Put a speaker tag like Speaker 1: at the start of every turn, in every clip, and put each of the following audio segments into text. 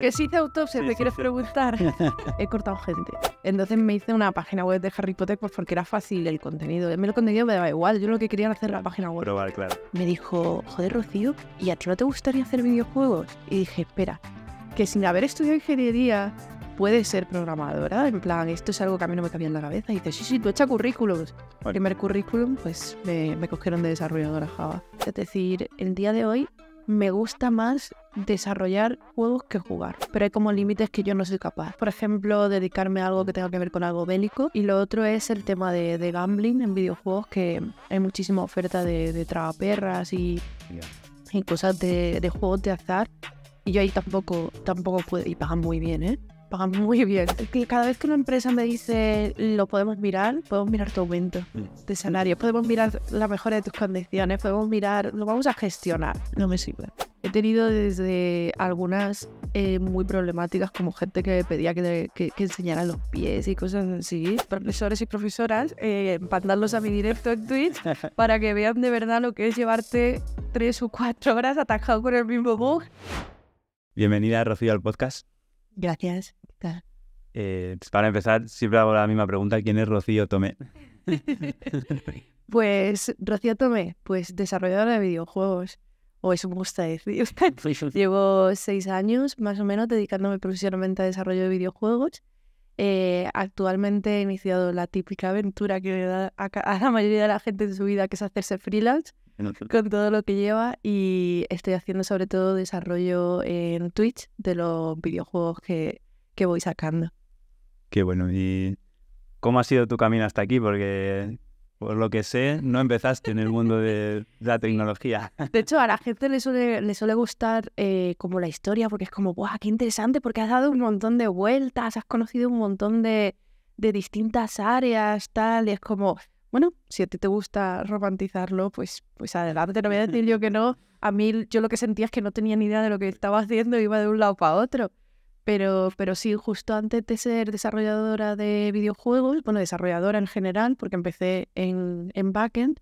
Speaker 1: Que si hice autopsia, ¿Me te quieres preguntar. He cortado gente. Entonces me hice una página web de Harry Potter pues, porque era fácil el contenido. A mí el contenido me daba igual. Yo lo que quería era hacer la página web. Probar, claro. Me dijo, joder, Rocío, ¿y a ti no te gustaría hacer videojuegos? Y dije, espera, que sin haber estudiado ingeniería puede ser programadora. En plan, esto es algo que a mí no me cabía en la cabeza. Y dice, sí, sí, tú echa currículums. El primer currículum, pues me, me cogieron de desarrolladora Java. Es decir, el día de hoy me gusta más desarrollar juegos que jugar, pero hay como límites que yo no soy capaz. Por ejemplo, dedicarme a algo que tenga que ver con algo bélico. Y lo otro es el tema de, gambling en videojuegos, que hay muchísima oferta de, de y, cosas de, juegos de azar. Y yo ahí tampoco, tampoco puedo, y pagan muy bien, ¿eh? pagan ah, muy bien. Cada vez que una empresa me dice lo podemos mirar, podemos mirar tu aumento mm. de salario, podemos mirar la mejora de tus condiciones, podemos mirar, lo vamos a gestionar. No me sirve. He tenido desde algunas eh, muy problemáticas, como gente que pedía que, enseñara los pies y cosas así, profesores y profesoras, eh, a mi directo en Twitch para que vean de verdad lo que es llevarte tres o cuatro horas atajado con el mismo bug.
Speaker 2: Bienvenida, Rocío, al podcast.
Speaker 1: Gracias.
Speaker 2: Eh, para empezar, siempre hago la misma pregunta, ¿quién es Rocío Tomé?
Speaker 1: pues Rocío Tomé, pues desarrolladora de videojuegos, o eso me gusta decir. Llevo seis años más o menos dedicándome profesionalmente a desarrollo de videojuegos. Eh, actualmente he iniciado la típica aventura que le da a, la mayoría de la gente en su vida, que es hacerse freelance con todo lo que lleva y estoy haciendo sobre todo desarrollo en Twitch de los videojuegos que que voy sacando.
Speaker 2: Qué bueno. ¿Y cómo ha sido tu camino hasta aquí? Porque por lo que sé, no empezaste en el mundo de la tecnología.
Speaker 1: De hecho, a la gente le suele, le suele gustar eh, como la historia, porque es como, ¡guau, qué interesante! Porque has dado un montón de vueltas, has conocido un montón de, de distintas áreas, tal, y es como, bueno, si a ti te gusta romantizarlo, pues, pues adelante, no voy a decir yo que no. A mí yo lo que sentía es que no tenía ni idea de lo que estaba haciendo, iba de un lado para otro. Pero, pero sí, justo antes de ser desarrolladora de videojuegos, bueno, desarrolladora en general, porque empecé en, en backend,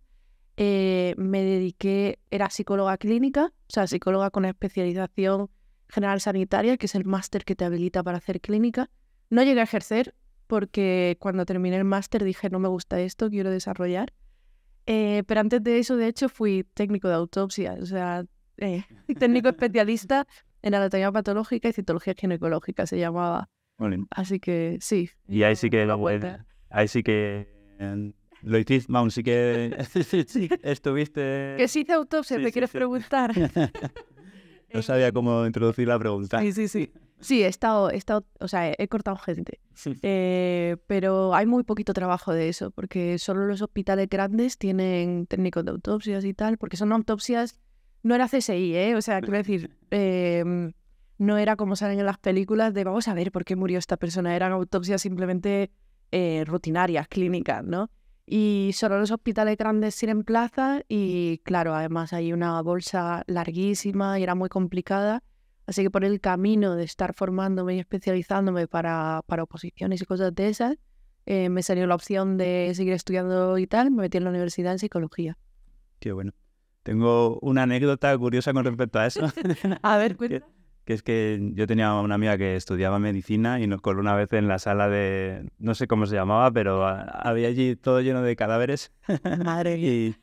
Speaker 1: eh, me dediqué, era psicóloga clínica, o sea, psicóloga con especialización general sanitaria, que es el máster que te habilita para hacer clínica. No llegué a ejercer porque cuando terminé el máster dije, no me gusta esto, quiero desarrollar. Eh, pero antes de eso, de hecho, fui técnico de autopsia, o sea, eh, técnico especialista en anatomía patológica y citología ginecológica se llamaba. Así que sí.
Speaker 2: Y ahí sí eh, que lo Ahí sí que em, lo hiciste, sí que estuviste. Que sí
Speaker 1: hice autopsia, ¿Me quieres preguntar.
Speaker 2: no em, sabía cómo introducir la pregunta. Sí, sí, sí.
Speaker 1: Sí, he estado, estado, o sea, he, cortado gente. Eh, pero hay muy poquito trabajo de eso, porque solo los hospitales grandes tienen técnicos de autopsias y tal, porque son autopsias no era CSI, ¿eh? O sea, quiero decir, em, no era como salen en las películas de vamos a ver por qué murió esta persona. Eran autopsias simplemente eh, rutinarias, clínicas, ¿no? Y solo los hospitales grandes tienen plazas, y, claro, además hay una bolsa larguísima y era muy complicada. Así que por el camino de estar formándome y especializándome para, para oposiciones y cosas de esas, eh, me salió la opción de seguir estudiando y tal. Me metí en la universidad en psicología.
Speaker 2: Qué bueno. Tengo una anécdota curiosa con respecto a eso. a ver, cuéntame. Que es que yo tenía una amiga que estudiaba medicina y nos coló una vez en la sala de, no sé cómo se llamaba, pero había allí todo lleno de cadáveres. Madre mía. y,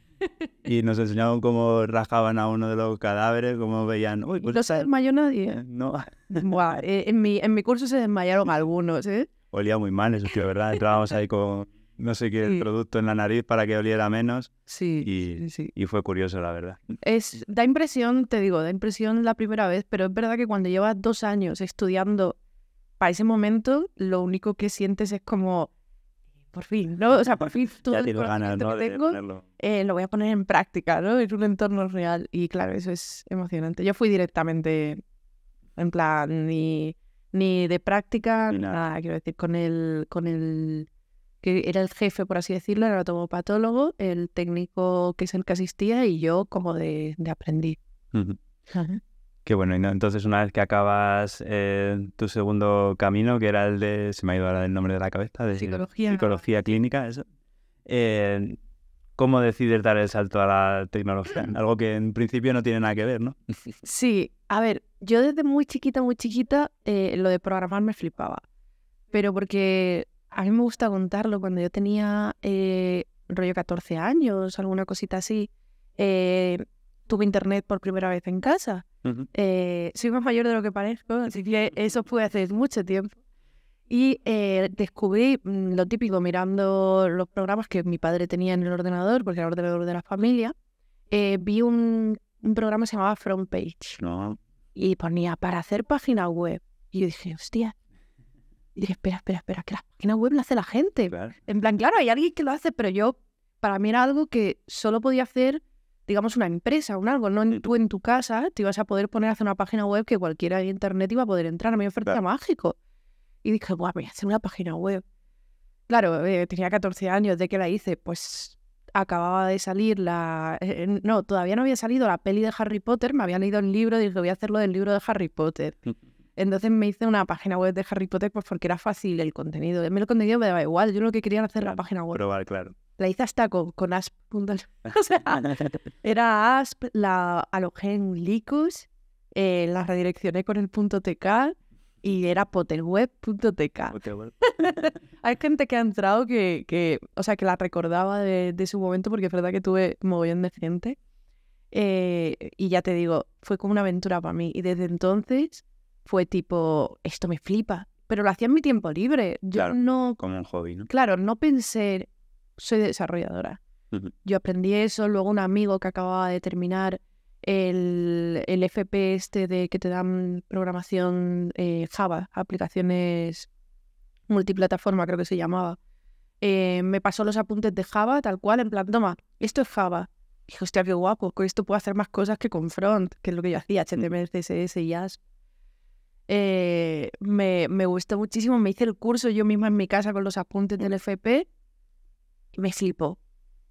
Speaker 2: y nos enseñaban cómo rajaban a uno de los cadáveres, cómo veían... Uy, ¿No pues, se
Speaker 1: desmayó nadie? Eh, no. Buah, eh, en, mi, en mi curso se desmayaron algunos, ¿eh?
Speaker 2: Olía muy mal, eso sí, ¿verdad? Entrábamos ahí con no sé qué el mm. producto en la nariz para que oliera menos. Sí y, sí, y fue curioso, la verdad.
Speaker 1: Es, da impresión, te digo, da impresión la primera vez, pero es verdad que cuando llevas dos años estudiando, para ese momento lo único que sientes es como, por fin, ¿no? O sea, por fin todo tengo eh, lo voy a poner en práctica, ¿no? En un entorno real. Y claro, eso es emocionante. Yo fui directamente, en plan, ni, de práctica, ni nada. quiero decir, con el... Con el que era el jefe, por así decirlo, el tomopatólogo, el técnico que es el que asistía y yo como de, de aprendiz.
Speaker 2: Qué bueno, entonces una vez que acabas eh, tu segundo camino, que era el de, se me ha ido ahora el nombre de la cabeza, de psicología, psicología clínica, eso, eh, ¿cómo decides dar el salto a la tecnología? Algo que en principio no tiene nada que ver, ¿no?
Speaker 1: Sí, a ver, yo desde muy chiquita, muy chiquita, eh, lo de programar me flipaba, pero porque a mí me gusta contarlo, cuando yo tenía eh, rollo 14 años, alguna cosita así, eh, tuve internet por primera vez en casa. Eh, soy más mayor de lo que parezco, así que eso fue hace mucho tiempo. Y descubrí mm, lo típico mirando los programas que mi padre tenía en el ordenador, porque era el ordenador de la familia. vi un, programa que se llamaba Front ah. Y ponía para hacer página web. Y yo dije, hostia, y dije, espera, espera, espera, que las páginas web las hace la gente. En plan, claro, hay alguien que lo hace, pero yo, para mí era algo que solo podía hacer, digamos, una empresa, un algo. No tú en tu casa te ibas a poder poner a hacer una página web que cualquiera de internet iba a poder entrar. A mi oferta mágico. Y dije, guau, voy a hacer una página web. Claro, eh, tenía 14 años de que la hice, pues acababa de salir la... Eh, no, todavía no había salido la peli de Harry Potter, me había leído el libro y dije, voy a hacerlo del libro de Harry Potter. Entonces me hice una página web de Harry Potter pues, porque era fácil el contenido. A mí el contenido me daba igual, yo lo que quería era hacer la página web. Probar, claro. La hice hasta con, con ASP. o sea, ah, era ASP, la alojé en Licus, eh, la redireccioné con el punto .tk y era PotelWeb.tk. Hay gente que ha entrado que, o sea, que la recordaba de, su momento porque es verdad que tuve mogollón de gente. Eh, y ya te digo, fue como una aventura para mí. Y desde entonces fue tipo, esto me flipa, pero lo hacía en mi tiempo libre. Yo no.
Speaker 2: Como un hobby, ¿no?
Speaker 1: Claro, no pensé, soy desarrolladora. Yo aprendí eso, luego un amigo que acababa de terminar el, el FP este de que te dan programación eh, Java, aplicaciones multiplataforma creo que se llamaba, eh, me pasó los apuntes de Java tal cual, en plan, toma, esto es Java. Y hostia, qué guapo, con esto puedo hacer más cosas que con Front, que es lo que yo hacía, mm. HTML, CSS y jazz. Eh, me, gustó muchísimo. Me hice el curso yo misma en mi casa con los apuntes del mm. FP y me flipó.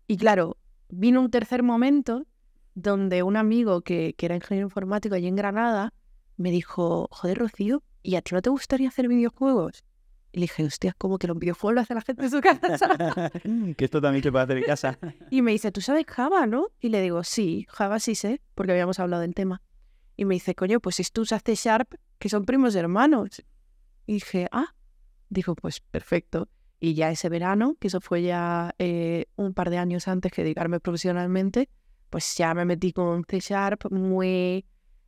Speaker 1: Y claro, vino un tercer momento donde un amigo que, era ingeniero informático allí en Granada me dijo, joder, Rocío, ¿y a ti no te gustaría hacer videojuegos? Y le dije, hostia, como que los videojuegos lo hace la gente en su casa.
Speaker 2: Mm, que esto también se puede hacer en casa.
Speaker 1: y me dice, ¿tú sabes Java, no? Y le digo, sí, Java sí sé, porque habíamos hablado del tema. Y me dice, coño, pues tú usas C Sharp, que son primos hermanos. Y dije, ah, dijo, pues perfecto. Y ya ese verano, que eso fue ya eh, un par de años antes que dedicarme profesionalmente, pues ya me metí con C Sharp muy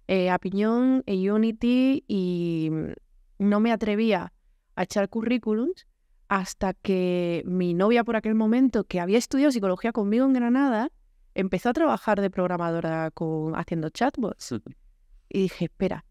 Speaker 1: eh, a piñón, e Unity y no me atrevía a echar currículums hasta que mi novia por aquel momento, que había estudiado psicología conmigo en Granada, empezó a trabajar de programadora con, haciendo chatbots y dije, espera,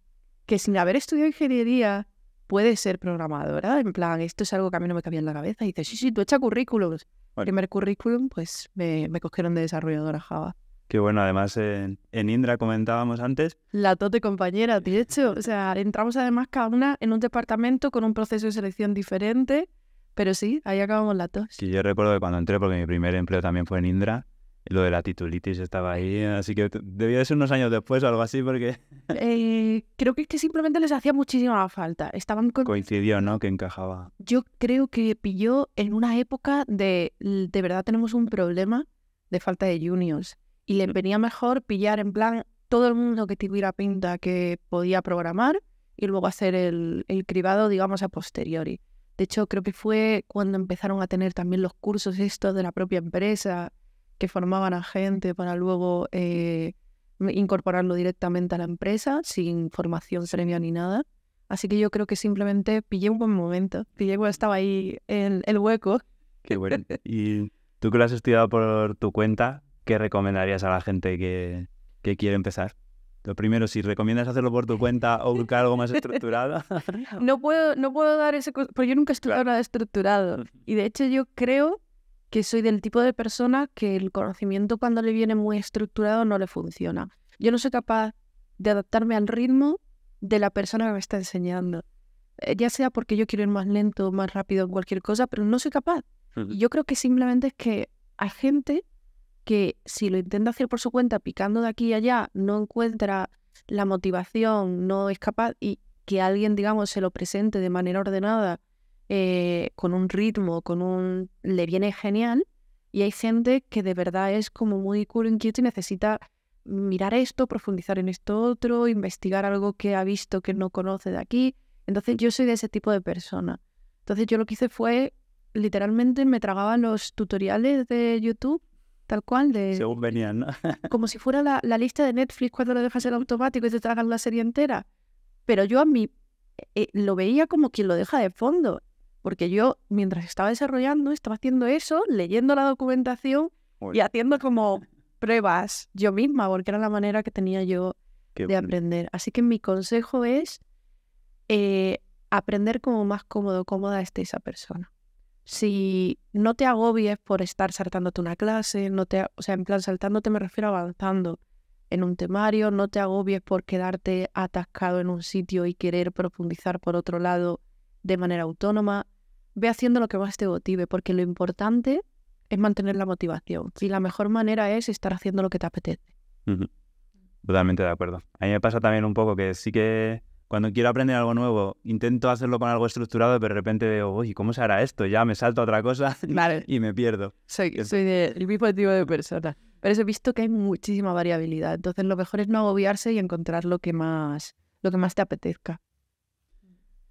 Speaker 1: que sin haber estudiado ingeniería puede ser programadora, en plan, esto es algo que a mí no me cabía en la cabeza. Y dice, sí, sí, tú echa currículums. El Primer currículum, pues me, me, cogieron de desarrolladora Java.
Speaker 2: Qué bueno, además en, Indra comentábamos antes.
Speaker 1: La tote compañera, de hecho. O sea, entramos además cada una en un departamento con un proceso de selección diferente, pero sí, ahí acabamos la tos.
Speaker 2: sí yo recuerdo que cuando entré, porque mi primer empleo también fue en Indra, lo de la titulitis estaba ahí, así que debía ser unos años después o algo así, porque...
Speaker 1: Eh, creo que, que, simplemente les hacía muchísima falta. Estaban
Speaker 2: Coincidió, ¿no? Que encajaba.
Speaker 1: Yo creo que pilló en una época de, de verdad tenemos un problema de falta de juniors. Y le mm. venía mejor pillar en plan todo el mundo que tuviera pinta que podía programar y luego hacer el, el cribado, digamos, a posteriori. De hecho, creo que fue cuando empezaron a tener también los cursos estos de la propia empresa formaban a gente para luego eh, incorporarlo directamente a la empresa sin formación previa ni nada. Así que yo creo que simplemente pillé un buen momento, pillé cuando estaba ahí en el hueco.
Speaker 2: Qué bueno. Y tú que lo has estudiado por tu cuenta, ¿qué recomendarías a la gente que, que quiere empezar? Lo primero, si recomiendas hacerlo por tu cuenta o buscar algo más estructurado.
Speaker 1: No puedo, no puedo dar ese... Porque yo nunca he estudiado nada estructurado. Y de hecho yo creo que soy del tipo de persona que el conocimiento cuando le viene muy estructurado no le funciona. Yo no soy capaz de adaptarme al ritmo de la persona que me está enseñando. Eh, ya sea porque yo quiero ir más lento, más rápido cualquier cosa, pero no soy capaz. yo creo que simplemente es que hay gente que si lo intenta hacer por su cuenta, picando de aquí y allá, no encuentra la motivación, no es capaz y que alguien, digamos, se lo presente de manera ordenada eh, con un ritmo, con un... le viene genial. Y hay gente que de verdad es como muy cool inquieto y necesita mirar esto, profundizar en esto otro, investigar algo que ha visto que no conoce de aquí. Entonces yo soy de ese tipo de persona. Entonces yo lo que hice fue, literalmente me tragaba los tutoriales de YouTube, tal cual, de...
Speaker 2: Según venían,
Speaker 1: como si fuera la, lista de Netflix cuando lo dejas en automático y te tragan la serie entera. Pero yo a mí eh, lo veía como quien lo deja de fondo porque yo, mientras estaba desarrollando, estaba haciendo eso, leyendo la documentación y haciendo como pruebas yo misma, porque era la manera que tenía yo de aprender. Así que mi consejo es eh, aprender como más cómodo, cómoda esté esa persona. Si no te agobies por estar saltándote una clase, no te, o sea, en plan saltándote me refiero avanzando en un temario, no te agobies por quedarte atascado en un sitio y querer profundizar por otro lado de manera autónoma ve haciendo lo que más te motive, porque lo importante es mantener la motivación. Y la mejor manera es estar haciendo lo que te apetece.
Speaker 2: Totalmente de acuerdo. A mí me pasa también un poco que sí que cuando quiero aprender algo nuevo, intento hacerlo con algo estructurado, pero de repente veo, uy, ¿cómo se hará esto? Ya me salto a otra cosa y me pierdo. Soy, soy
Speaker 1: del mismo tipo de persona. Pero he visto que hay muchísima variabilidad. Entonces lo mejor es no agobiarse y encontrar lo que más, lo que más te apetezca.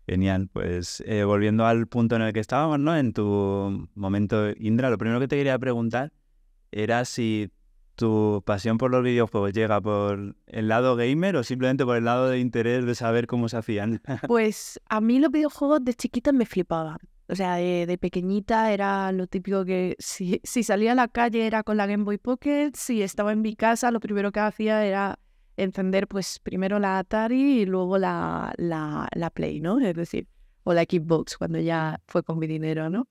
Speaker 2: Genial, pues eh, volviendo al punto en el que estábamos, ¿no? En tu momento, Indra, lo primero que te quería preguntar era si tu pasión por los videojuegos llega por el lado gamer o simplemente por el lado de interés de saber cómo se hacían.
Speaker 1: Pues a mí los videojuegos de chiquita me flipaban. O sea, de, pequeñita era lo típico que si, si salía a la calle era con la Game Boy Pocket, si estaba en mi casa lo primero que hacía era encender pues primero la Atari y luego la, la, la Play, ¿no? Es decir, o la Xbox cuando ya fue con mi dinero, ¿no?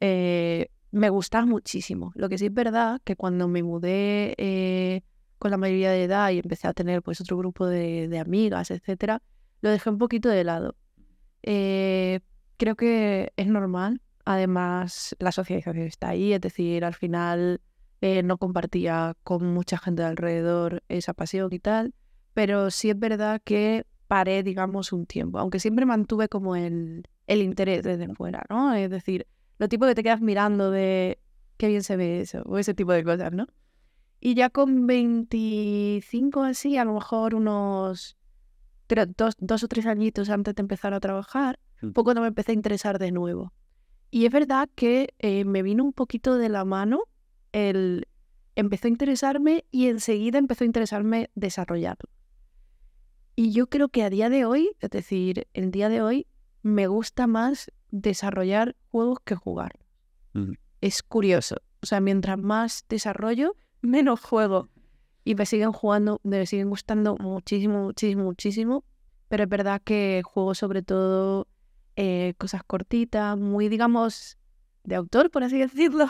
Speaker 1: Eh, me gustaba muchísimo. Lo que sí es verdad que cuando me mudé eh, con la mayoría de edad y empecé a tener pues otro grupo de, de amigas, etcétera, lo dejé un poquito de lado. Eh, creo que es normal. Además, la socialización está ahí, es decir, al final eh, no compartía con mucha gente de alrededor esa pasión y tal, pero sí es verdad que paré, digamos, un tiempo, aunque siempre mantuve como el, interés desde fuera, ¿no? Es decir, lo tipo que te quedas mirando de qué bien se ve eso, o ese tipo de cosas, ¿no? Y ya con 25 así, a lo mejor unos dos, o tres añitos antes de empezar a trabajar, un poco no me empecé a interesar de nuevo. Y es verdad que eh, me vino un poquito de la mano el, empezó a interesarme y enseguida empezó a interesarme desarrollarlo. Y yo creo que a día de hoy, es decir, el día de hoy, me gusta más desarrollar juegos que jugar. Es curioso. O sea, mientras más desarrollo, menos juego. Y me siguen jugando, me siguen gustando muchísimo, muchísimo, muchísimo. Pero es verdad que juego sobre todo eh, cosas cortitas, muy, digamos, de autor, por así decirlo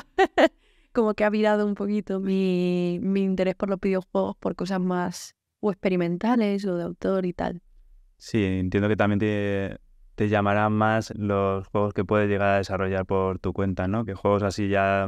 Speaker 1: como que ha virado un poquito mi, interés por los videojuegos por cosas más o experimentales o de autor y tal.
Speaker 2: Sí, entiendo que también te, llamarán más los juegos que puedes llegar a desarrollar por tu cuenta, ¿no? Que juegos así ya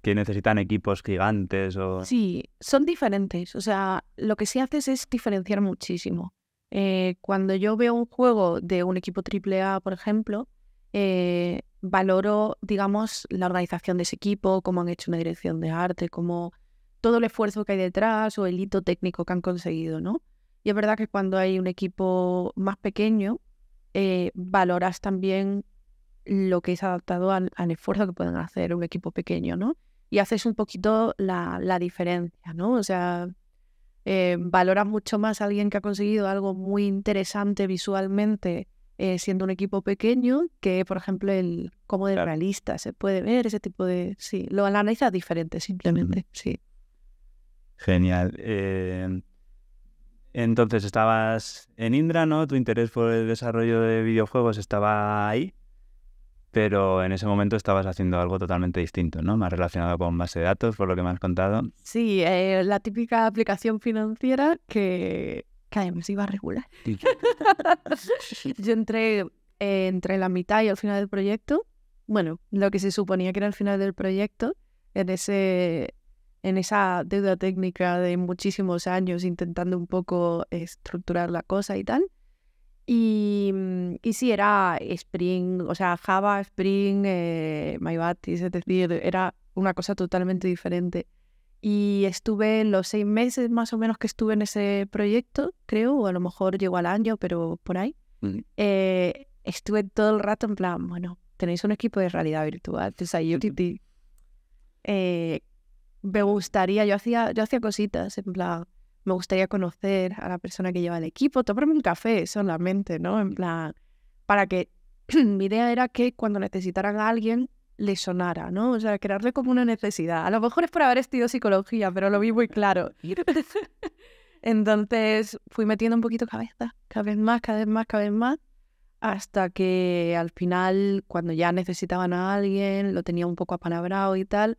Speaker 2: que necesitan equipos gigantes o... Sí,
Speaker 1: son diferentes. O sea, lo que sí haces es diferenciar muchísimo. Eh, cuando yo veo un juego de un equipo AAA, por ejemplo, eh, valoro, digamos, la organización de ese equipo, cómo han hecho una dirección de arte, cómo todo el esfuerzo que hay detrás o el hito técnico que han conseguido, ¿no? Y es verdad que cuando hay un equipo más pequeño, eh, valoras también lo que es adaptado al, esfuerzo que pueden hacer un equipo pequeño, ¿no? Y haces un poquito la, diferencia, ¿no? O sea, eh, valoras mucho más a alguien que ha conseguido algo muy interesante visualmente eh, siendo un equipo pequeño, que por ejemplo el cómo de realista se puede ver, ese tipo de... Sí, lo analiza diferente simplemente, sí.
Speaker 2: Genial. Eh, entonces estabas en Indra, ¿no? Tu interés por el desarrollo de videojuegos estaba ahí, pero en ese momento estabas haciendo algo totalmente distinto, ¿no? Más relacionado con base de datos, por lo que me has contado.
Speaker 1: Sí, eh, la típica aplicación financiera que además iba a regular. yo entré eh, entre la mitad y al final del proyecto, bueno, lo que se suponía que era el final del proyecto, en, ese, en esa deuda técnica de muchísimos años intentando un poco estructurar la cosa y tal. Y, mm, y sí, era Spring, o sea, Java, Spring, eh, MyBatis, es decir, era una cosa totalmente diferente. Y estuve los seis meses más o menos que estuve en ese proyecto, creo, o a lo mejor llegó al año, pero por ahí. Eh, estuve todo el rato en plan, bueno, tenéis un equipo de realidad virtual, Eh, me gustaría, yo hacía, yo hacía cositas, en plan, me gustaría conocer a la persona que lleva el equipo, tomarme un café solamente, ¿no? En plan, para que mi idea era que cuando necesitaran a alguien, le sonara, ¿no? O sea, crearle como una necesidad. A lo mejor es por haber estudiado psicología, pero lo vi muy claro. Entonces fui metiendo un poquito cabeza, cada vez más, cada vez más, cada vez más, hasta que al final, cuando ya necesitaban a alguien, lo tenía un poco apanabrado y tal,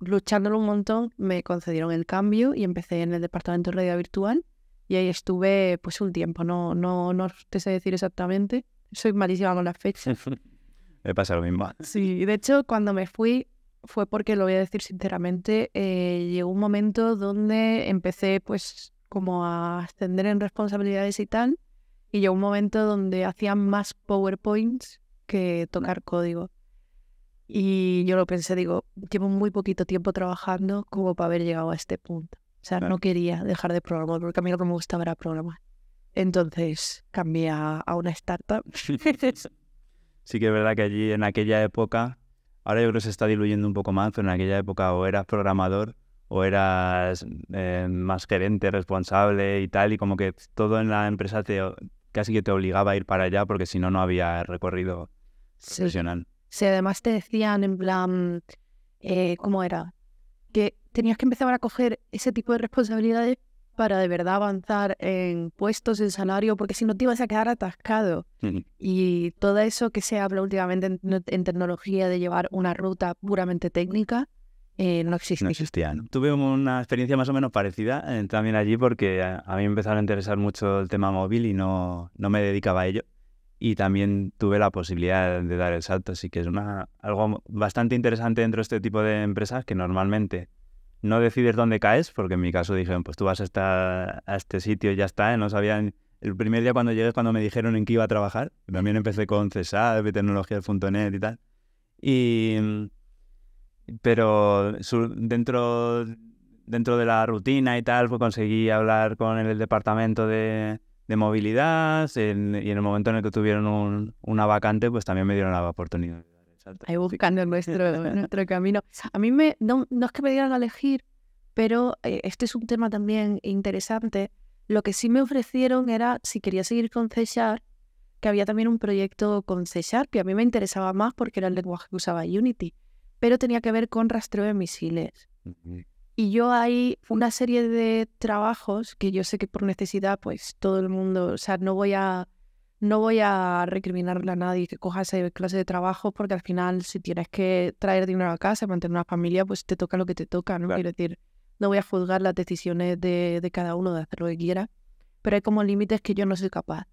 Speaker 1: luchándolo un montón, me concedieron el cambio y empecé en el departamento de radio virtual y ahí estuve pues un tiempo, no, no, no te sé decir exactamente, soy malísima con las fechas.
Speaker 2: Me pasa lo mismo.
Speaker 1: Sí, de hecho, cuando me fui fue porque, lo voy a decir sinceramente, eh, llegó un momento donde empecé pues como a ascender en responsabilidades y tal, y llegó un momento donde hacía más PowerPoints que tocar código. Y yo lo pensé, digo, llevo muy poquito tiempo trabajando como para haber llegado a este punto. O sea, no quería dejar de programar, porque a mí lo que me gustaba era programar. Entonces cambié a, a una startup
Speaker 2: sí que es verdad que allí en aquella época, ahora yo creo que se está diluyendo un poco más, pero en aquella época o eras programador o eras eh, más gerente, responsable y tal, y como que todo en la empresa te, casi que te obligaba a ir para allá porque si no, no había recorrido profesional.
Speaker 1: Sí, además te decían en plan, eh, ¿cómo era? Que tenías que empezar a coger ese tipo de responsabilidades para de verdad avanzar en puestos, en salario, porque si no te ibas a quedar atascado. Y todo eso que se habla últimamente en, tecnología de llevar una ruta puramente técnica, eh, no existe No existía.
Speaker 2: Tuve una experiencia más o menos parecida eh, también allí porque a, mí me empezaron a interesar mucho el tema móvil y no, no me dedicaba a ello. Y también tuve la posibilidad de dar el salto, así que es una, algo bastante interesante dentro de este tipo de empresas que normalmente no decides dónde caes, porque en mi caso dijeron, pues tú vas estar a este sitio y ya está. No sabían. El primer día cuando llegué, cuando me dijeron en qué iba a trabajar, también empecé con CESAP, net y tal. Y, pero dentro, dentro de la rutina y tal, pues conseguí hablar con el, departamento de, movilidad y en el momento en el que tuvieron una vacante, pues también me dieron la oportunidad.
Speaker 1: Ahí buscando nuestro, nuestro camino. A mí me, no, es que me dieran a elegir, pero eh, este es un tema también interesante. Lo que sí me ofrecieron era si quería seguir con C que había también un proyecto con C que a mí me interesaba más porque era el lenguaje que usaba Unity, pero tenía que ver con rastreo de misiles. Y yo hay una serie de trabajos que yo sé que por necesidad, pues todo el mundo, o sea, no voy a no voy a recriminarle a nadie que coja esa clase de trabajo porque al final si tienes que traer dinero a casa, mantener una familia, pues te toca lo que te toca, ¿no? Quiero decir, no voy a juzgar las decisiones de, cada uno de hacer lo que quiera, pero hay como límites que yo no soy capaz.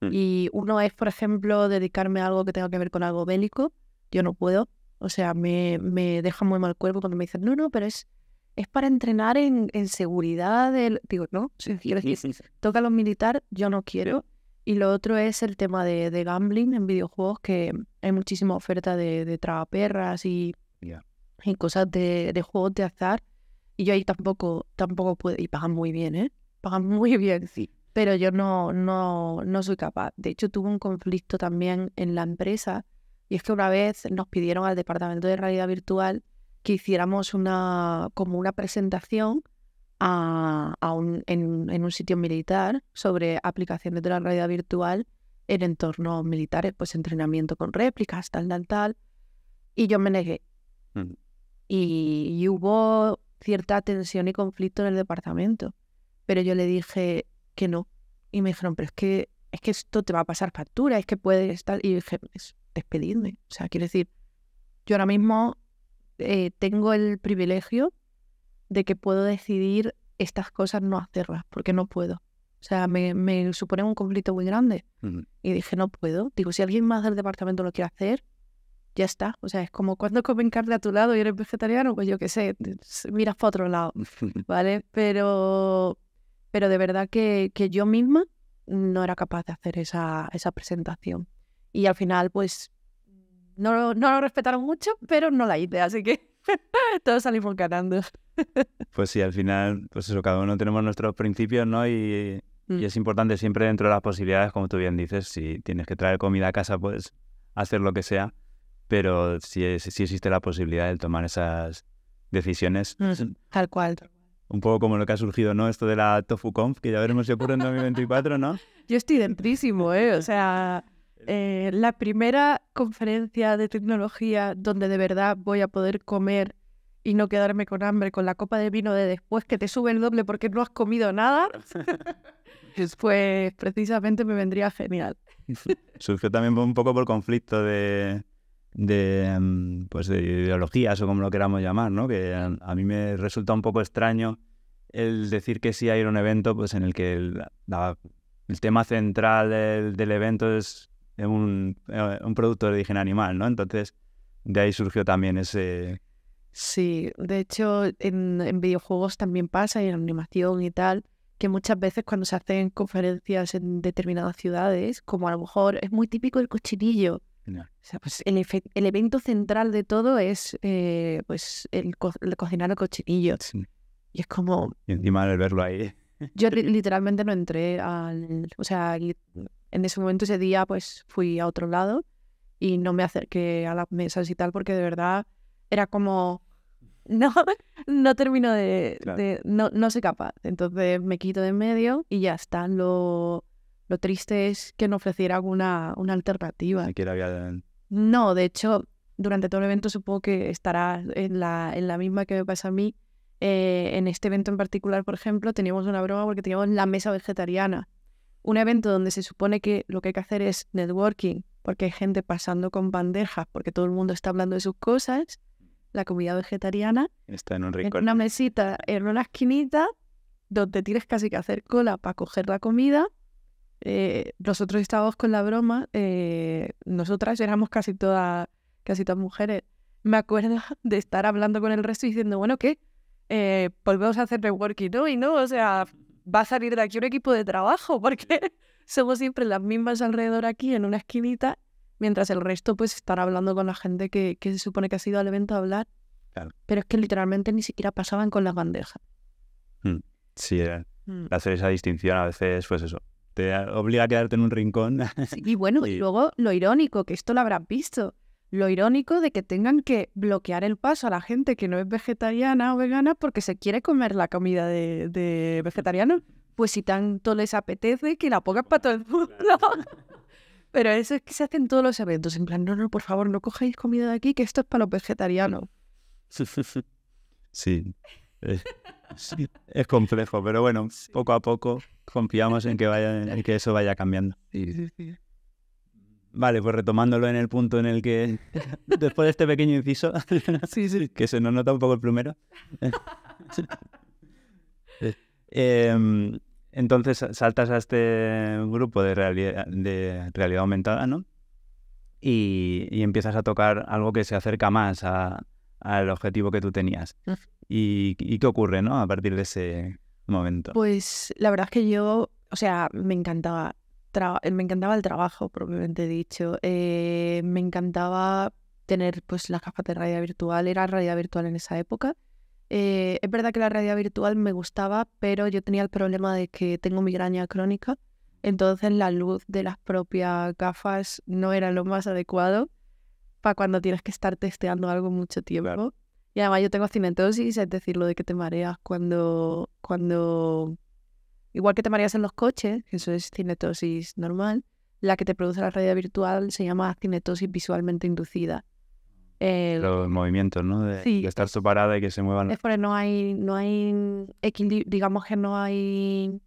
Speaker 1: Mm. Y uno es, por ejemplo, dedicarme a algo que tenga que ver con algo bélico, yo no puedo, o sea, me, deja muy mal cuerpo cuando me dicen, no, no, pero es, es para entrenar en, seguridad, digo, no, quiero decir, toca a militar, yo no quiero. Y lo otro es el tema de, gambling en videojuegos, que hay muchísima oferta de, de trabaperras y, cosas de, juegos de azar. Y yo ahí tampoco, tampoco puedo, y pagan muy bien, ¿eh? Pagan muy bien, sí. Pero yo no, no, no soy capaz. De hecho, tuve un conflicto también en la empresa. Y es que una vez nos pidieron al departamento de realidad virtual que hiciéramos una, como una presentación a, un, en, un sitio militar sobre aplicaciones de la realidad virtual en entornos militares, pues entrenamiento con réplicas, tal, tal, tal. Y yo me negué. Y, hubo cierta tensión y conflicto en el departamento. Pero yo le dije que no. Y me dijeron, pero es que, es que esto te va a pasar factura, es que puedes estar. Y dije, despedidme. O sea, quiero decir, yo ahora mismo eh, tengo el privilegio de que puedo decidir estas cosas no hacerlas, porque no puedo. O sea, me, supone un conflicto muy grande. Y dije, no puedo. Digo, si alguien más del departamento lo quiere hacer, ya está. O sea, es como cuando comen carne a tu lado y eres vegetariano, pues yo qué sé, miras para otro lado, ¿vale? Pero, pero de verdad que, yo misma no era capaz de hacer esa, esa presentación. Y al final, pues, no, no lo respetaron mucho, pero no la hice, así que todos salimos ganando.
Speaker 2: Pues sí, al final, pues eso, cada uno tenemos nuestros principios, ¿no? Y, mm. es importante siempre dentro de las posibilidades, como tú bien dices, si tienes que traer comida a casa, pues hacer lo que sea, pero si, existe la posibilidad de tomar esas decisiones. Mm, tal cual. Un poco como lo que ha surgido, ¿no? Esto de la TofuConf, que ya veremos si ocurre en 2024, ¿no?
Speaker 1: Yo estoy dentrísimo, ¿eh? O sea, eh, la primera conferencia de tecnología donde de verdad voy a poder comer y no quedarme con hambre con la copa de vino de después que te sube el doble porque no has comido nada, pues precisamente me vendría genial.
Speaker 2: Surgió también un poco por conflicto de, de, mm, pues ideologías o como lo queramos llamar, ¿no? que a, mí me resulta un poco extraño el decir que sí a un evento pues en el que el, tema central del, evento es un, eh, un, producto de origen animal, ¿no? Entonces, de ahí surgió también ese,
Speaker 1: Sí, de hecho en, videojuegos también pasa y en animación y tal, que muchas veces cuando se hacen conferencias en determinadas ciudades, como a lo mejor es muy típico el cochinillo. O sea, pues el, evento central de todo es eh, pues el, cocinar el cochinillo. Y es como...
Speaker 2: Y encima de verlo ahí...
Speaker 1: Yo literalmente no entré al... O sea, en ese momento, ese día, pues fui a otro lado y no me acerqué a las mesas y tal porque de verdad era como, no, no termino de, no, no capaz. Entonces me quito de medio y ya está. Lo, triste es que no ofreciera alguna una alternativa. No, de hecho, durante todo el evento supongo que estará en la, misma que me pasa a mí. Eh, en este evento en particular, por ejemplo, teníamos una broma porque teníamos la mesa vegetariana. Un evento donde se supone que lo que hay que hacer es networking, porque hay gente pasando con bandejas, porque todo el mundo está hablando de sus cosas la comida vegetariana.
Speaker 2: Está en un rincón. una
Speaker 1: mesita, en una esquinita, donde tienes casi que hacer cola para coger la comida. Eh, nosotros estábamos con la broma, eh, nosotras éramos casi todas, casi todas mujeres. Me acuerdo de estar hablando con el resto y diciendo, bueno, ¿qué? Eh, pues volvemos a hacer reworking, ¿no? Y no, o sea, va a salir de aquí un equipo de trabajo, porque somos siempre las mismas alrededor aquí en una esquinita mientras el resto pues estar hablando con la gente que, que se supone que ha sido al evento a hablar. Pero es que literalmente ni siquiera pasaban con las bandejas.
Speaker 2: Mm, sí, eh. mm. hacer esa distinción a veces pues eso. Te obliga a quedarte en un rincón. y
Speaker 1: bueno, y... luego lo irónico, que esto lo habrán visto, lo irónico de que tengan que bloquear el paso a la gente que no es vegetariana o vegana porque se quiere comer la comida de, de vegetariano. Pues si tanto les apetece, que la pongas para todo el mundo. Pero eso es que se hacen todos los eventos. En plan, no, no, por favor, no cogéis comida de aquí, que esto es para los vegetarianos.
Speaker 2: Sí. Es, complejo, pero bueno, poco a poco confiamos en que, que eso vaya cambiando. vale, pues retomándolo en el punto en el que, después de este pequeño inciso, que se nos nota un poco el plumero, eh, eh entonces saltas a este grupo de realidad, de realidad aumentada, ¿no? Y, y, empiezas a tocar algo que se acerca más al objetivo que tú tenías. ¿Y, qué ocurre, no? A partir de ese momento.
Speaker 1: Pues la verdad es que yo, o sea, me encantaba. me encantaba el trabajo, propiamente dicho. Eh, me encantaba tener pues las gafas de realidad virtual. Era realidad virtual en esa época. Eh, es verdad que la realidad virtual me gustaba, pero yo tenía el problema de que tengo migraña crónica, entonces la luz de las propias gafas no era lo más adecuado para cuando tienes que estar testeando algo mucho tiempo. Y además yo tengo cinetosis, es decir, lo de que te mareas cuando, cuando... Igual que te mareas en los coches, que eso es cinetosis normal, la que te produce la realidad virtual se llama cinetosis visualmente inducida eh,
Speaker 2: los movimientos, ¿no? De, estar separada y que se muevan. Es
Speaker 1: porque no hay, no hay digamos que no hay,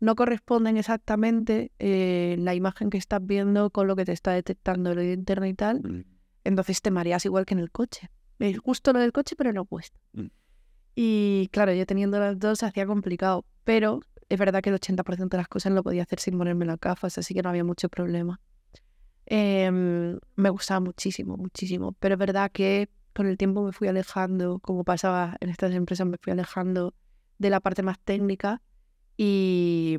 Speaker 1: no corresponden exactamente eh, la imagen que estás viendo con lo que te está detectando el interno y tal. Mm. Entonces te mareas igual que en el coche. Es justo lo del coche, pero no opuesto. Mm. Y claro, yo teniendo las dos se hacía complicado, pero es verdad que el 80% de las cosas lo podía hacer sin ponerme las gafas, así que no había mucho problema. Em, me gustaba muchísimo, muchísimo. Pero es verdad que con el tiempo me fui alejando, como pasaba en estas empresas, me fui alejando de la parte más técnica y,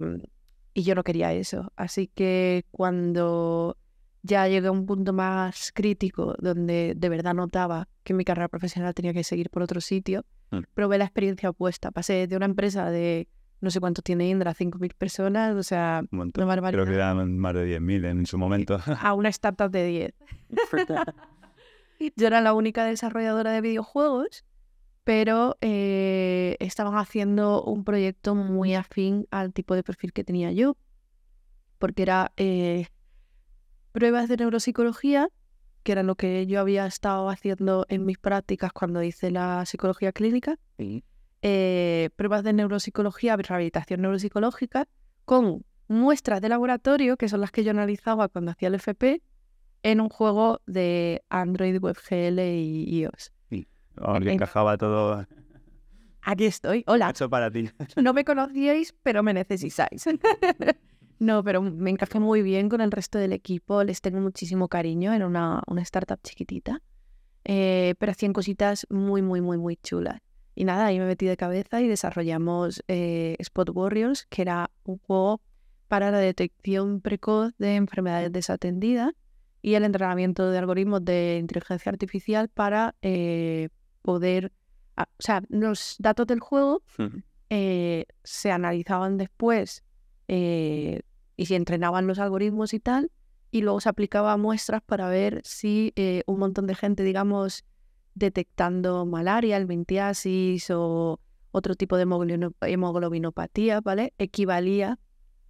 Speaker 1: y yo no quería eso. Así que cuando ya llegué a un punto más crítico donde de verdad notaba que mi carrera profesional tenía que seguir por otro sitio, mm. probé la experiencia opuesta. Pasé de una empresa de no sé cuánto tiene Indra, 5.000 personas, o sea, barbaridad. Creo que eran más de 10.000 en su momento. A una startup de 10. Yo era la única desarrolladora de videojuegos, pero eh, estaban haciendo un proyecto muy afín al tipo de perfil que tenía yo, porque era eh, pruebas de neuropsicología, que era lo que yo había estado haciendo en mis prácticas cuando hice la psicología clínica. Sí eh, pruebas de neuropsicología, rehabilitación neuropsicológica, con muestras de laboratorio, que son las que yo analizaba cuando hacía el FP, en un juego de Android, WebGL y iOS.
Speaker 2: Sí, e encajaba todo. Aquí estoy, hola. para ti.
Speaker 1: No me conocíais, pero me necesitáis. no, pero me encajé muy bien con el resto del equipo, les tengo muchísimo cariño, era una, startup chiquitita, eh, pero hacían cositas muy, muy, muy, muy chulas. Y nada, ahí me metí de cabeza y desarrollamos eh, Spot Warriors, que era un juego para la detección precoz de enfermedades desatendidas y el entrenamiento de algoritmos de inteligencia artificial para eh, poder, ah, o sea, los datos del juego eh, se analizaban después y se entrenaban los algoritmos y tal, y luego se aplicaba muestras para ver si un montón de gente, digamos, detectando malaria, el mentiasis o otro tipo de hemoglobinopatía, ¿vale? Equivalía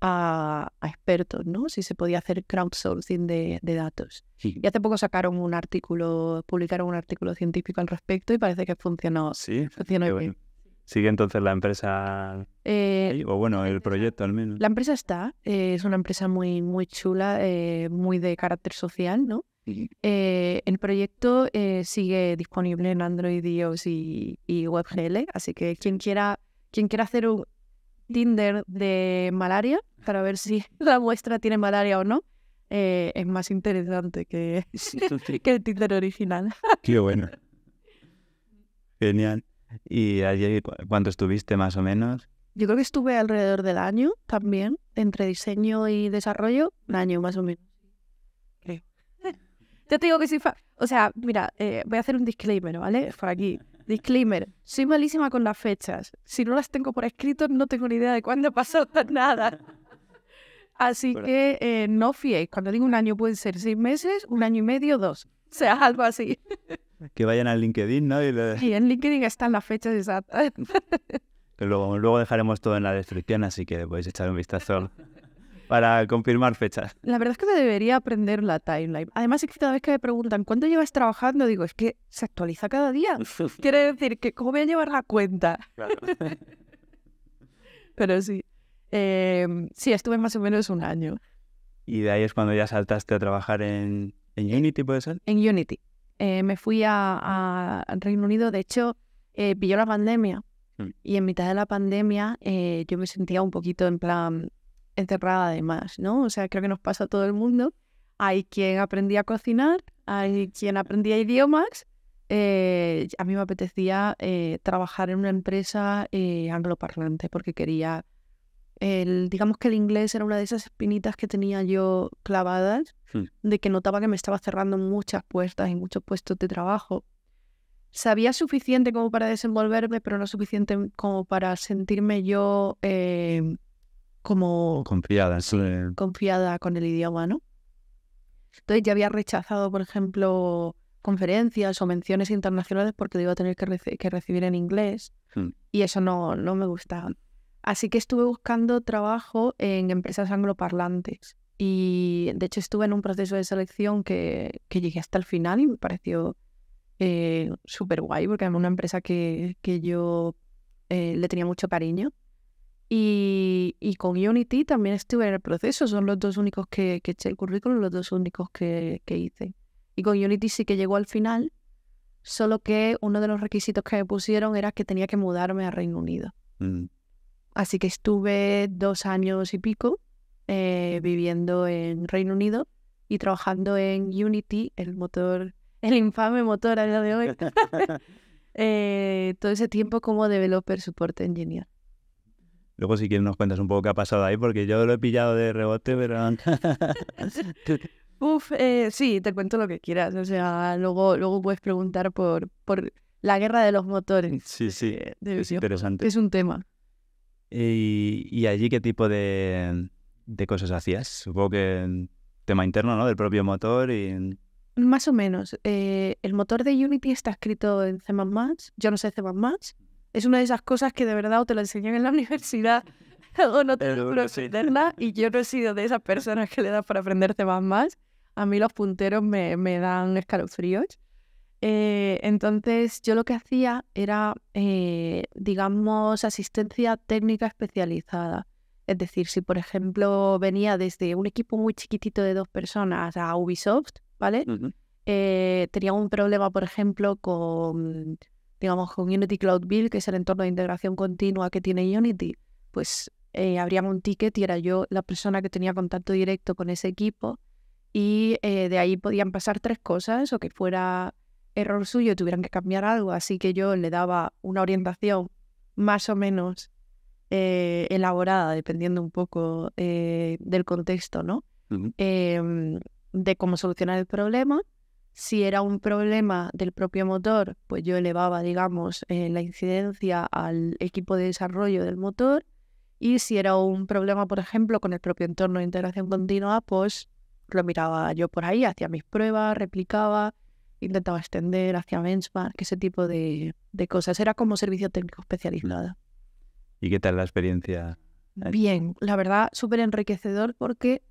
Speaker 1: a, expertos, ¿no? Si se podía hacer crowdsourcing de, datos. Hmm. Y hace poco sacaron un artículo, publicaron un artículo científico al respecto y parece que funcionó. Sí,
Speaker 2: funcionó bien. ¿Sigue entonces la empresa?
Speaker 1: Eh,
Speaker 2: o bueno, el proyecto al menos. La
Speaker 1: empresa está, eh, es una empresa muy, muy chula, eh, muy de carácter social, ¿no? Eh, el proyecto eh, sigue disponible en Android, iOS y, WebGL, así que quien quiera, quien quiera hacer un Tinder de malaria para ver si la muestra tiene malaria o no, eh, es más interesante que, que el Tinder original.
Speaker 2: Qué bueno. Genial. ¿Y ayer cuánto estuviste más o menos?
Speaker 1: Yo creo que estuve alrededor del año también, entre diseño y desarrollo, un año más o menos. Ya te digo que sí. O sea, mira, eh, voy a hacer un disclaimer, ¿vale? Por aquí. Disclaimer, soy malísima con las fechas. Si no las tengo por escrito, no tengo ni idea de cuándo pasó nada. Así que eh, no fiéis. Cuando digo un año pueden ser seis meses, un año y medio, dos. O sea, algo así.
Speaker 2: Que vayan al LinkedIn, ¿no? Y,
Speaker 1: sí, en LinkedIn están las fechas exactas.
Speaker 2: Luego, luego dejaremos todo en la descripción, así que podéis echar un vistazo para confirmar fechas.
Speaker 1: La verdad es que me debería aprender la timeline. Además es que cada vez que me preguntan cuánto llevas trabajando, digo, es que se actualiza cada día. Quiere decir que cómo voy a llevar la cuenta. Pero sí. Em, sí, estuve más o menos un año.
Speaker 2: Y de ahí es cuando ya saltaste a trabajar en, eh, Unity, ¿puede ser?
Speaker 1: En Unity. Eh, me fui al Reino Unido, de hecho, eh, pilló la pandemia. Mm. Y en mitad de la pandemia yo me sentía un poquito en plan, encerrada además, ¿no? O sea, creo que nos pasa a todo el mundo. Hay quien aprendía a cocinar, hay quien aprendía idiomas. Eh, a mí me apetecía eh, trabajar en una empresa eh, angloparlante porque quería, el, digamos que el inglés era una de esas espinitas que tenía yo clavadas, hmm. de que notaba que me estaba cerrando muchas puertas y muchos puestos de trabajo. Sabía suficiente como para desenvolverme, pero no suficiente como para sentirme yo em, como... Confiada, Confiada con el idioma, ¿no? Entonces ya había rechazado, por ejemplo, conferencias o menciones internacionales porque iba a tener que, recibir en inglés hmm. y eso no, no me gustaba. Así que estuve buscando trabajo en empresas angloparlantes y de hecho estuve en un proceso de selección que, llegué hasta el final y me pareció eh, súper guay porque era una empresa que, yo eh, le tenía mucho cariño y, y, con Unity también estuve en el proceso, son los dos únicos que, que eché el currículum, los dos únicos que, que hice. Y con Unity sí que llegó al final, solo que uno de los requisitos que me pusieron era que tenía que mudarme a Reino Unido. Mm. Así que estuve dos años y pico eh, viviendo en Reino Unido y trabajando en Unity, el motor, el infame motor a día de hoy, eh, todo ese tiempo como developer support engineer.
Speaker 2: Luego, si quieres, nos cuentas un poco qué ha pasado ahí, porque yo lo he pillado de rebote, pero.
Speaker 1: Uf, eh, sí, te cuento lo que quieras. O sea, luego, luego puedes preguntar por, por la guerra de los motores.
Speaker 2: Sí, sí. es interesante. Es un tema. ¿Y, allí qué tipo de, cosas hacías? Supongo que tema interno, ¿no? Del propio motor y.
Speaker 1: Más o menos. Eh, el motor de Unity está escrito en C. Yo no sé C es una de esas cosas que de verdad o te lo enseñan en la universidad o no te lo enseñan, Y yo no he sido de esas personas que le das para aprenderte más más. A mí los punteros me, dan escalofríos. Eh, entonces yo lo que hacía era, eh, digamos, asistencia técnica especializada. Es decir, si por ejemplo venía desde un equipo muy chiquitito de dos personas a Ubisoft, ¿vale? Eh, tenía un problema, por ejemplo, con digamos, con Unity Cloud Build, que es el entorno de integración continua que tiene Unity, pues eh, un ticket y era yo la persona que tenía contacto directo con ese equipo y eh, de ahí podían pasar tres cosas o que fuera error suyo, tuvieran que cambiar algo, así que yo le daba una orientación más o menos eh, elaborada, dependiendo un poco eh, del contexto, ¿no? Em, de cómo solucionar el problema si era un problema del propio motor, pues yo elevaba, digamos, eh, la incidencia al equipo de desarrollo del motor. Y si era un problema, por ejemplo, con el propio entorno de integración continua, pues lo miraba yo por ahí, hacía mis pruebas, replicaba, intentaba extender hacia benchmark, ese tipo de, de cosas. Era como servicio técnico mm. especializado.
Speaker 2: ¿Y qué tal la experiencia?
Speaker 1: Bien, la verdad, súper enriquecedor porque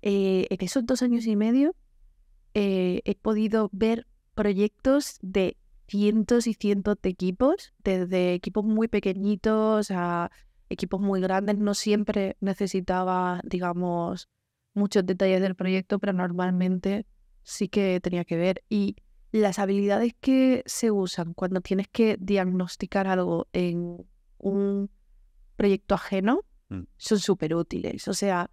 Speaker 1: eh, en esos dos años y medio eh, he podido ver proyectos de cientos y cientos de equipos, desde equipos muy pequeñitos a equipos muy grandes. No siempre necesitaba, digamos, muchos detalles del proyecto, pero normalmente sí que tenía que ver. Y las habilidades que se usan cuando tienes que diagnosticar algo en un proyecto ajeno mm. son súper útiles. O sea,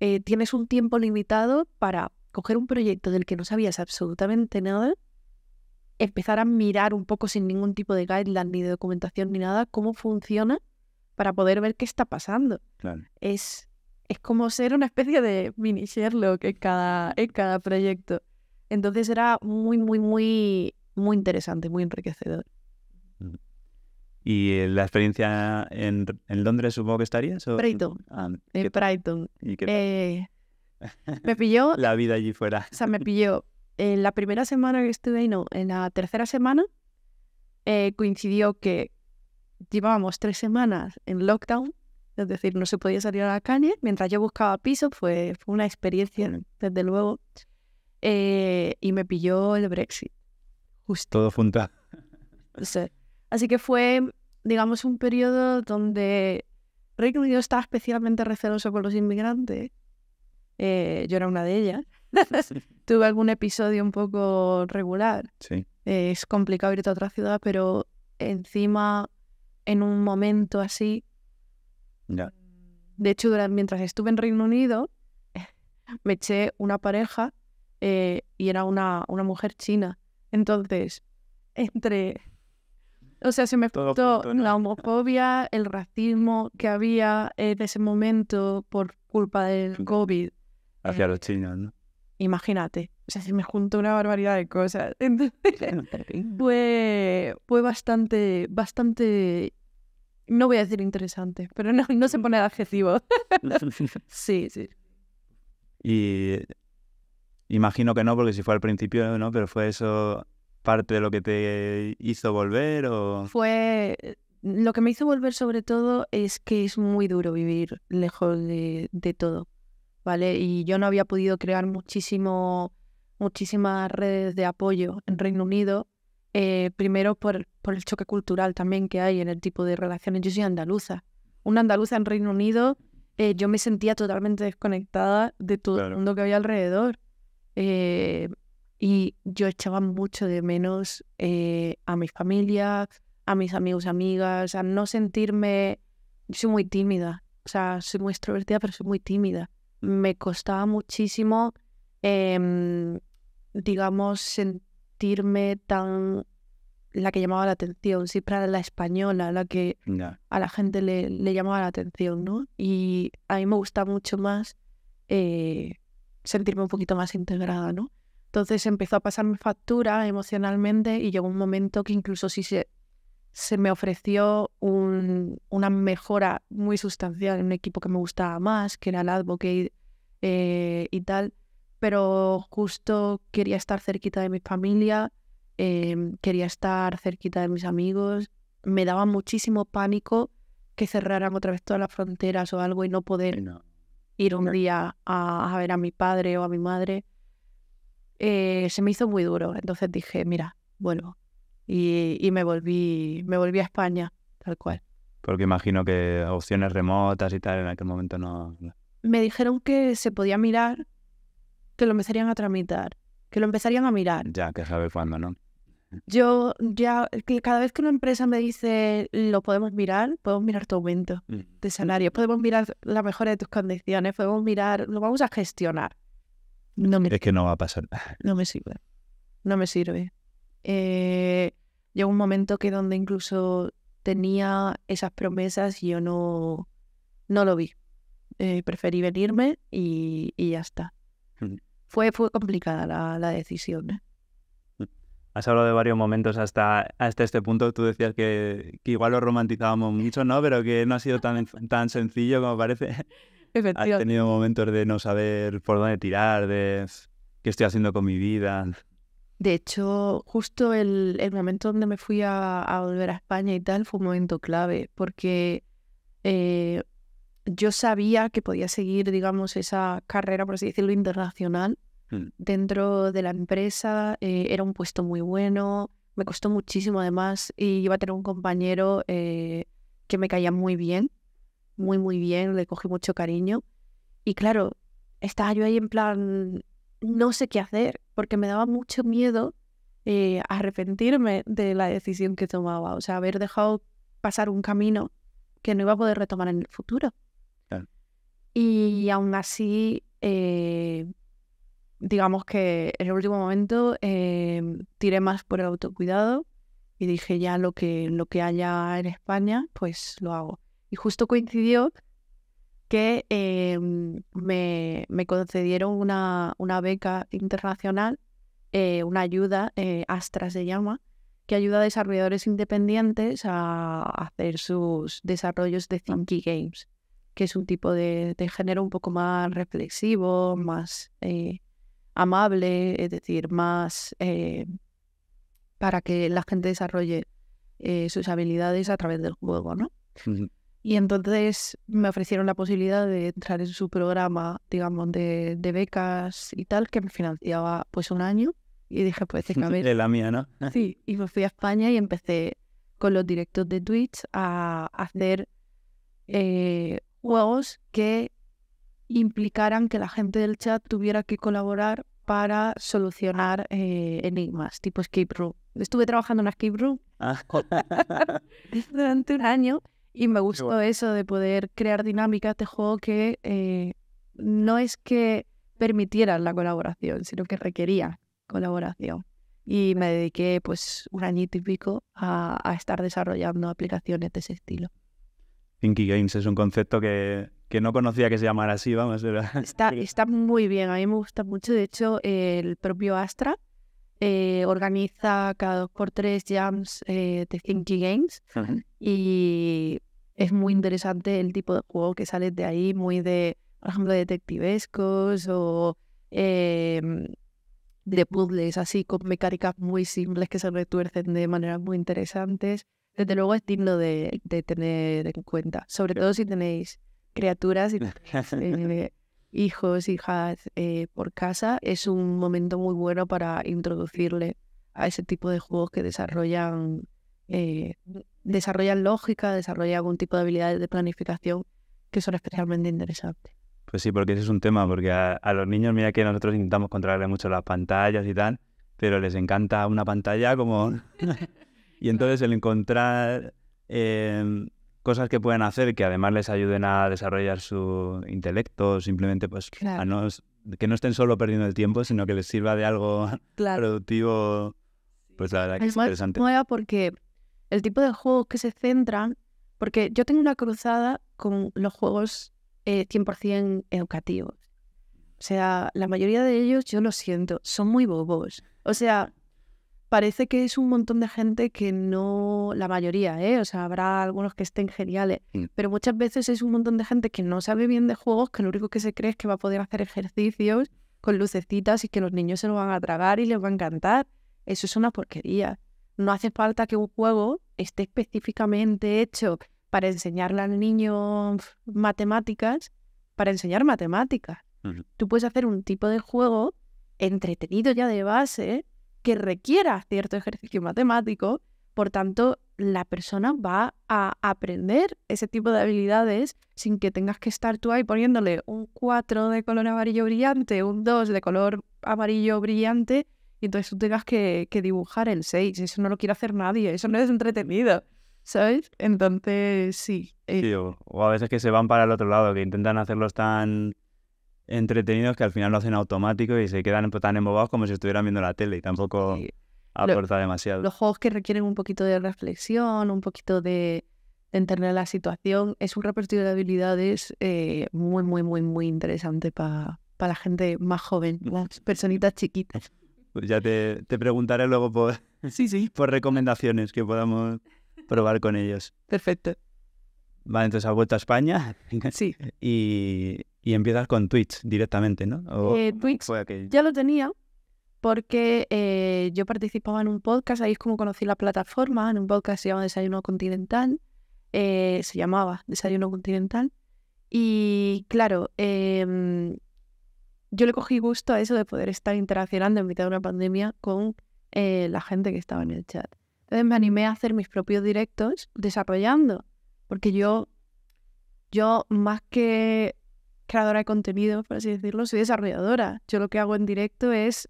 Speaker 1: eh, tienes un tiempo limitado para coger un proyecto del que no sabías absolutamente nada, empezar a mirar un poco sin ningún tipo de guideline, ni de documentación, ni nada, cómo funciona para poder ver qué está pasando. Es, es como ser una especie de mini Sherlock en cada, cada proyecto. Entonces era muy, muy, muy, muy interesante, muy enriquecedor. Mm.
Speaker 2: ¿Y eh, la experiencia en, en Londres supongo que estarías? Brighton. Ah, en
Speaker 1: Brighton. ¿Y eh, me pilló.
Speaker 2: la vida allí fuera. O
Speaker 1: sea, me pilló en la primera semana que estuve ahí, no, en la tercera semana, eh, coincidió que llevábamos tres semanas en lockdown, es decir, no se podía salir a la calle. Mientras yo buscaba piso, fue, pues, fue una experiencia, desde luego. Eh, y me pilló el Brexit.
Speaker 2: Justo. Todo junta.
Speaker 1: No Así que fue, digamos, un periodo donde Reino Unido estaba especialmente receloso con los inmigrantes eh, yo era una de ellas, tuve algún episodio un poco regular. Eh, es complicado irte a otra ciudad, pero encima en un momento así.
Speaker 2: De
Speaker 1: hecho, mientras estuve en Reino Unido, me eché una pareja eh, y era una, una, mujer china. Entonces, entre... O sea, se me faltó la homofobia, el racismo que había en ese momento por culpa del COVID,
Speaker 2: hacia los chinos, ¿no?
Speaker 1: Imagínate, o sea, se me juntó una barbaridad de cosas. fue, fue bastante, bastante, no voy a decir interesante, pero no, no se pone de adjetivo. sí, sí.
Speaker 2: Y imagino que no, porque si fue al principio, ¿no? Pero fue eso parte de lo que te hizo volver o...
Speaker 1: Fue lo que me hizo volver sobre todo es que es muy duro vivir lejos de, de todo. Y yo no había podido crear muchísimo, muchísimas redes de apoyo en Reino Unido, eh, primero por, el choque cultural también que hay en el tipo de relaciones. Yo soy andaluza. Una andaluza en Reino Unido, eh, yo me sentía totalmente desconectada de todo el mundo que había alrededor. Eh, y yo echaba mucho de menos a mis familias, a mis amigos, amigas, a no sentirme... Yo soy muy tímida, o sea, soy muy extrovertida, pero soy muy tímida me costaba muchísimo, em, digamos, sentirme tan la que llamaba la atención, siempre era la española, la que a la gente le, llamaba la atención, ¿no? Y a mí me gusta mucho más eh, sentirme un poquito más integrada, ¿no? Entonces empezó a pasarme factura emocionalmente y llegó un momento que incluso si se, se me ofreció un, una mejora muy sustancial en un equipo que me gustaba más, que era el Advocate eh, y tal, pero justo quería estar cerquita de mi familia, em, quería estar cerquita de mis amigos, me daba muchísimo pánico que cerraran otra vez todas las fronteras o algo y no poder ir un día a, ver a mi padre o a mi madre. Eh, se me hizo muy duro, entonces dije, mira, vuelvo y, me, volví, me volví a España, tal cual.
Speaker 2: Porque imagino que opciones remotas y tal en aquel momento no...
Speaker 1: Me dijeron que se podía mirar, que lo empezarían a tramitar, que lo empezarían a mirar.
Speaker 2: Ya, que sabe cuándo, ¿no?
Speaker 1: Yo ya, cada vez que una empresa me dice, lo podemos mirar, podemos mirar tu aumento mm. de escenario podemos mirar la mejora de tus condiciones, podemos mirar, lo vamos a gestionar.
Speaker 2: No me... Es que no va a pasar. No me
Speaker 1: sirve. No me sirve. Eh, llegó un momento que donde incluso tenía esas promesas y yo no, no lo vi. Eh, preferí venirme y, y ya está. Fue, fue complicada la, la decisión. ¿eh?
Speaker 2: Mm. Has hablado de varios momentos hasta, hasta este punto. Tú decías que, que, igual lo romantizábamos mucho, ¿no? Pero que no ha sido tan, tan sencillo como parece. Efectivamente. Has tenido momentos de no saber por dónde tirar, de qué estoy haciendo con mi vida.
Speaker 1: De hecho, justo el, momento donde me fui a, volver a España y tal fue un momento clave, porque eh, yo sabía que podía seguir, digamos, esa carrera, por así decirlo, internacional mm. dentro de la empresa. Eh, era un puesto muy bueno, me costó muchísimo además y iba a tener un compañero eh, que me caía muy bien, muy, muy bien, le cogí mucho cariño. Y claro, estaba yo ahí en plan, no sé qué hacer, porque me daba mucho miedo eh, arrepentirme de la decisión que tomaba, o sea, haber dejado pasar un camino que no iba a poder retomar en el futuro. Y aún así, eh, digamos que en el último momento eh, tiré más por el autocuidado y dije ya lo que, lo que haya en España, pues lo hago. Y justo coincidió que em, me, concedieron una, una beca internacional, eh, una ayuda, eh, Astra se llama, que ayuda a desarrolladores independientes a hacer sus desarrollos de Thinky Games, que es un tipo de, de género un poco más reflexivo, más eh, amable, es decir, más para que la gente desarrolle sus habilidades a través del juego, ¿no? Y entonces me ofrecieron la posibilidad de entrar en su programa, digamos, de, becas y tal, que me financiaba pues un año. Y dije, pues, De
Speaker 2: la mía, ¿no? Sí,
Speaker 1: y me fui a España y empecé con los directos de Twitch a hacer eh, juegos que implicaran que la gente del chat tuviera que colaborar para solucionar eh, enigmas, tipo escape room. Estuve trabajando en escape room
Speaker 2: ah.
Speaker 1: durante un año y me gustó eso de poder crear dinámicas de juego que eh, no es que permitieran la colaboración, sino que requería colaboración. Y me dediqué pues un año y pico a, estar desarrollando aplicaciones de ese estilo.
Speaker 2: Inky Games es un concepto que, no conocía que se llamara así, vamos. a
Speaker 1: Está, está muy bien, a mí me gusta mucho. De hecho, el propio Astra eh, organiza cada dos por tres jams eh, de Thinky Games y es muy interesante el tipo de juego que sale de ahí, muy de, por ejemplo, detectivescos o em, de puzzles así con mecánicas muy simples que se retuercen de maneras muy interesantes. Desde luego es digno de, de tener en cuenta, sobre todo si tenéis criaturas y eh, hijos, hijas eh, por casa, es un momento muy bueno para introducirle a ese tipo de juegos que desarrollan eh, desarrollan lógica, desarrollar algún tipo de habilidades de planificación que son especialmente interesantes.
Speaker 2: Pues sí, porque ese es un tema, porque a, los niños, mira que nosotros intentamos controlarle mucho las pantallas y tal, pero les encanta una pantalla como... y entonces el encontrar em, cosas que puedan hacer que además les ayuden a desarrollar su intelecto, simplemente pues que no estén solo perdiendo el tiempo, sino que les sirva de algo productivo, pues la verdad que es, es interesante. Nueva
Speaker 1: porque el tipo de juegos que se centran, porque yo tengo una cruzada con los juegos 100% eh, educativos. O sea, la mayoría de ellos, yo lo siento, son muy bobos. O sea, parece que es un montón de gente que no, la mayoría, ¿eh? O sea, habrá algunos que estén geniales, mm. pero muchas veces es un montón de gente que no sabe bien de juegos, que lo único que se cree es que va a poder hacer ejercicios con lucecitas y que los niños se lo van a tragar y les va a encantar. Eso es una porquería. No hace falta que un juego esté específicamente hecho para enseñarle al niño matemáticas, para enseñar matemáticas. Tú puedes hacer un tipo de juego entretenido ya de base que requiera cierto ejercicio matemático, por tanto, la persona va a aprender ese tipo de habilidades sin que tengas que estar tú ahí poniéndole un 4 de color amarillo brillante, un 2 de color amarillo brillante entonces tú tengas que, dibujar en 6. Eso no lo quiere hacer nadie. Eso no es entretenido. ¿Sabes? Entonces, sí.
Speaker 2: Eh o, a veces que se van para el otro lado, que intentan hacerlos tan entretenidos que al final lo hacen automático y se quedan tan embobados como si estuvieran viendo la tele y tampoco aporta demasiado. Los
Speaker 1: juegos que requieren un poquito de reflexión, un poquito de, entender la situación, es un repertorio de habilidades eh, muy, muy, muy, muy interesante para la gente más joven, las personitas chiquitas.
Speaker 2: Pues ya te, preguntaré luego por, sí, sí. por recomendaciones que podamos probar con ellos. Perfecto. Vale, entonces has vuelto a España. Sí. Y, empiezas con Twitch directamente, ¿no? Eh, Twitch ya lo
Speaker 1: tenía porque eh, yo participaba en un podcast, ahí es como conocí la plataforma, en un podcast se llama Desayuno Continental, eh, se llamaba Desayuno Continental. Y claro, em, yo le cogí gusto a eso de poder estar interaccionando en mitad de una pandemia con eh, la gente que estaba en el chat. Entonces me animé a hacer mis propios directos desarrollando, porque yo, yo más que creadora de contenido, por así decirlo, soy desarrolladora. Yo lo que hago en directo es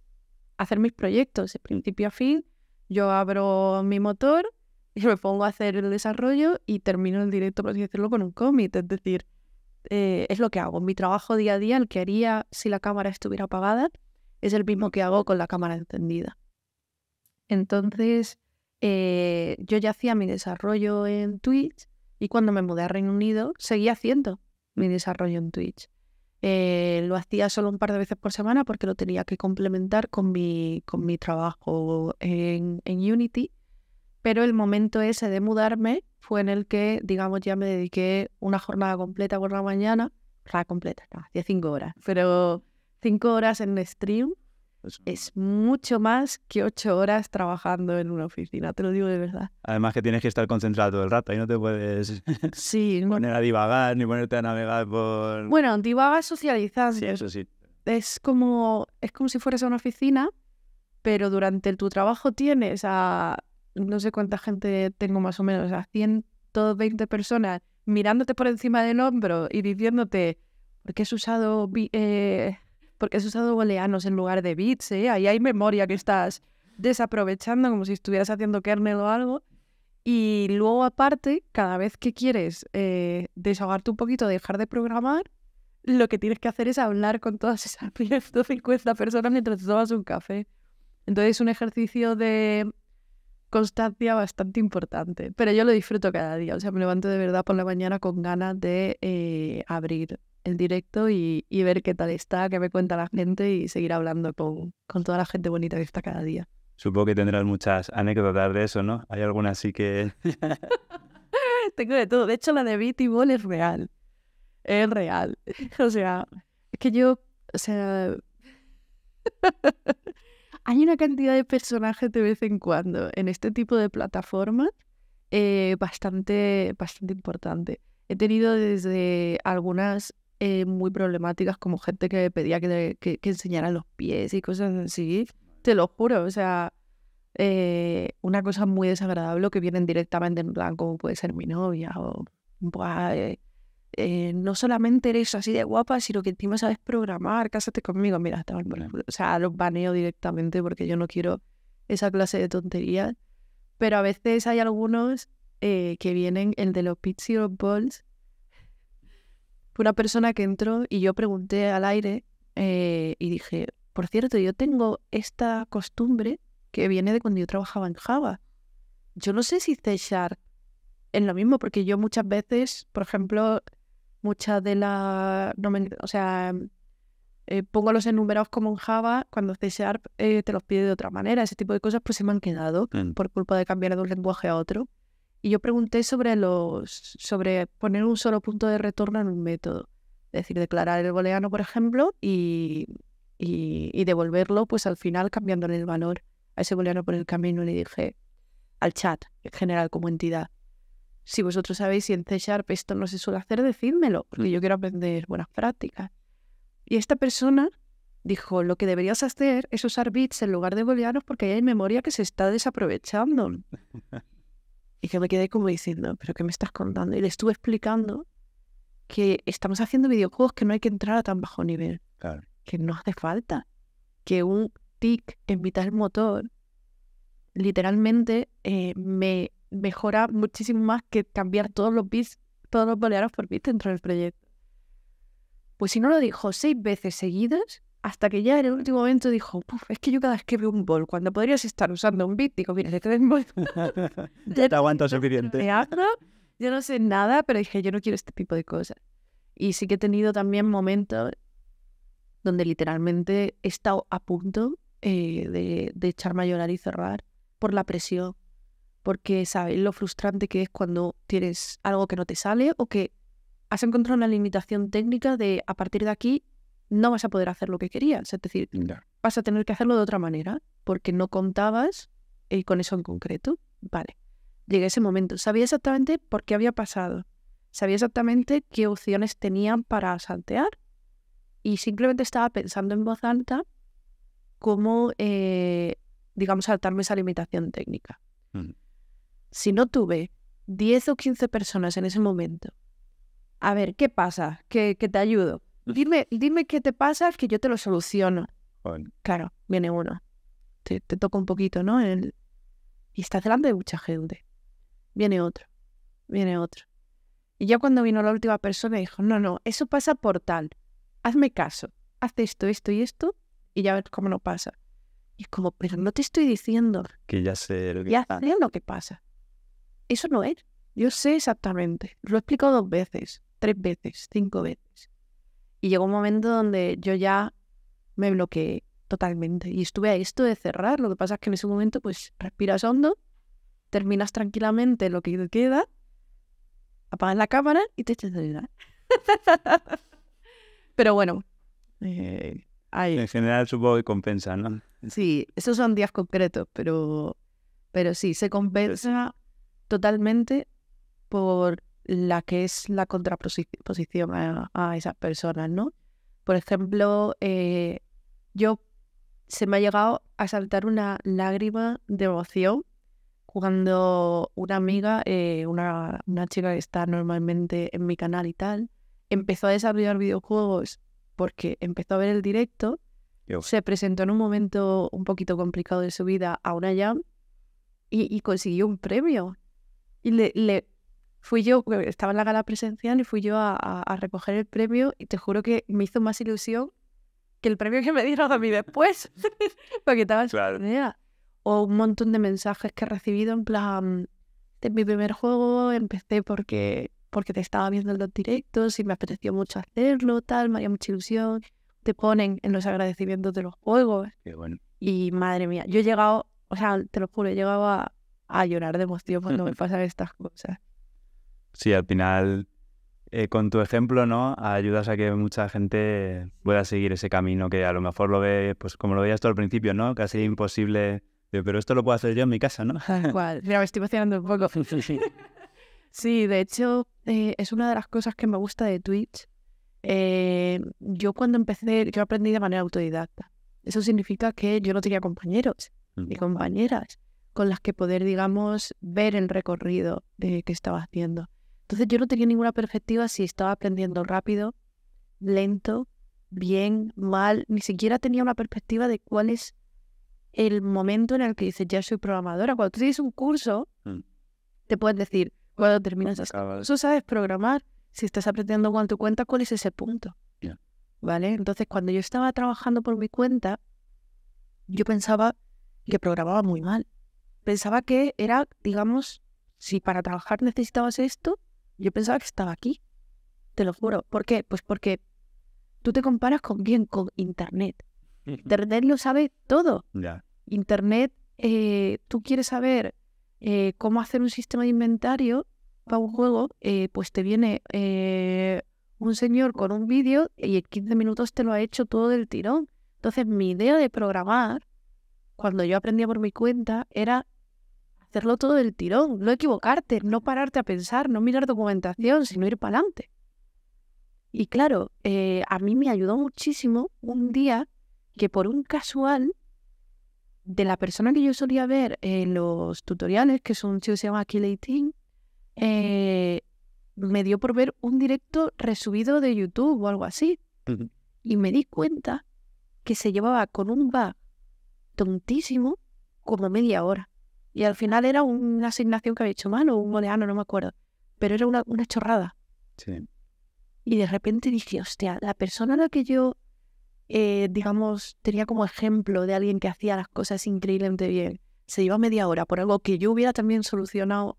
Speaker 1: hacer mis proyectos de principio a fin. Yo abro mi motor y me pongo a hacer el desarrollo y termino el directo, por así decirlo, con un commit. Es decir, eh, es lo que hago. Mi trabajo día a día, el que haría si la cámara estuviera apagada, es el mismo que hago con la cámara encendida. Entonces, eh, yo ya hacía mi desarrollo en Twitch y cuando me mudé a Reino Unido, seguía haciendo mi desarrollo en Twitch. Eh, lo hacía solo un par de veces por semana porque lo tenía que complementar con mi, trabajo en, en Unity, pero el momento ese de mudarme fue en el que, digamos, ya me dediqué una jornada completa por la mañana, jornada completa, no, hacía cinco horas, pero cinco horas en stream es mucho más que ocho horas trabajando en una oficina, te lo digo de verdad.
Speaker 2: Además que tienes que estar concentrado todo el rato y no te puedes poner a divagar ni ponerte a navegar por...
Speaker 1: Bueno, divagas socializando. Sí, eso sí. Es como, es como si fueras a una oficina, pero durante tu trabajo tienes a no sé cuánta gente tengo más o menos, a 120 personas mirándote por encima del hombro y diciéndote, ¿por qué has usado, eh, porque has usado booleanos en lugar de bits? Eh? Ahí hay memoria que estás desaprovechando como si estuvieras haciendo kernel o algo. Y luego aparte, cada vez que quieres eh, desahogarte un poquito, dejar de programar, lo que tienes que hacer es hablar con todas esas 150 personas mientras tomas un café. Entonces es un ejercicio de constancia bastante importante, pero yo lo disfruto cada día, o sea, me levanto de verdad por la mañana con ganas de eh, abrir el directo y, ver qué tal está, qué me cuenta la gente y seguir hablando con, toda la gente bonita que está cada día.
Speaker 2: Supongo que tendrás muchas anécdotas de eso, ¿no? Hay alguna así que...
Speaker 1: Tengo de todo. De hecho, la de Beat Ball es real. Es real. O sea, es que yo, o sea... hay una cantidad de personajes de vez en cuando en este tipo de plataformas eh, bastante, bastante importante. He tenido desde algunas eh, muy problemáticas, como gente que pedía que, que, enseñara los pies y cosas así. Te lo juro, o sea, eh, una cosa muy desagradable que vienen directamente en plan, como puede ser mi novia o eh, no solamente eres así de guapa, sino que encima sabes programar, cásate conmigo. Mira, o sea, los baneo directamente porque yo no quiero esa clase de tonterías. Pero a veces hay algunos eh, que vienen, el de los o Balls. Fue una persona que entró y yo pregunté al aire eh, y dije, por cierto, yo tengo esta costumbre que viene de cuando yo trabajaba en Java. Yo no sé si César es lo mismo, porque yo muchas veces, por ejemplo, muchas de las, o sea, eh, pongo los enumerados como en Java, cuando C Sharp eh, te los pide de otra manera, ese tipo de cosas pues se me han quedado mm. por culpa de cambiar de un lenguaje a otro. Y yo pregunté sobre los sobre poner un solo punto de retorno en un método. Es decir, declarar el booleano, por ejemplo, y, y, devolverlo pues al final cambiándole el valor a ese booleano por el camino. Le dije al chat en general como entidad, si vosotros sabéis si en C Sharp esto no se suele hacer, decídmelo, porque yo quiero aprender buenas prácticas. Y esta persona dijo, lo que deberías hacer es usar bits en lugar de booleanos porque hay memoria que se está desaprovechando. y que me quedé como diciendo, ¿pero qué me estás contando? Y le estuve explicando que estamos haciendo videojuegos que no hay que entrar a tan bajo nivel. Que no hace falta. Que un tic en mitad del motor literalmente eh, me mejora muchísimo más que cambiar todos los bits, todos los boleados por bits dentro del proyecto. Pues si no lo dijo seis veces seguidas, hasta que ya en el último momento dijo, es que yo cada vez que veo un bol, cuando podrías estar usando un bit, digo, mira, de tres bol.
Speaker 2: ya te aguanto suficiente.
Speaker 1: yo no sé nada, pero dije, yo no quiero este tipo de cosas. Y sí que he tenido también momentos donde literalmente he estado a punto eh, de, de echarme a llorar y cerrar por la presión porque sabes lo frustrante que es cuando tienes algo que no te sale o que has encontrado una limitación técnica de a partir de aquí no vas a poder hacer lo que querías, es decir, vas a tener que hacerlo de otra manera porque no contabas eh, con eso en concreto. Vale, llegué a ese momento, sabía exactamente por qué había pasado, sabía exactamente qué opciones tenían para saltear y simplemente estaba pensando en voz alta cómo, eh, digamos, saltarme esa limitación técnica. Mm si no tuve 10 o 15 personas en ese momento, a ver, ¿qué pasa? ¿Qué, te ayudo? Dime, dime qué te pasa, que yo te lo soluciono. Claro, viene uno. Te, toca un poquito, ¿no? Y estás delante de mucha gente. Viene otro. Viene otro. Y ya cuando vino la última persona, dijo, no, no, eso pasa por tal. Hazme caso. Haz esto, esto y esto, y ya ves cómo no pasa. Y es como, pero no te estoy diciendo.
Speaker 2: Que ya sé lo que ya sé
Speaker 1: lo que pasa. Eso no es. Yo sé exactamente. Lo he explicado dos veces, tres veces, cinco veces. Y llegó un momento donde yo ya me bloqueé totalmente. Y estuve a esto de cerrar. Lo que pasa es que en ese momento, pues, respiras hondo, terminas tranquilamente lo que te queda, apagas la cámara y te echas a Pero bueno. Eh, en
Speaker 2: general supongo que compensa, ¿no?
Speaker 1: Sí, esos son días concretos, pero, pero sí, se compensa totalmente por la que es la contraposición a, esas personas, ¿no? Por ejemplo, eh, yo se me ha llegado a saltar una lágrima de emoción cuando una amiga, eh, una, chica que está normalmente en mi canal y tal, empezó a desarrollar videojuegos porque empezó a ver el directo, se presentó en un momento un poquito complicado de su vida a una jam y consiguió un premio. Y le, fui yo, estaba en la gala presencial y fui yo a, recoger el premio y te juro que me hizo más ilusión que el premio que me dieron a mí después, porque estaba claro. idea. O un montón de mensajes que he recibido en plan, de este mi primer juego empecé porque, porque te estaba viendo en los directos y me apeteció mucho hacerlo, tal, me haría mucha ilusión. Te ponen en los agradecimientos de los juegos. Qué bueno. Y madre mía, yo he llegado, o sea, te lo juro, he llegado a, a llorar de emoción cuando me pasan estas cosas.
Speaker 2: Sí, al final, eh, con tu ejemplo, ¿no? Ayudas a que mucha gente pueda seguir ese camino que a lo mejor lo ve, pues como lo veías tú al principio, ¿no? Casi imposible. Pero esto lo puedo hacer yo en mi casa, ¿no?
Speaker 1: igual Mira, me estoy emocionando un poco. sí, de hecho, eh, es una de las cosas que me gusta de Twitch. Eh, yo cuando empecé, yo aprendí de manera autodidacta. Eso significa que yo no tenía compañeros ni compañeras con las que poder, digamos, ver el recorrido de que estaba haciendo. Entonces yo no tenía ninguna perspectiva si estaba aprendiendo rápido, lento, bien, mal, ni siquiera tenía una perspectiva de cuál es el momento en el que dices, ya soy programadora. Cuando tú tienes un curso, mm. te pueden decir, cuando terminas Tú este ¿eh? sabes programar. Si estás aprendiendo con tu cuenta, ¿cuál es ese punto? ¿Vale? Entonces, cuando yo estaba trabajando por mi cuenta, yo pensaba que programaba muy mal pensaba que era, digamos, si para trabajar necesitabas esto, yo pensaba que estaba aquí. Te lo juro. ¿Por qué? Pues porque tú te comparas con quién? Con Internet. Internet lo sabe todo. Internet, eh, tú quieres saber eh, cómo hacer un sistema de inventario para un juego, eh, pues te viene un señor con un vídeo y en 15 minutos te lo ha hecho todo del tirón. Entonces, mi idea de programar, cuando yo aprendía por mi cuenta, era hacerlo todo del tirón, no equivocarte, no pararte a pensar, no mirar documentación, sino ir para adelante. Y claro, eh, a mí me ayudó muchísimo un día que por un casual de la persona que yo solía ver en los tutoriales, que es un chico que se llama Kileitin, eh, me dio por ver un directo resubido de YouTube o algo así. Y me di cuenta que se llevaba con un va tontísimo como media hora. Y al final era una asignación que había hecho mal o un moleano, no me acuerdo. Pero era una, chorrada. Sí. Y de repente dije, hostia, la persona a la que yo, eh, digamos, tenía como ejemplo de alguien que hacía las cosas increíblemente bien, se iba media hora por algo que yo hubiera también solucionado,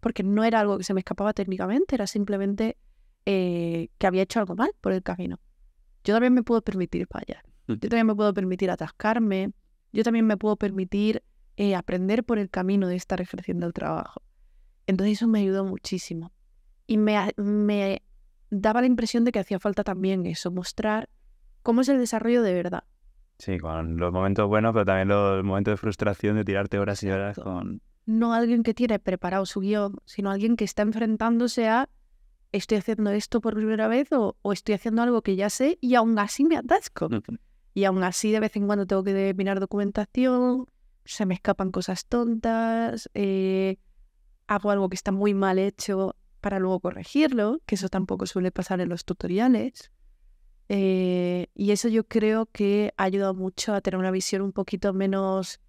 Speaker 1: porque no era algo que se me escapaba técnicamente, era simplemente eh, que había hecho algo mal por el camino. Yo también me puedo permitir fallar. Hmm. Yo también me puedo permitir atascarme. Yo también me puedo permitir eh, aprender por el camino de estar ejerciendo el trabajo. Entonces eso me ayudó muchísimo. Y me, daba la impresión de que hacía falta también eso, mostrar cómo es el desarrollo de verdad.
Speaker 2: Sí, con los momentos buenos, pero también los momentos de frustración de tirarte horas y horas con...
Speaker 1: No alguien que tiene preparado su guión, sino alguien que está enfrentándose a estoy haciendo esto por primera vez o, o estoy haciendo algo que ya sé y aún así me atasco. y aún así de vez en cuando tengo que mirar documentación, se me escapan cosas tontas, eh, hago algo que está muy mal hecho para luego corregirlo, que eso tampoco suele pasar en los tutoriales. Eh, y eso yo creo que ha ayudado mucho a tener una visión un poquito menos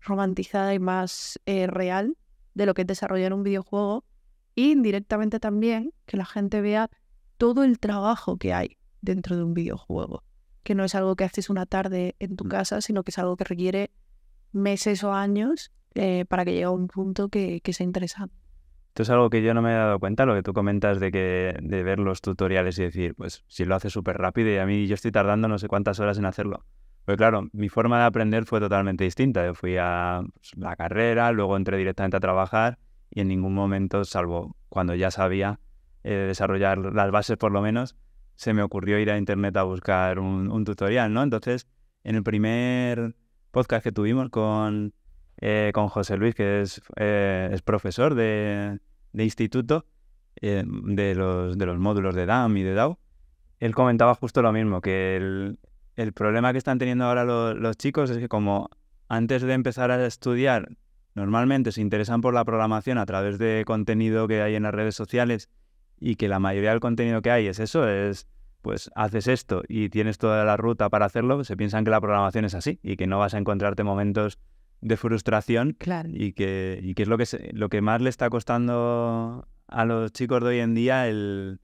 Speaker 1: romantizada y más eh, real de lo que es desarrollar un videojuego. Y e indirectamente también que la gente vea todo el trabajo que hay dentro de un videojuego, que no es algo que haces una tarde en tu mm. casa, sino que es algo que requiere meses o años eh, para que llegue a un punto que, que sea interesante.
Speaker 2: Esto es algo que yo no me he dado cuenta, lo que tú comentas de que de ver los tutoriales y decir, pues si lo hace súper rápido y a mí yo estoy tardando no sé cuántas horas en hacerlo. Pues claro, mi forma de aprender fue totalmente distinta. Yo fui a pues, la carrera, luego entré directamente a trabajar y en ningún momento, salvo cuando ya sabía eh, desarrollar las bases por lo menos, se me ocurrió ir a internet a buscar un, un tutorial, ¿no? Entonces, en el primer podcast que tuvimos con, eh, con José Luis, que es, eh, es profesor de, instituto eh, de, los, de los módulos de DAM y de DAO, él comentaba justo lo mismo, que el, problema que están teniendo ahora los chicos es que como antes de empezar a estudiar, normalmente se interesan por la programación a través de contenido que hay en las redes sociales y que la mayoría del contenido que hay es eso, es pues haces esto y tienes toda la ruta para hacerlo, se piensan que la programación es así y que no vas a encontrarte momentos de frustración claro. y, que, y que es lo que, lo que más le está costando a los chicos de hoy en día el,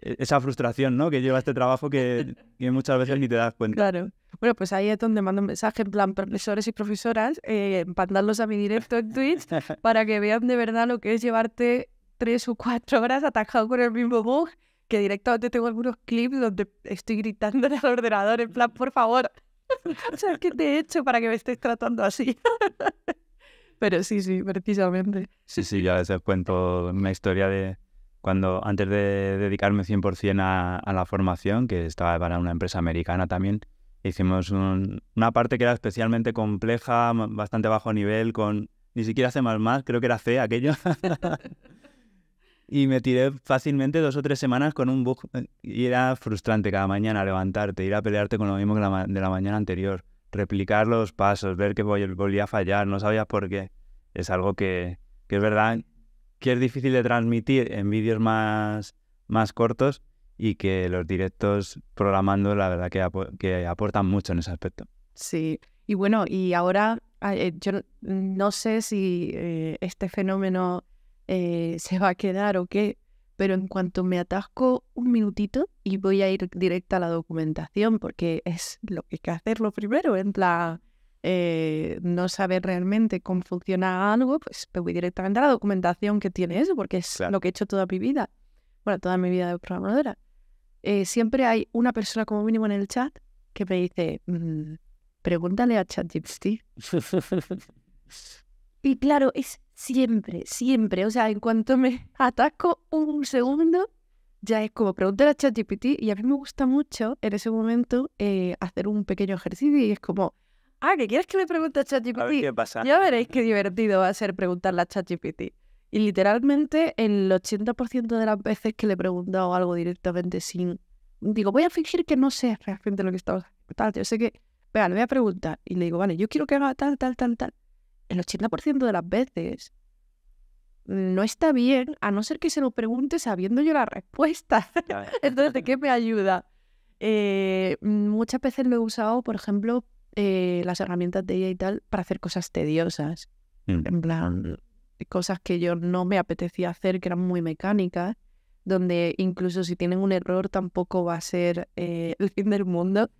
Speaker 2: e, esa frustración ¿no? que lleva este trabajo que, muchas veces ni te das cuenta.
Speaker 1: Claro. Bueno, pues ahí es donde mando un mensaje en plan profesores y profesoras, eh, mandarlos a mi directo en Twitch para que vean de verdad lo que es llevarte tres o cuatro horas atajado con el mismo bug que directamente tengo algunos clips donde estoy gritando al ordenador en plan, por favor, o ¿qué te he hecho para que me estés tratando así? Pero sí, sí, precisamente.
Speaker 2: Sí, sí, yo a veces cuento una historia de cuando antes de dedicarme 100% a, a la formación, que estaba para una empresa americana también, hicimos una parte que era especialmente compleja, bastante bajo nivel, con ni siquiera C++, creo que era C aquello y me tiré fácilmente dos o tres semanas con un bug eh, y era frustrante cada mañana levantarte, ir a pelearte con lo mismo que la de la mañana anterior, replicar los pasos, ver que volvía a fallar, no sabías por qué. Es algo que, es verdad que es difícil de transmitir en vídeos más, más cortos y que los directos programando la verdad que, que aportan mucho en ese aspecto.
Speaker 1: Sí, y bueno, y ahora eh, yo no sé si eh, este fenómeno eh, se va a quedar o qué, pero en cuanto me atasco un minutito y voy a ir directa a la documentación, porque es lo que hay que hacerlo primero, en eh, no saber realmente cómo funciona algo, pues me voy directamente a la documentación que tiene eso, porque es lo que he hecho toda mi vida, bueno, toda mi vida de programadora. Eh, siempre hay una persona como mínimo en el chat que me dice, mm, pregúntale a ChatGPT. y claro, es Siempre, siempre. O sea, en cuanto me atasco un segundo, ya es como preguntar a ChatGPT y a mí me gusta mucho en ese momento eh, hacer un pequeño ejercicio y es como, ah, ¿qué quieres que le pregunte a ChatGPT? Ya veréis qué divertido va a ser preguntarle a ChatGPT. Y literalmente el 80% de las veces que le he preguntado algo directamente sin... Digo, voy a fingir que no sé realmente lo que estaba... Tal, yo sé que... vean le voy a preguntar. Y le digo, vale, yo quiero que haga tal, tal, tal, tal el 80% de las veces no está bien, a no ser que se lo pregunte sabiendo yo la respuesta. Entonces, ¿de qué me ayuda? Eh, muchas veces lo he usado, por ejemplo, eh, las herramientas de ella y tal, para hacer cosas tediosas. Mm. En plan, cosas que yo no me apetecía hacer, que eran muy mecánicas, donde incluso si tienen un error tampoco va a ser eh, el fin del mundo,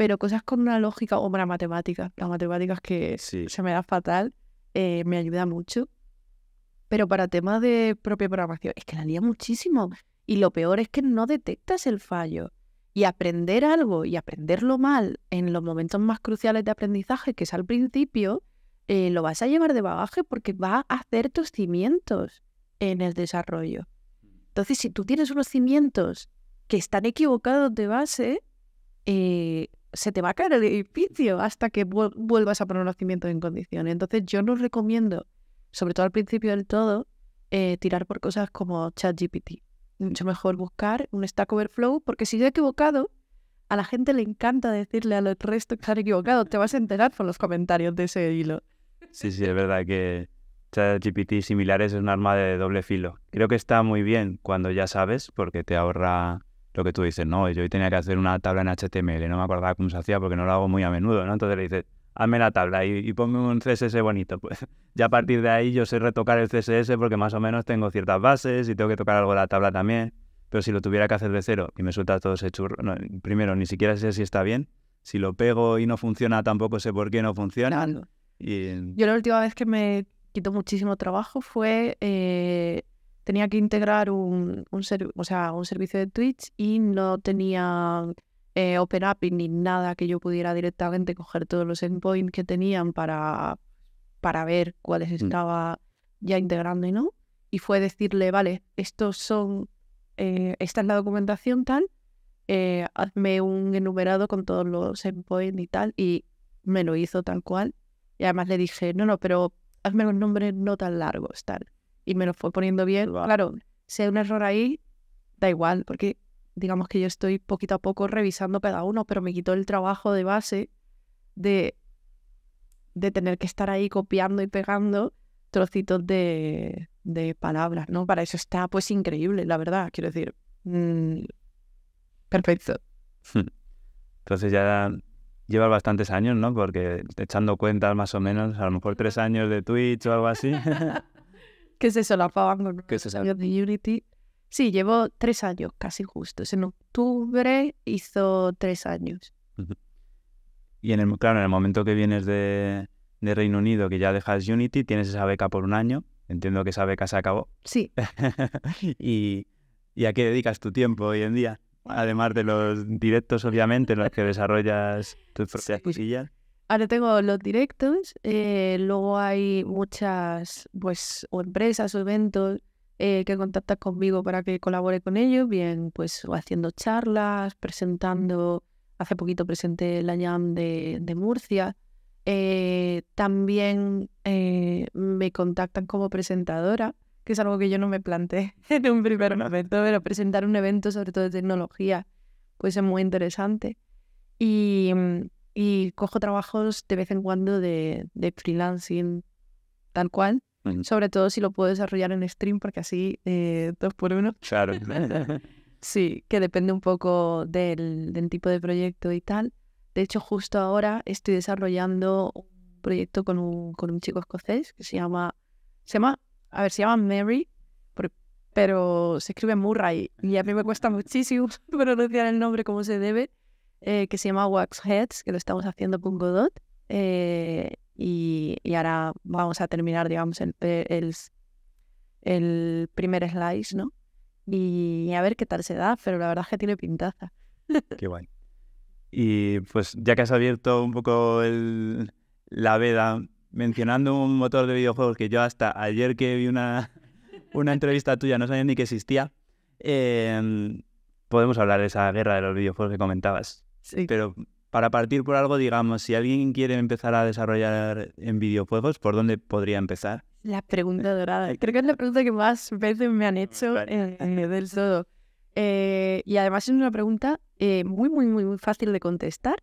Speaker 1: pero cosas con una lógica o para matemática Las matemáticas que se me da fatal, eh, me ayuda mucho. Pero para temas de propia programación, es que la lía muchísimo. Y lo peor es que no detectas el fallo. Y aprender algo y aprenderlo mal en los momentos más cruciales de aprendizaje, que es al principio, eh, lo vas a llevar de bagaje porque va a hacer tus cimientos en el desarrollo. Entonces, si tú tienes unos cimientos que están equivocados de base, eh, se te va a caer el edificio hasta que vuelvas a poner los cimientos en condiciones. Entonces yo no recomiendo, sobre todo al principio del todo, eh, tirar por cosas como ChatGPT. Mucho mejor buscar un Stack Overflow, porque si yo he equivocado, a la gente le encanta decirle al resto que equivocado. Te vas a enterar con los comentarios de ese hilo.
Speaker 2: Sí, sí, es verdad que ChatGPT similares es un arma de doble filo. Creo que está muy bien cuando ya sabes, porque te ahorra lo que tú dices, no, yo hoy tenía que hacer una tabla en HTML, no me acordaba cómo se hacía porque no lo hago muy a menudo, ¿no? Entonces le dices, hazme la tabla y, y, un CSS bonito. Pues ya a partir de ahí yo sé retocar el CSS porque más o menos tengo ciertas bases y tengo que tocar algo de la tabla también. Pero si lo tuviera que hacer de cero y me suelta todo ese churro, primero ni siquiera sé si está bien. Si lo pego y no funciona, tampoco sé por qué no funciona. Yo
Speaker 1: la última vez que me quitó muchísimo trabajo fue eh, tenía que integrar un, o sea, un servicio de Twitch y no tenía eh, ni nada que yo pudiera directamente coger todos los endpoints que tenían para, para ver cuáles mm. estaba ya integrando y no. Y fue decirle, vale, estos son, eh, esta es la documentación tal, eh, hazme un enumerado con todos los endpoints y tal. Y me lo hizo tal cual. Y además le dije, no, no, pero hazme los nombres no tan largos, tal y me lo fue poniendo bien. Claro, si hay un error ahí, da igual, porque digamos que yo estoy poquito a poco revisando cada uno, pero me quitó el trabajo de base de, de tener que estar ahí copiando y pegando trocitos de, de palabras, ¿no? Para eso está pues increíble, la verdad, quiero decir. Mm, perfecto. Hmm.
Speaker 2: Entonces ya lleva bastantes años, ¿no? Porque echando cuentas más o menos, a lo mejor tres años de Twitch o algo así.
Speaker 1: que se solapaban con que eso? de Unity. Sí, llevo tres años casi justo. En octubre hizo tres años.
Speaker 2: Y en el, claro, en el momento que vienes de, Reino Unido, que ya dejas Unity, tienes esa beca por un año. Entiendo que esa beca se acabó. Sí. y, ¿Y a qué dedicas tu tiempo hoy en día? Además de los directos, obviamente, en los que desarrollas tus propias pues cosillas.
Speaker 1: Ahora tengo los directos, eh, luego hay muchas pues o empresas o eventos eh, que contactan conmigo para que colabore con ellos, bien pues haciendo charlas, presentando, hace poquito presenté la ñam de, de Murcia, eh, también me contactan como presentadora, que es algo que yo no me planteé en un primer momento, pero presentar un evento sobre todo de tecnología, pues es muy interesante. Y mm, y cojo trabajos de vez en cuando de, freelancing tal cual. Sobre todo si lo puedo desarrollar en stream, porque así eh, dos por uno. Claro. sí, que depende un poco del, tipo de proyecto y tal. De hecho, justo ahora estoy desarrollando un proyecto con un, con un chico escocés que se llama, se llama, a ver, se llama Mary, pero se escribe Murray y a mí me cuesta muchísimo pronunciar el nombre como se debe. Eh, que se llama Wax Heads, que lo estamos haciendo con Godot. Eh, y, ahora vamos a terminar, digamos, el, primer slice, ¿no? Y a ver qué tal se da, pero la verdad es que tiene pintaza.
Speaker 2: Qué guay. Y pues ya que has abierto un poco el, la veda mencionando un motor de videojuegos que yo hasta ayer que vi una, entrevista tuya no sabía ni que existía, em, podemos hablar de esa guerra de los videojuegos que comentabas. Pero para partir por algo, digamos, si alguien quiere empezar a desarrollar en videojuegos, ¿por dónde podría empezar?
Speaker 1: La pregunta dorada. Creo que es la pregunta que más veces me han hecho en, del todo. Eh, y además es una pregunta eh, muy, muy, muy, fácil de contestar.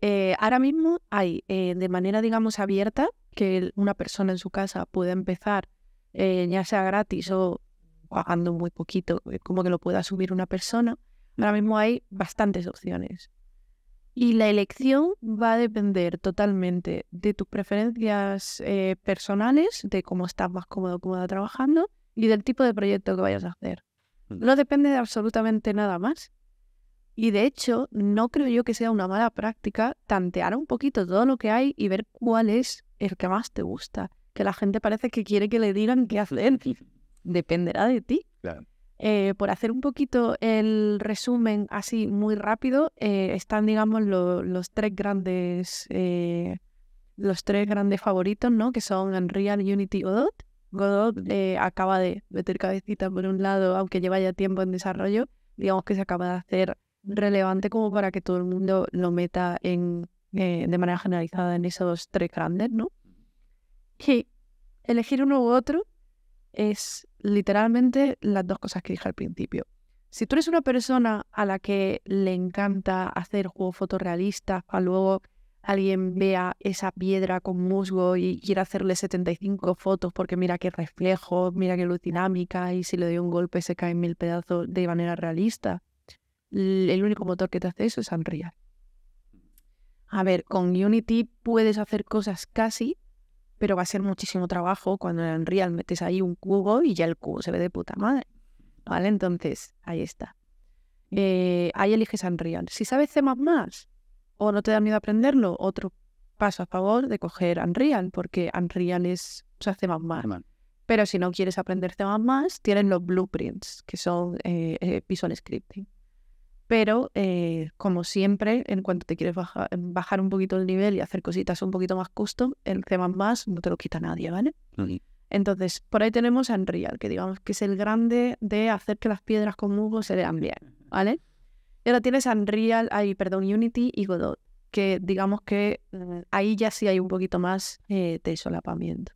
Speaker 1: Eh, ahora mismo hay, de manera, digamos, abierta, que una persona en su casa pueda empezar, ya sea gratis o pagando muy poquito, como que lo pueda subir una persona. Ahora mismo hay bastantes opciones. Y la elección va a depender totalmente de tus preferencias eh, personales, de cómo estás más cómodo, cómoda trabajando y del tipo de proyecto que vayas a hacer. Mm. No depende de absolutamente nada más. Y de hecho, no creo yo que sea una mala práctica tantear un poquito todo lo que hay y ver cuál es el que más te gusta. Que la gente parece que quiere que le digan qué hacer. Dependerá de ti. Claro. Eh, por hacer un poquito el resumen así muy rápido, eh, están, digamos, los tres grandes eh, los tres grandes favoritos, ¿no? Que son Unreal, Unity, Godot. Godot acaba de meter cabecita por un lado, aunque lleva ya tiempo en desarrollo, digamos que se acaba de hacer relevante como para que todo el mundo lo meta en, de manera generalizada en esos tres grandes, ¿no? Y elegir uno u otro es literalmente las dos cosas que dije al principio. Si tú eres una persona a la que le encanta hacer juegos fotorrealistas para luego alguien vea esa piedra con musgo y quiere hacerle 75 fotos porque mira qué reflejo, mira qué luz dinámica y si le doy un golpe se cae en mil pedazos de manera realista, el único motor que te hace eso es Unreal. A ver, con Unity puedes hacer cosas casi, pero va a ser muchísimo trabajo cuando en Unreal metes ahí un cubo y ya el cubo se ve de puta madre. ¿Vale? Entonces, ahí está. Eh, ahí eliges Unreal. Si sabes C++ o no te da miedo aprenderlo, otro paso a favor de coger Unreal, porque Unreal es, más C++. Pero si no quieres aprender C++, tienen los blueprints, que son eh, eh Visual Scripting. Pero, eh, como siempre, en cuanto te quieres bajar, un poquito el nivel y hacer cositas un poquito más custom, el C++ no te lo quita nadie, ¿vale? Entonces, por ahí tenemos Unreal, que digamos que es el grande de hacer que las piedras con musgo se vean bien, ¿vale? Y ahora tienes Unreal, ahí, perdón, Unity y Godot, que digamos que mm, ahí ya sí hay un poquito más eh, de solapamiento.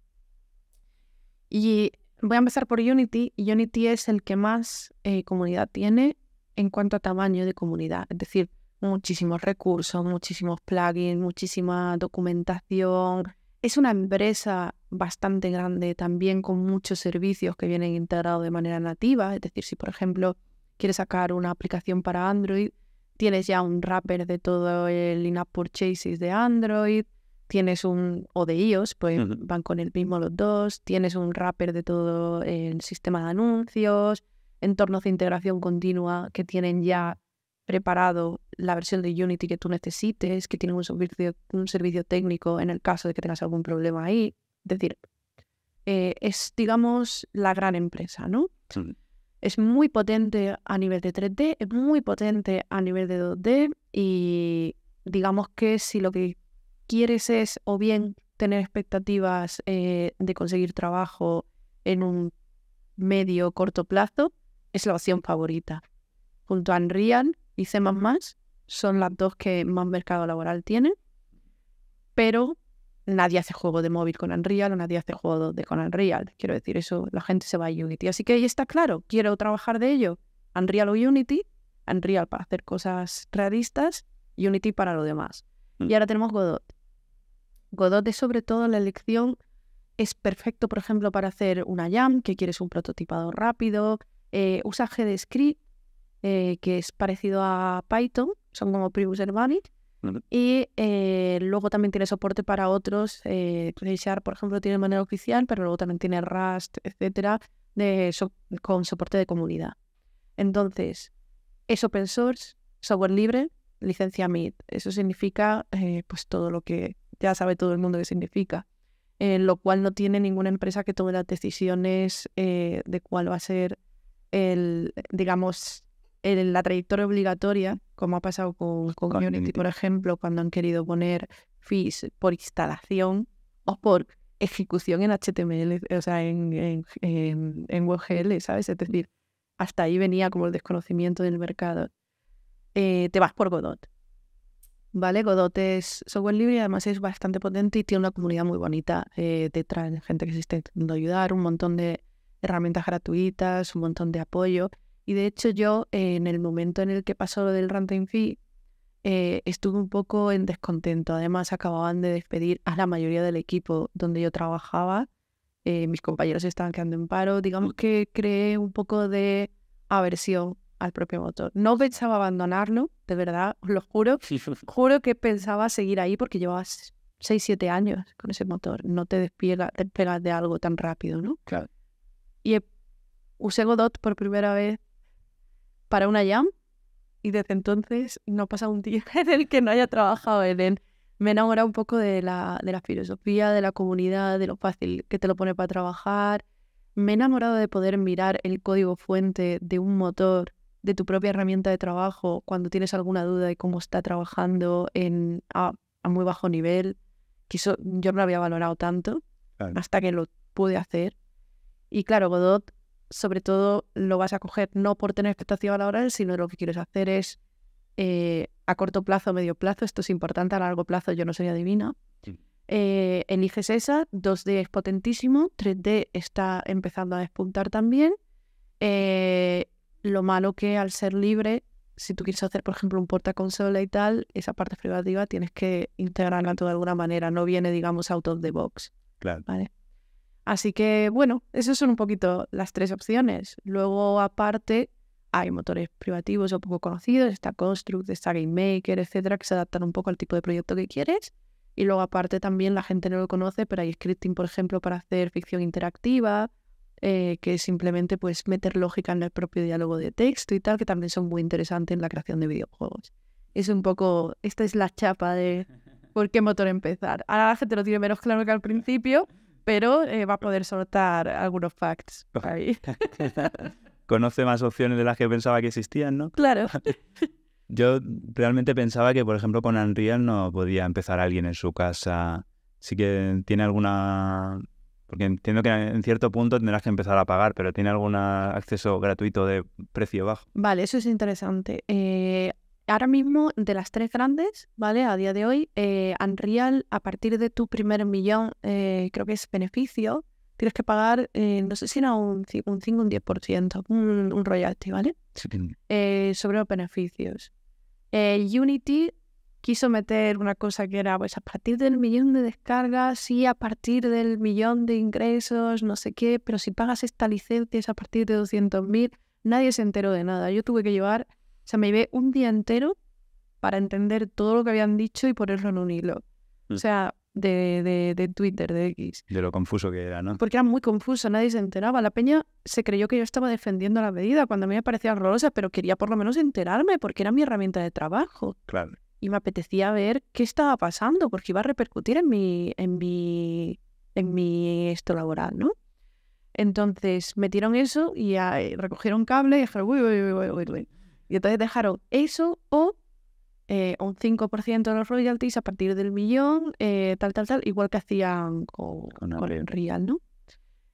Speaker 1: Y voy a empezar por Unity. Unity es el que más eh, comunidad tiene en cuanto a tamaño de comunidad, es decir, muchísimos recursos, muchísimos plugins, muchísima documentación. Es una empresa bastante grande también con muchos servicios que vienen integrados de manera nativa, es decir, si por ejemplo quieres sacar una aplicación para Android, tienes ya un wrapper de todo el in-app purchases de Android, tienes un, o de iOS, pues van con el mismo los dos, tienes un wrapper de todo el sistema de anuncios, entornos de integración continua que tienen ya preparado la versión de Unity que tú necesites, que tienen un servicio, un servicio técnico en el caso de que tengas algún problema ahí. Es decir, eh, es, digamos, la gran empresa, ¿no? Mm. Es muy potente a nivel de 3D, es muy potente a nivel de 2D y digamos que si lo que quieres es o bien tener expectativas eh, de conseguir trabajo en un medio corto plazo, es la opción favorita. Junto a Unreal y C++ son las dos que más mercado laboral tienen, pero nadie hace juego de móvil con Unreal o nadie hace juego de con Unreal. Quiero decir, eso la gente se va a Unity. Así que ahí está claro, quiero trabajar de ello. Unreal o Unity, Unreal para hacer cosas realistas, Unity para lo demás. Mm. Y ahora tenemos Godot. Godot es sobre todo la elección, es perfecto, por ejemplo, para hacer una jam, que quieres un prototipado rápido, eh, de GDScript, eh, que es parecido a Python, son como previews Y eh, luego también tiene soporte para otros. Eh, por ejemplo, tiene manera oficial, pero luego también tiene Rust, etcétera, de con soporte de comunidad. Entonces, es open source, software libre, licencia MIT. Eso significa eh, pues todo lo que ya sabe todo el mundo que significa. lo cual no tiene ninguna empresa que tome las decisiones de cuál va a ser el, digamos, en la trayectoria obligatoria, como ha pasado con, Community, por ejemplo, cuando han querido poner fees por instalación o por ejecución en HTML, o sea, en, en, en, WebGL, ¿sabes? Es decir, hasta ahí venía como el desconocimiento del mercado. Eh, te vas por Godot. ¿Vale? Godot es software libre y además es bastante potente y tiene una comunidad muy bonita eh, detrás, gente que se está intentando ayudar, un montón de, herramientas gratuitas, un montón de apoyo. Y de hecho yo, en el momento en el que pasó lo del runtime Fee, eh, estuve un poco en descontento. Además, acababan de despedir a la mayoría del equipo donde yo trabajaba. Eh, mis compañeros estaban quedando en paro. Digamos que creé un poco de aversión al propio motor. No pensaba abandonarlo, de verdad, os lo juro. Juro que pensaba seguir ahí porque llevaba 6, 7 años con ese motor. No te despegas de algo tan rápido, ¿no? Claro y usé Godot por primera vez para una jam y desde entonces no pasa un día en el que no haya trabajado en Me he enamorado un poco de la, de la filosofía, de la comunidad, de lo fácil que te lo pone para trabajar. Me he enamorado de poder mirar el código fuente de un motor, de tu propia herramienta de trabajo, cuando tienes alguna duda de cómo está trabajando en, a, muy bajo nivel, que yo no lo había valorado tanto hasta que lo pude hacer. Y claro, Godot sobre todo lo vas a coger no por tener expectativa laboral, sino lo que quieres hacer es eh, a corto plazo, medio plazo, esto es importante, a largo plazo yo no soy adivina. Mm. Eh, eliges esa, 2D es potentísimo, 3D está empezando a despuntar también. Eh, lo malo que al ser libre, si tú quieres hacer, por ejemplo, un portaconsola y tal, esa parte privativa tienes que integrarla de alguna manera, no viene, digamos, out of the box. Claro. ¿vale? Así que bueno, esas son un poquito las tres opciones. Luego aparte hay motores privativos o poco conocidos, está Construct, está GameMaker, etcétera, que se adaptan un poco al tipo de proyecto que quieres. Y luego aparte también la gente no lo conoce, pero hay scripting, por ejemplo, para hacer ficción interactiva, eh, que simplemente pues meter lógica en el propio diálogo de texto y tal, que también son muy interesantes en la creación de videojuegos. Es un poco, esta es la chapa de por qué motor empezar. Ahora la gente lo tiene menos claro que al principio, pero eh, va a poder soltar algunos facts. Ahí.
Speaker 2: Conoce más opciones de las que pensaba que existían, ¿no? Claro. Yo realmente pensaba que, por ejemplo, con Unreal no podía empezar alguien en su casa. Sí que tiene alguna... Porque entiendo que en cierto punto tendrás que empezar a pagar, pero tiene algún acceso gratuito de precio bajo.
Speaker 1: Vale, eso es interesante. Eh, Ahora mismo, de las tres grandes, ¿vale? A día de hoy, eh, Unreal, a partir de tu primer millón, eh, creo que es beneficio, tienes que pagar, eh, no sé si era un, un 5 un 10%, un, royalty, ¿vale? sobre los beneficios. Unity quiso meter una cosa que era, pues a partir del millón de descargas y a partir del millón de ingresos, no sé qué, pero si pagas esta licencia es a partir de 200.000, nadie se enteró de nada. Yo tuve que llevar o sea, me llevé un día entero para entender todo lo que habían dicho y ponerlo en un hilo. O mm. sea, de, de, Twitter, de X.
Speaker 2: De lo confuso que era, ¿no? Porque
Speaker 1: era muy confuso, nadie se enteraba. La peña se creyó que yo estaba defendiendo la medida cuando a mí me parecía horrorosa, pero quería por lo menos enterarme porque era mi herramienta de trabajo. Claro. Y me apetecía ver qué estaba pasando porque iba a repercutir en mi, en mi, en mi esto laboral, ¿no? Entonces metieron eso y eh, recogieron cable y dijeron, uy, uy, uy, uy, uy. Y entonces dejaron eso o eh, un 5% de los royalties a partir del millón, eh, tal, tal, tal, igual que hacían con, Real, ¿no?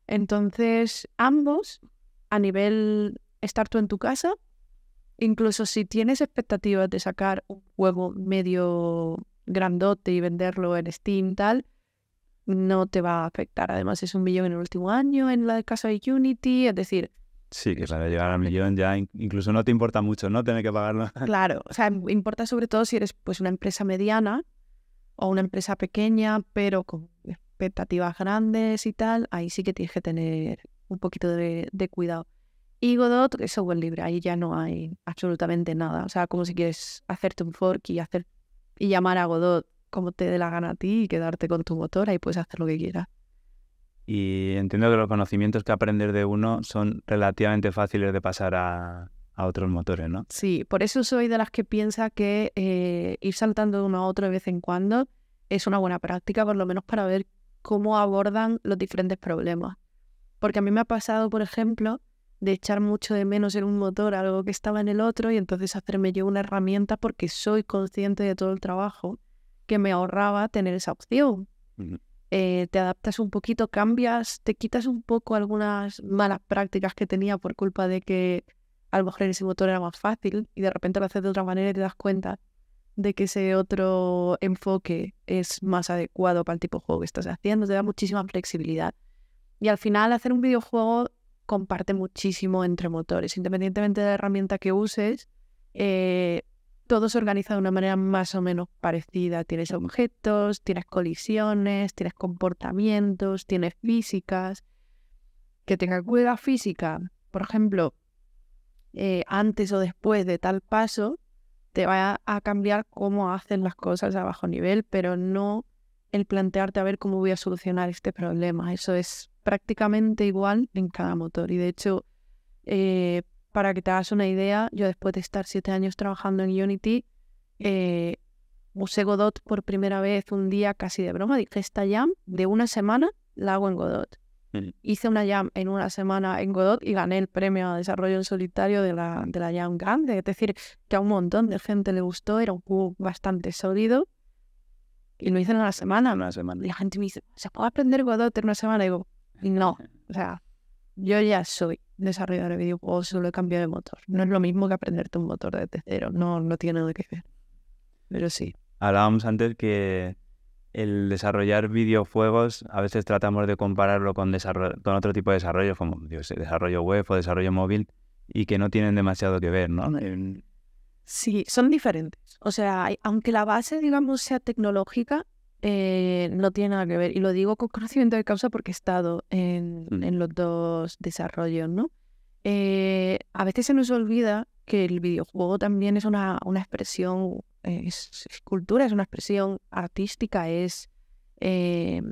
Speaker 1: Entonces, ambos, a nivel estar tú en tu casa, incluso si tienes expectativas de sacar un juego medio grandote y venderlo en Steam, tal, no te va a afectar. Además, es un millón en el último año en la casa de Unity, es decir,
Speaker 2: Sí, que para llegar al millón ya incluso no te importa mucho, ¿no? Tener que pagarlo. Claro,
Speaker 1: o sea, importa sobre todo si eres pues una empresa mediana o una empresa pequeña, pero con expectativas grandes y tal, ahí sí que tienes que tener un poquito de, cuidado. Y Godot es software libre, ahí ya no hay absolutamente nada. O sea, como si quieres hacerte un fork y, hacer, y llamar a Godot como te dé la gana a ti y quedarte con tu motor, ahí puedes hacer lo que quieras
Speaker 2: y entiendo que los conocimientos que aprender de uno son relativamente fáciles de pasar a, otros motores, ¿no?
Speaker 1: Sí, por eso soy de las que piensa que eh, ir saltando de uno a otro de vez en cuando es una buena práctica, por lo menos para ver cómo abordan los diferentes problemas. Porque a mí me ha pasado, por ejemplo, de echar mucho de menos en un motor algo que estaba en el otro y entonces hacerme yo una herramienta porque soy consciente de todo el trabajo que me ahorraba tener esa opción. Eh, te adaptas un poquito, cambias, te quitas un poco algunas malas prácticas que tenía por culpa de que a lo mejor ese motor era más fácil y de repente lo haces de otra manera y te das cuenta de que ese otro enfoque es más adecuado para el tipo de juego que estás haciendo, te da muchísima flexibilidad. Y al final hacer un videojuego comparte muchísimo entre motores, independientemente de la herramienta que uses, eh, todo se organiza de una manera más o menos parecida. Tienes objetos, tienes colisiones, tienes comportamientos, tienes físicas. Que tenga cuidado física, por ejemplo, eh, antes o después de tal paso, te va a cambiar cómo hacen las cosas a bajo nivel, pero no el plantearte a ver cómo voy a solucionar este problema. Eso es prácticamente igual en cada motor. Y de hecho, eh, para que te hagas una idea, yo después de estar siete años trabajando en Unity, eh, usé Godot por primera vez un día casi de broma. Dije, esta jam de una semana la hago en Godot. Hice una jam en una semana en Godot y gané el premio a desarrollo en solitario de la, de la jam grande. Es decir, que a un montón de gente le gustó, era un juego bastante sólido. Y lo hice en una semana. Una semana. Y la gente me dice, ¿se puede aprender Godot en una semana? Y digo, no, o sea, yo ya soy. Desarrollar videojuegos solo he cambiado de motor. No es lo mismo que aprenderte un motor desde cero, no, no tiene nada que ver. Pero sí.
Speaker 2: Hablábamos antes que el desarrollar videojuegos, a veces tratamos de compararlo con, con otro tipo de desarrollo, como desarrollo web o desarrollo móvil, y que no tienen demasiado que ver, ¿no?
Speaker 1: Sí, son diferentes. O sea, aunque la base, digamos, sea tecnológica, eh, no tiene nada que ver. Y lo digo con conocimiento de causa porque he estado en, mm. los dos desarrollos, ¿no? Eh, a veces se nos olvida que el videojuego también es una, expresión, es, cultura, es una expresión artística, es, eh,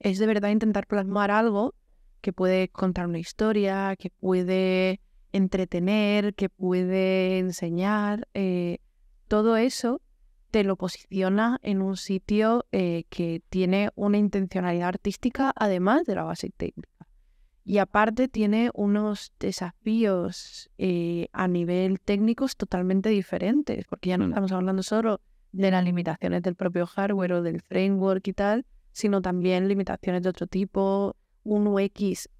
Speaker 1: es de verdad intentar plasmar algo que puede contar una historia, que puede entretener, que puede enseñar. todo eso te lo posiciona en un sitio eh, que tiene una intencionalidad artística además de la base técnica. Y aparte tiene unos desafíos eh, a nivel técnico totalmente diferentes, porque ya no mm. estamos hablando solo de las limitaciones del propio hardware o del framework y tal, sino también limitaciones de otro tipo, un UX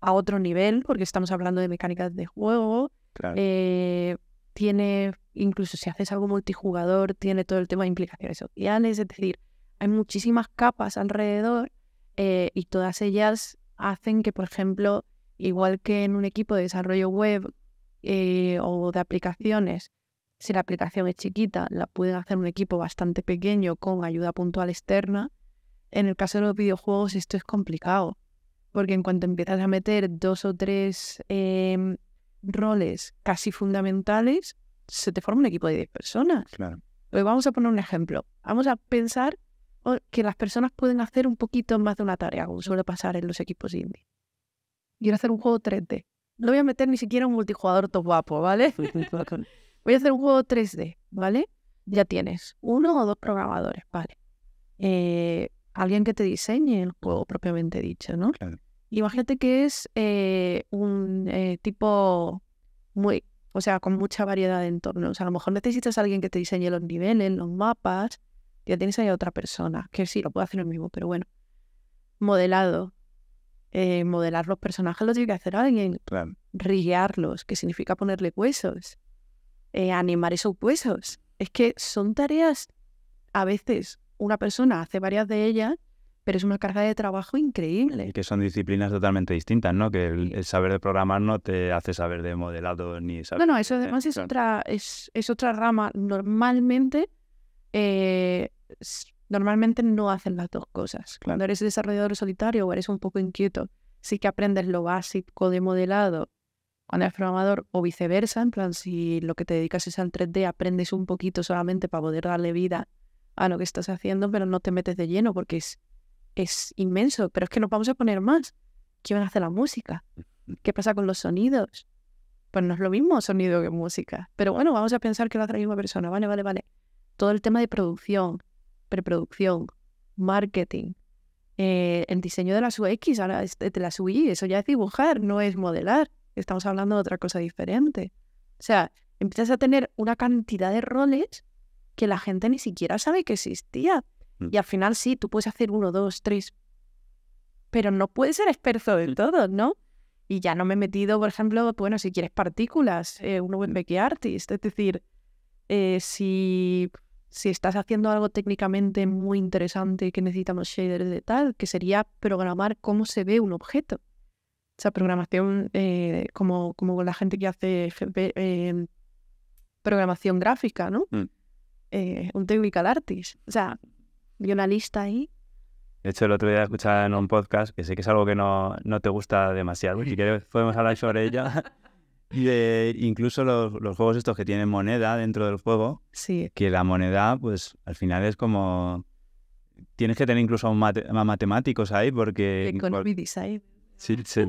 Speaker 1: a otro nivel, porque estamos hablando de mecánicas de juego, eh, tiene, incluso si haces algo multijugador, tiene todo el tema de implicaciones sociales, es decir, hay muchísimas capas alrededor eh, y todas ellas hacen que, por ejemplo, igual que en un equipo de desarrollo web eh, o de aplicaciones, si la aplicación es chiquita, la puede hacer un equipo bastante pequeño con ayuda puntual externa. En el caso de los videojuegos esto es complicado, porque en cuanto empiezas a meter dos o tres em, roles casi fundamentales, se te forma un equipo de 10 personas. Claro. Pues vamos a poner un ejemplo. Vamos a pensar que las personas pueden hacer un poquito más de una tarea, como suele pasar en los equipos indie. Quiero hacer un juego 3D. No voy a meter ni siquiera un multijugador top guapo, ¿vale? voy a hacer un juego 3D, ¿vale? Ya tienes uno o dos programadores, ¿vale? Eh, alguien que te diseñe el juego propiamente dicho, ¿no? Claro. Imagínate que es eh, un eh, tipo muy, o sea, con mucha variedad de entornos. a lo mejor necesitas a alguien que te diseñe los niveles, los mapas. Ya tienes ahí a otra persona, que sí, lo puede hacer el mismo, pero bueno. Modelado. Eh, modelar los personajes lo tiene que hacer alguien. Riguearlos, que significa ponerle huesos. animar esos huesos. Es que son tareas, a veces una persona hace varias de ellas pero es una carga de trabajo increíble. Y
Speaker 2: que son disciplinas totalmente distintas, ¿no? Que el, saber de programar no te hace saber de modelado ni saber... No, no, eso además es, otra,
Speaker 1: es, otra rama. Normalmente, eh, normalmente no hacen las dos cosas. Cuando eres desarrollador solitario o eres un poco inquieto, sí que aprendes lo básico de modelado cuando eres programador o viceversa, en plan, si lo que te dedicas es al 3D, aprendes un poquito solamente para poder darle vida a lo que estás haciendo, pero no te metes de lleno porque es es inmenso, pero es que nos vamos a poner más. ¿Qué van a hacer la música? ¿Qué pasa con los sonidos? Pues no es lo mismo sonido que música. Pero bueno, vamos a pensar que lo hace la misma persona. Vale, vale, vale. Todo el tema de producción, preproducción, marketing, eh, el diseño de las UX, ahora de las UI, eso ya es dibujar, no es modelar. Estamos hablando de otra cosa diferente. O sea, empiezas a tener una cantidad de roles que la gente ni siquiera sabe que existía. Mm. Y al final sí, tú puedes hacer uno, dos, tres, pero no puedes ser experto del mm. todo, ¿no? Y ya no me he metido, por ejemplo, bueno, si quieres partículas, eh, un que artist, es decir, eh, si, si estás haciendo algo técnicamente muy interesante que necesitamos shaders de tal, que sería programar cómo se ve un objeto. O sea, programación eh, como, con la gente que hace eh, programación gráfica, ¿no? Mm. un technical artist. O sea, Vi una lista ahí.
Speaker 2: De hecho, el otro día escuchaba en un podcast, que sé que es algo que no, te gusta demasiado, si quieres podemos hablar sobre ella. incluso los, juegos estos que tienen moneda dentro del juego, sí. que la moneda, pues al final es como... Tienes que tener incluso más matemáticos ahí porque... Economy ahí. Sí, sí.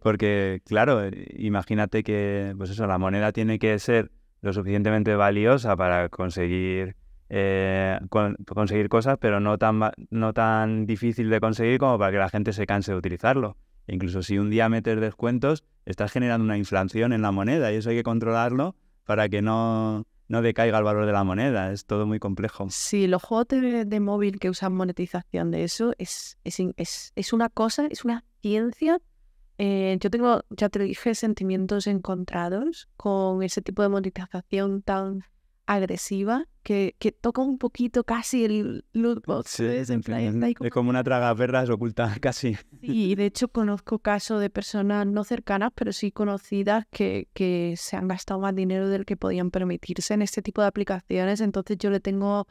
Speaker 2: Porque, claro, imagínate que, pues eso, la moneda tiene que ser lo suficientemente valiosa para conseguir eh, conseguir cosas, pero no tan, no tan difícil de conseguir como para que la gente se canse de utilizarlo. incluso si un día metes descuentos, estás generando una inflación en la moneda y eso hay que controlarlo para que no, no decaiga el valor de la moneda. Es todo muy complejo.
Speaker 1: Sí, los juegos de, móvil que usan monetización de eso es, es, una cosa, es una ciencia. Eh, yo tengo, ya te dije, sentimientos encontrados con ese tipo de monetización tan agresiva que, toca un poquito casi el loot
Speaker 2: oh, pues, box. es como una traga perras oculta casi.
Speaker 1: Y de hecho conozco casos de personas no cercanas, pero sí conocidas que, se han gastado más dinero del que podían permitirse en este tipo de aplicaciones. Entonces yo le tengo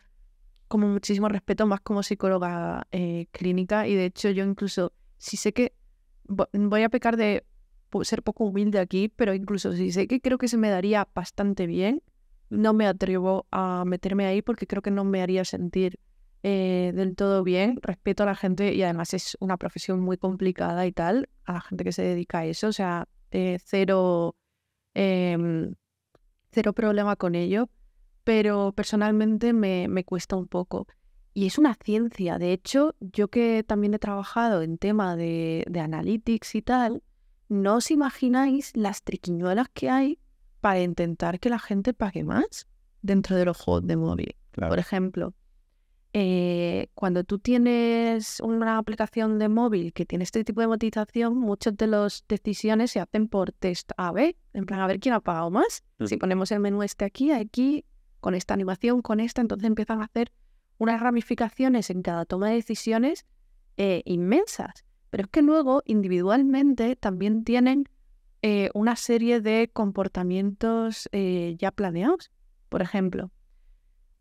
Speaker 1: como muchísimo respeto más como psicóloga eh, clínica y de hecho yo incluso si sé que voy a pecar de ser poco humilde aquí, pero incluso si sé que creo que se me daría bastante bien, no me atrevo a meterme ahí porque creo que no me haría sentir eh, del todo bien. Respeto a la gente y además es una profesión muy complicada y tal, a la gente que se dedica a eso. O sea, eh, cero, em, cero problema con ello, pero personalmente me, cuesta un poco. Y es una ciencia. De hecho, yo que también he trabajado en tema de, de analytics y tal, no os imagináis las triquiñuelas que hay para intentar que la gente pague más dentro de los juegos de móvil. Por ejemplo, eh, cuando tú tienes una aplicación de móvil que tiene este tipo de motivación, muchas de las decisiones se hacen por test A-B, en plan a ver quién ha pagado más. Mm. Si ponemos el menú este aquí, aquí, con esta animación, con esta, entonces empiezan a hacer unas ramificaciones en cada toma de decisiones eh, inmensas. Pero es que luego, individualmente, también tienen eh, una serie de comportamientos eh, ya planeados. Por ejemplo,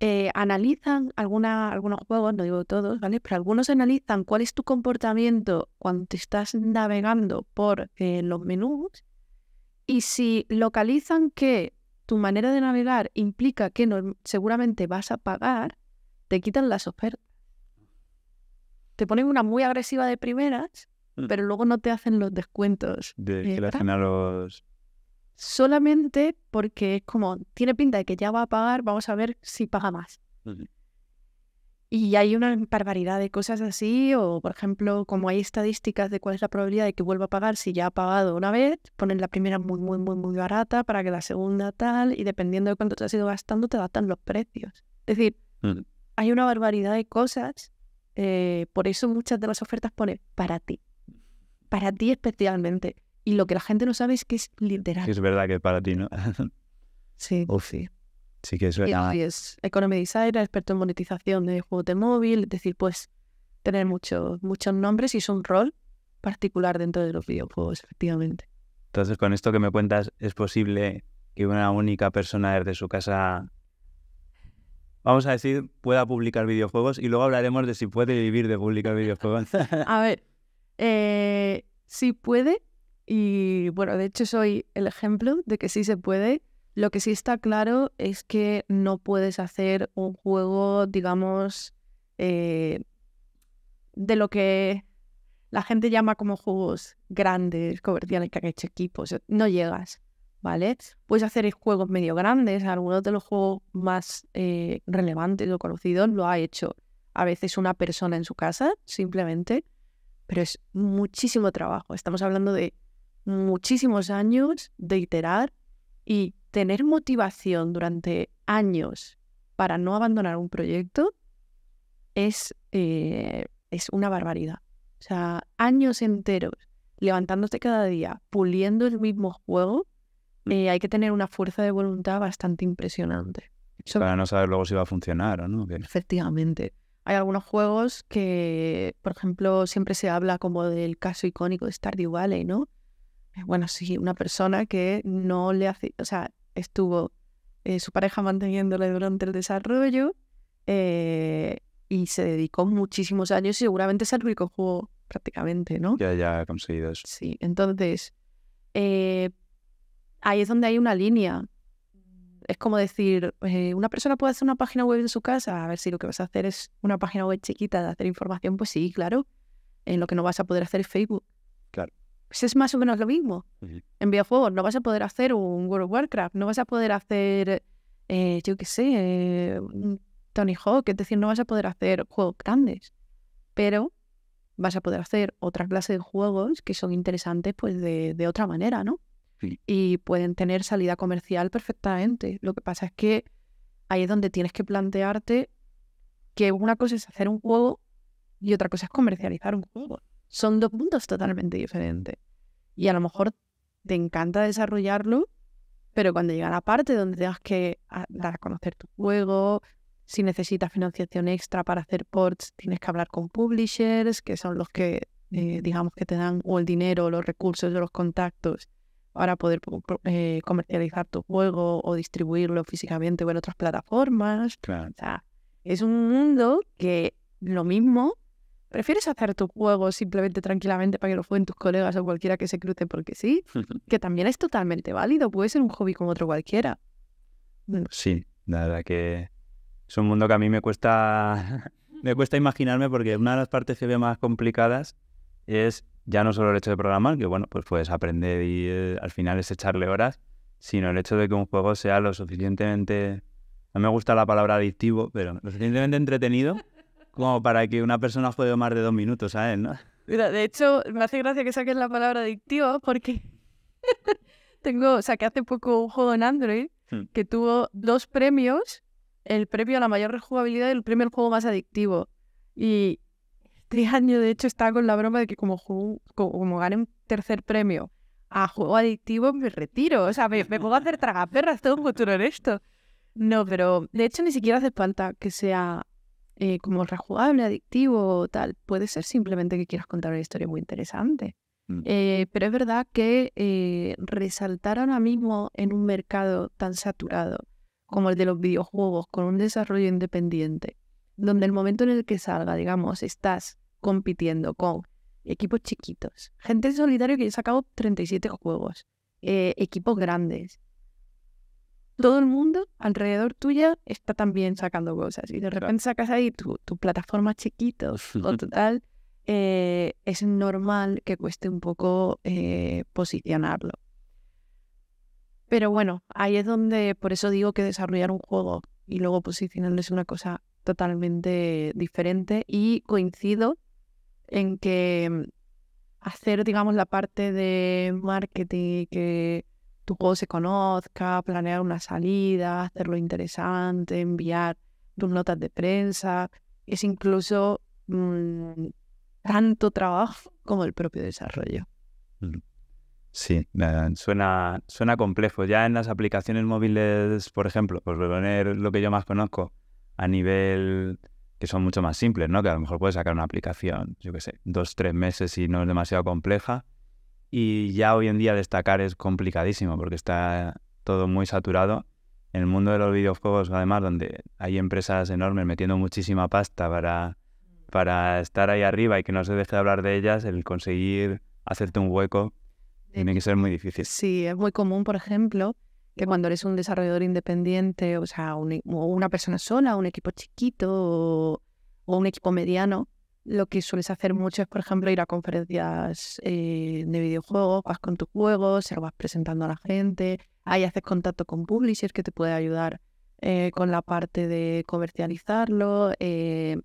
Speaker 1: eh, analizan algunos juegos, no digo todos, ¿vale? Pero algunos analizan cuál es tu comportamiento cuando te estás navegando por los menús y si localizan que tu manera de navegar implica que seguramente vas a pagar, te quitan las ofertas. Te ponen una muy agresiva de primeras Mm. pero luego no te hacen los descuentos. De, Solamente porque es como, tiene pinta de que ya va a pagar, vamos a ver si paga más. Y hay una barbaridad de cosas así, o por ejemplo, como hay estadísticas de cuál es la probabilidad de que vuelva a pagar si ya ha pagado una vez, ponen la primera muy, muy, muy, muy barata para que la segunda tal, y dependiendo de cuánto te has ido gastando, te adaptan los precios. Es decir, mm. hay una barbaridad de cosas, eh, por eso muchas de las ofertas ponen para ti para ti especialmente. Y lo que la gente no sabe es que es literal.
Speaker 2: es verdad que para ti, ¿no? sí. Uf, sí. Sí que es verdad. Y
Speaker 1: es Economy Designer, experto en monetización de juegos de móvil, es decir, pues tener muchos muchos nombres y es un rol particular dentro de los videojuegos, efectivamente.
Speaker 2: Entonces, con esto que me cuentas, ¿es posible que una única persona desde su casa, vamos a decir, pueda publicar videojuegos? Y luego hablaremos de si puede vivir de publicar videojuegos.
Speaker 1: a ver, eh, sí puede, y bueno, de hecho soy el ejemplo de que sí se puede. Lo que sí está claro es que no puedes hacer un juego, digamos, eh, de lo que la gente llama como juegos grandes, comerciales que han hecho equipos. No llegas, ¿vale? Puedes hacer juegos medio grandes. Algunos de los juegos más eh, relevantes o conocidos lo ha hecho a veces una persona en su casa, simplemente pero es muchísimo trabajo. Estamos hablando de muchísimos años de iterar y tener motivación durante años para no abandonar un proyecto es, eh, es una barbaridad. O sea, años enteros levantándote cada día, puliendo el mismo juego, mm. eh, hay que tener una fuerza de voluntad bastante impresionante.
Speaker 2: Para no saber luego si va a funcionar o no.
Speaker 1: Efectivamente. Hay algunos juegos que, por ejemplo, siempre se habla como del caso icónico de Stardew Valley, ¿no? Eh, bueno, sí, una persona que no le hace, o sea, estuvo eh, su pareja manteniéndole durante el desarrollo eh, y se dedicó muchísimos años y seguramente es el único juego prácticamente, ¿no? Ya,
Speaker 2: ya ha conseguido eso. Sí,
Speaker 1: entonces, ahí es donde hay una línea es como decir, eh, una persona puede hacer una página web en su casa, a ver si lo que vas a hacer es una página web chiquita de hacer información, pues sí, claro, en lo que no vas a poder hacer es Facebook. Claro. Pues es más o menos lo mismo. En videojuegos no vas a poder hacer un World of Warcraft, no vas a poder hacer, eh, yo qué sé, eh, un Tony Hawk, es decir, no vas a poder hacer juegos grandes, pero vas a poder hacer otra clase de juegos que son interesantes pues de, de otra manera, ¿no? y pueden tener salida comercial perfectamente. Lo que pasa es que ahí es donde tienes que plantearte que una cosa es hacer un juego y otra cosa es comercializar un juego. Son dos puntos totalmente diferentes. Y a lo mejor te encanta desarrollarlo, pero cuando llega la parte donde tengas que dar a conocer tu juego, si necesitas financiación extra para hacer ports, tienes que hablar con publishers, que son los que, eh, digamos, que te dan o el dinero, o los recursos o los contactos para poder eh, comercializar tu juego o distribuirlo físicamente o en otras plataformas. O sea, es un mundo que lo mismo, prefieres hacer tu juego simplemente tranquilamente para que lo jueguen tus colegas o cualquiera que se cruce porque sí, que también es totalmente válido, puede ser un hobby como otro cualquiera. Mm.
Speaker 2: Sí, la verdad que es un mundo que a mí me cuesta, me cuesta imaginarme porque una de las partes que veo más complicadas es ya no solo el hecho de programar, que bueno, pues puedes aprender y eh, al final es echarle horas, sino el hecho de que un juego sea lo suficientemente, no me gusta la palabra adictivo, pero lo suficientemente entretenido como para que una persona juegue más de dos minutos a él, ¿no?
Speaker 1: de hecho, me hace gracia que saques la palabra adictivo porque tengo, o sea, que hace poco un juego en Android hmm. que tuvo dos premios, el premio a la mayor rejugabilidad y el premio al juego más adictivo. Y, año, de hecho, está con la broma de que como, como, gane un tercer premio a juego adictivo, me retiro. O sea, me, puedo pongo hacer tragaperras, todo un futuro en esto. No, pero de hecho ni siquiera hace falta que sea eh, como rejugable, adictivo o tal. Puede ser simplemente que quieras contar una historia muy interesante. Mm. Eh, pero es verdad que eh, resaltar ahora mismo en un mercado tan saturado como el de los videojuegos, con un desarrollo independiente, donde el momento en el que salga, digamos, estás compitiendo con equipos chiquitos, gente en solitario que ya sacado 37 juegos, eh, equipos grandes. Todo el mundo alrededor tuya está también sacando cosas y de repente sacas ahí tu, plataforma chiquito o total. Eh, es normal que cueste un poco eh, posicionarlo. Pero bueno, ahí es donde, por eso digo que desarrollar un juego y luego posicionarlo es una cosa totalmente diferente y coincido en que mm, hacer, digamos, la parte de marketing, que tu juego se conozca, planear una salida, hacerlo interesante, enviar tus notas de prensa, es incluso mm, tanto trabajo como el propio desarrollo.
Speaker 2: Mm. Sí, suena, suena complejo. Ya en las aplicaciones móviles, por ejemplo, pues poner lo que yo más conozco a nivel que son mucho más simples, ¿no? Que a lo mejor puedes sacar una aplicación, yo qué sé, dos, tres meses y no es demasiado compleja. Y ya hoy en día destacar es complicadísimo porque está todo muy saturado. En el mundo de los videojuegos, además, donde hay empresas enormes metiendo muchísima pasta para, para estar ahí arriba y que no se deje de hablar de ellas, el conseguir hacerte un hueco tiene que ser muy difícil.
Speaker 1: Sí, es muy común, por ejemplo, que cuando eres un desarrollador independiente, o sea, e-, una persona sola, un equipo chiquito o, un equipo mediano, lo que sueles hacer mucho es, por ejemplo, ir a conferencias eh, de videojuegos, vas con tus juegos, se lo vas presentando a la gente, ahí haces contacto con publishers que te puede ayudar eh, con la parte de comercializarlo. Eh,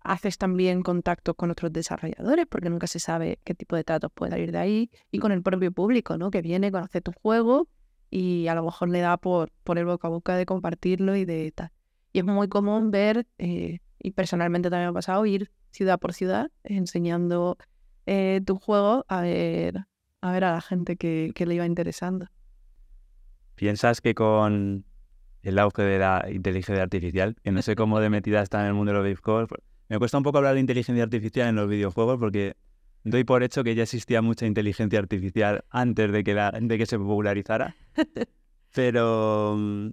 Speaker 1: haces también contacto con otros desarrolladores porque nunca se sabe qué tipo de tratos puede salir de ahí y con el propio público, ¿no? Que viene, conoce tu juego y a lo mejor le da por, poner el boca a boca de compartirlo y de tal. Y es muy común ver, eh, y personalmente también me ha pasado, ir ciudad por ciudad enseñando eh, tu juego a ver, a ver a la gente que, le iba interesando.
Speaker 2: ¿Piensas que con el auge de la inteligencia artificial, que no sé cómo de metida está en el mundo de los videojuegos, me cuesta un poco hablar de inteligencia artificial en los videojuegos porque doy por hecho que ya existía mucha inteligencia artificial antes de que, se popularizara. Pero, mm,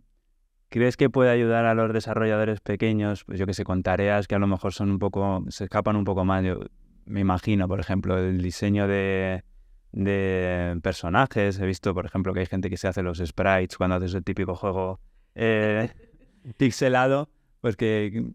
Speaker 2: ¿crees que puede ayudar a los desarrolladores pequeños, pues yo que sé, con tareas que a lo mejor son un poco, se escapan un poco más? Yo me imagino, por ejemplo, el diseño de, personajes. He visto, por ejemplo, que hay gente que se hace los sprites cuando haces el típico juego eh, pixelado. Pues que.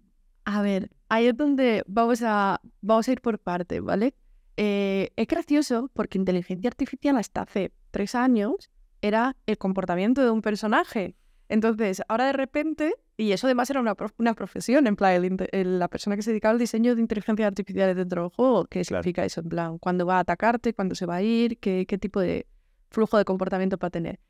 Speaker 1: A ver, ahí es donde vamos a, vamos a ir por parte, ¿vale? Eh, es gracioso porque inteligencia artificial hasta hace tres años era el comportamiento de un personaje. Entonces, ahora de repente, y eso además era una, profesión, en la persona que se dedicaba al diseño de inteligencia artificial dentro del juego, ¿qué significa eso? En plan, cuándo va a atacarte, cuándo se va a ir, qué, qué tipo de flujo de comportamiento va a tener.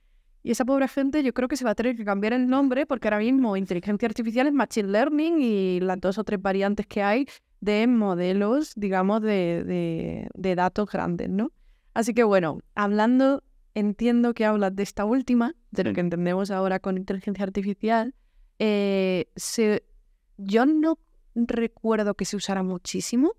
Speaker 1: Y esa pobre gente yo creo que se va a tener que cambiar el nombre porque ahora mismo inteligencia artificial es machine learning y las dos o tres variantes que hay de modelos, digamos, de, datos grandes, ¿no? Así que bueno, hablando, entiendo que hablas de esta última, de lo que entendemos ahora con inteligencia artificial. Eh, se, yo no recuerdo que se usara muchísimo.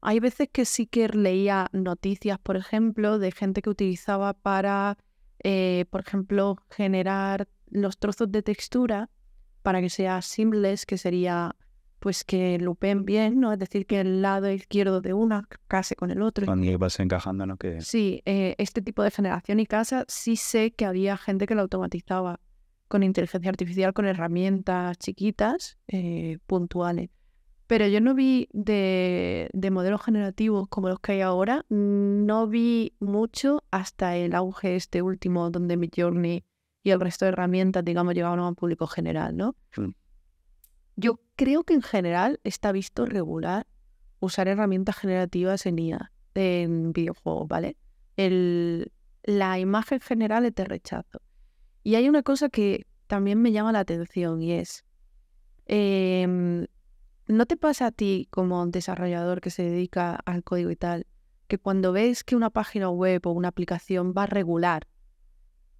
Speaker 1: Hay veces que sí que leía noticias, por ejemplo, de gente que utilizaba para, eh, por ejemplo, generar los trozos de textura para que sea simples, que sería pues que lupen bien, ¿no? Es decir, que el lado izquierdo de una case con el otro.
Speaker 2: Cuando vas encajando, ¿no?
Speaker 1: Que... Sí, eh, este tipo de generación y casa sí sé que había gente que lo automatizaba con inteligencia artificial, con herramientas chiquitas, eh, puntuales. Pero yo no vi de, modelos generativos como los que hay ahora, no vi mucho hasta el auge este último donde mi journey y el resto de herramientas, digamos, llegaban a un público general, ¿no? Sí. Mm. Yo creo que en general está visto regular usar herramientas generativas en IA, en videojuegos, ¿vale? El, la imagen general es de rechazo. Y hay una cosa que también me llama la atención y es, em, ¿no te pasa a ti como desarrollador que se dedica al código y tal, que cuando ves que una página web o una aplicación va regular,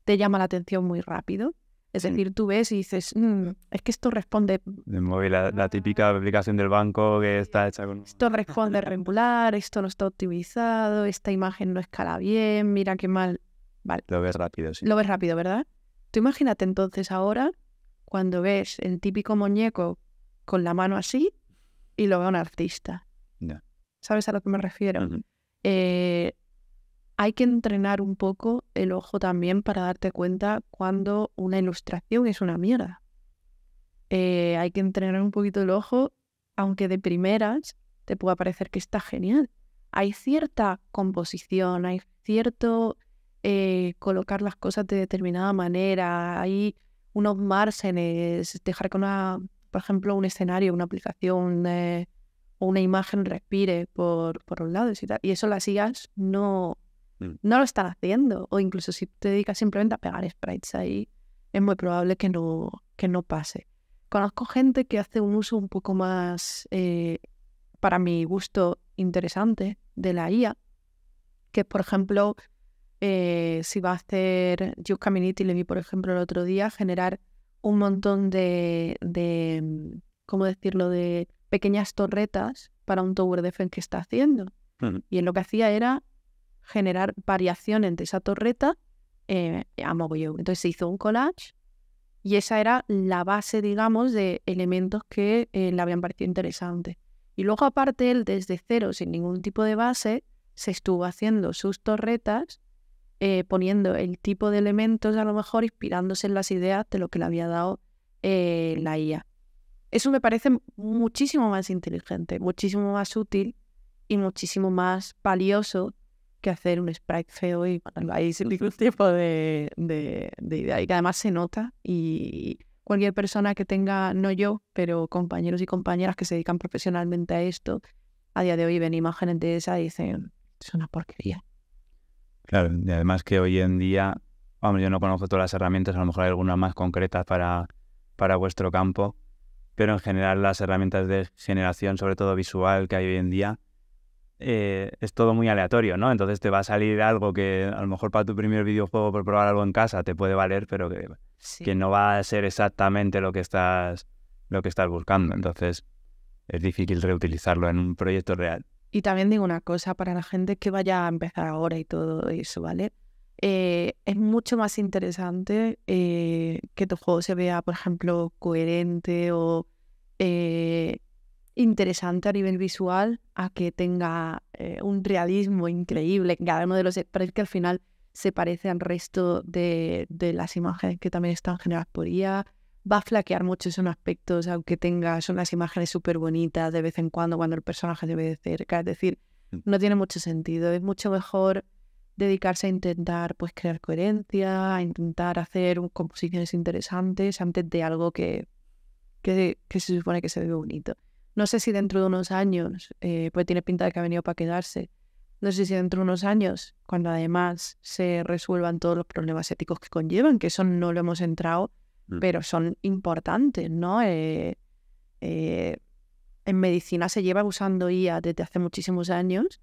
Speaker 1: te llama la atención muy rápido? Es decir, tú ves y dices, mm, es que esto responde... De
Speaker 2: móvil, la, típica aplicación del banco que está hecha con... Esto
Speaker 1: responde regular, esto no está optimizado, esta imagen no escala bien, mira qué mal... Vale.
Speaker 2: Lo ves rápido, sí. Lo ves
Speaker 1: rápido, ¿verdad? Tú imagínate entonces ahora cuando ves el típico muñeco con la mano así y lo ve un artista. ¿Sabes a lo que me refiero? Hay que entrenar un poco el ojo también para darte cuenta cuando una ilustración es una mierda. Eh, hay que entrenar un poquito el ojo, aunque de primeras te pueda parecer que está genial. Hay cierta composición, hay cierto eh, colocar las cosas de determinada manera, hay unos márgenes, dejar que una, por ejemplo, un escenario, una aplicación eh, o una imagen respire por, por un lado y tal. Y eso las sigas no, no lo están haciendo. O incluso si te dedicas simplemente a pegar sprites ahí, es muy probable que no, que no pase. Conozco gente que hace un uso un poco más, eh, para mi gusto, interesante de la IA, que por ejemplo, eh, si va a hacer, yo Community le vi por ejemplo el otro día generar un montón de, de ¿cómo decirlo?, de pequeñas torretas para un tower defense que está haciendo. Y en lo que hacía era generar variación entre esa torreta eh, a Entonces se hizo un collage y esa era la base, digamos, de elementos que eh, le habían parecido interesantes. Y luego aparte él desde cero, sin ningún tipo de base, se estuvo haciendo sus torretas, eh, poniendo el tipo de elementos a lo mejor inspirándose en las ideas de lo que le había dado eh, la IA. Eso me parece muchísimo más inteligente, muchísimo más útil y muchísimo más valioso que hacer un sprite feo y hay un tipo de, idea. Y que además se nota y cualquier persona que tenga, no yo, pero compañeros y compañeras que se dedican profesionalmente a esto, a día de hoy ven imágenes de esa y dicen, es una porquería.
Speaker 2: Claro, y además que hoy en día, vamos, yo no conozco todas las herramientas, a lo mejor hay algunas más concretas para, para vuestro campo, pero en general las herramientas de generación, sobre todo visual, que hay hoy en día, eh, es todo muy aleatorio, ¿no? Entonces te va a salir algo que a lo mejor para tu primer videojuego por probar algo en casa te puede valer, pero que, no va a ser exactamente lo que estás, lo que estás buscando. Entonces es difícil reutilizarlo en un proyecto real.
Speaker 1: Y también digo una cosa para la gente que vaya a empezar ahora y todo eso, ¿vale? Eh, es mucho más interesante eh, que tu juego se vea, por ejemplo, coherente o eh, interesante a nivel visual, a que tenga eh, un realismo increíble cada uno de los sprites e, que al final se parece al resto de, de, las imágenes que también están generadas por IA. Va a flaquear mucho esos aspectos, aunque tenga, son las imágenes súper bonitas de vez en cuando cuando el personaje se ve de cerca. Es decir, mm. no tiene mucho sentido. Es mucho mejor dedicarse a intentar pues, crear coherencia, a intentar hacer composiciones interesantes antes de algo que, que, que se supone que se ve bonito. No sé si dentro de unos años, pues tiene pinta de que ha venido para quedarse. No sé si dentro de unos años, cuando además se resuelvan todos los problemas éticos que conllevan, que eso no lo hemos entrado, mm. pero son importantes, ¿no? Eh, eh, en medicina se lleva usando IA desde hace muchísimos años,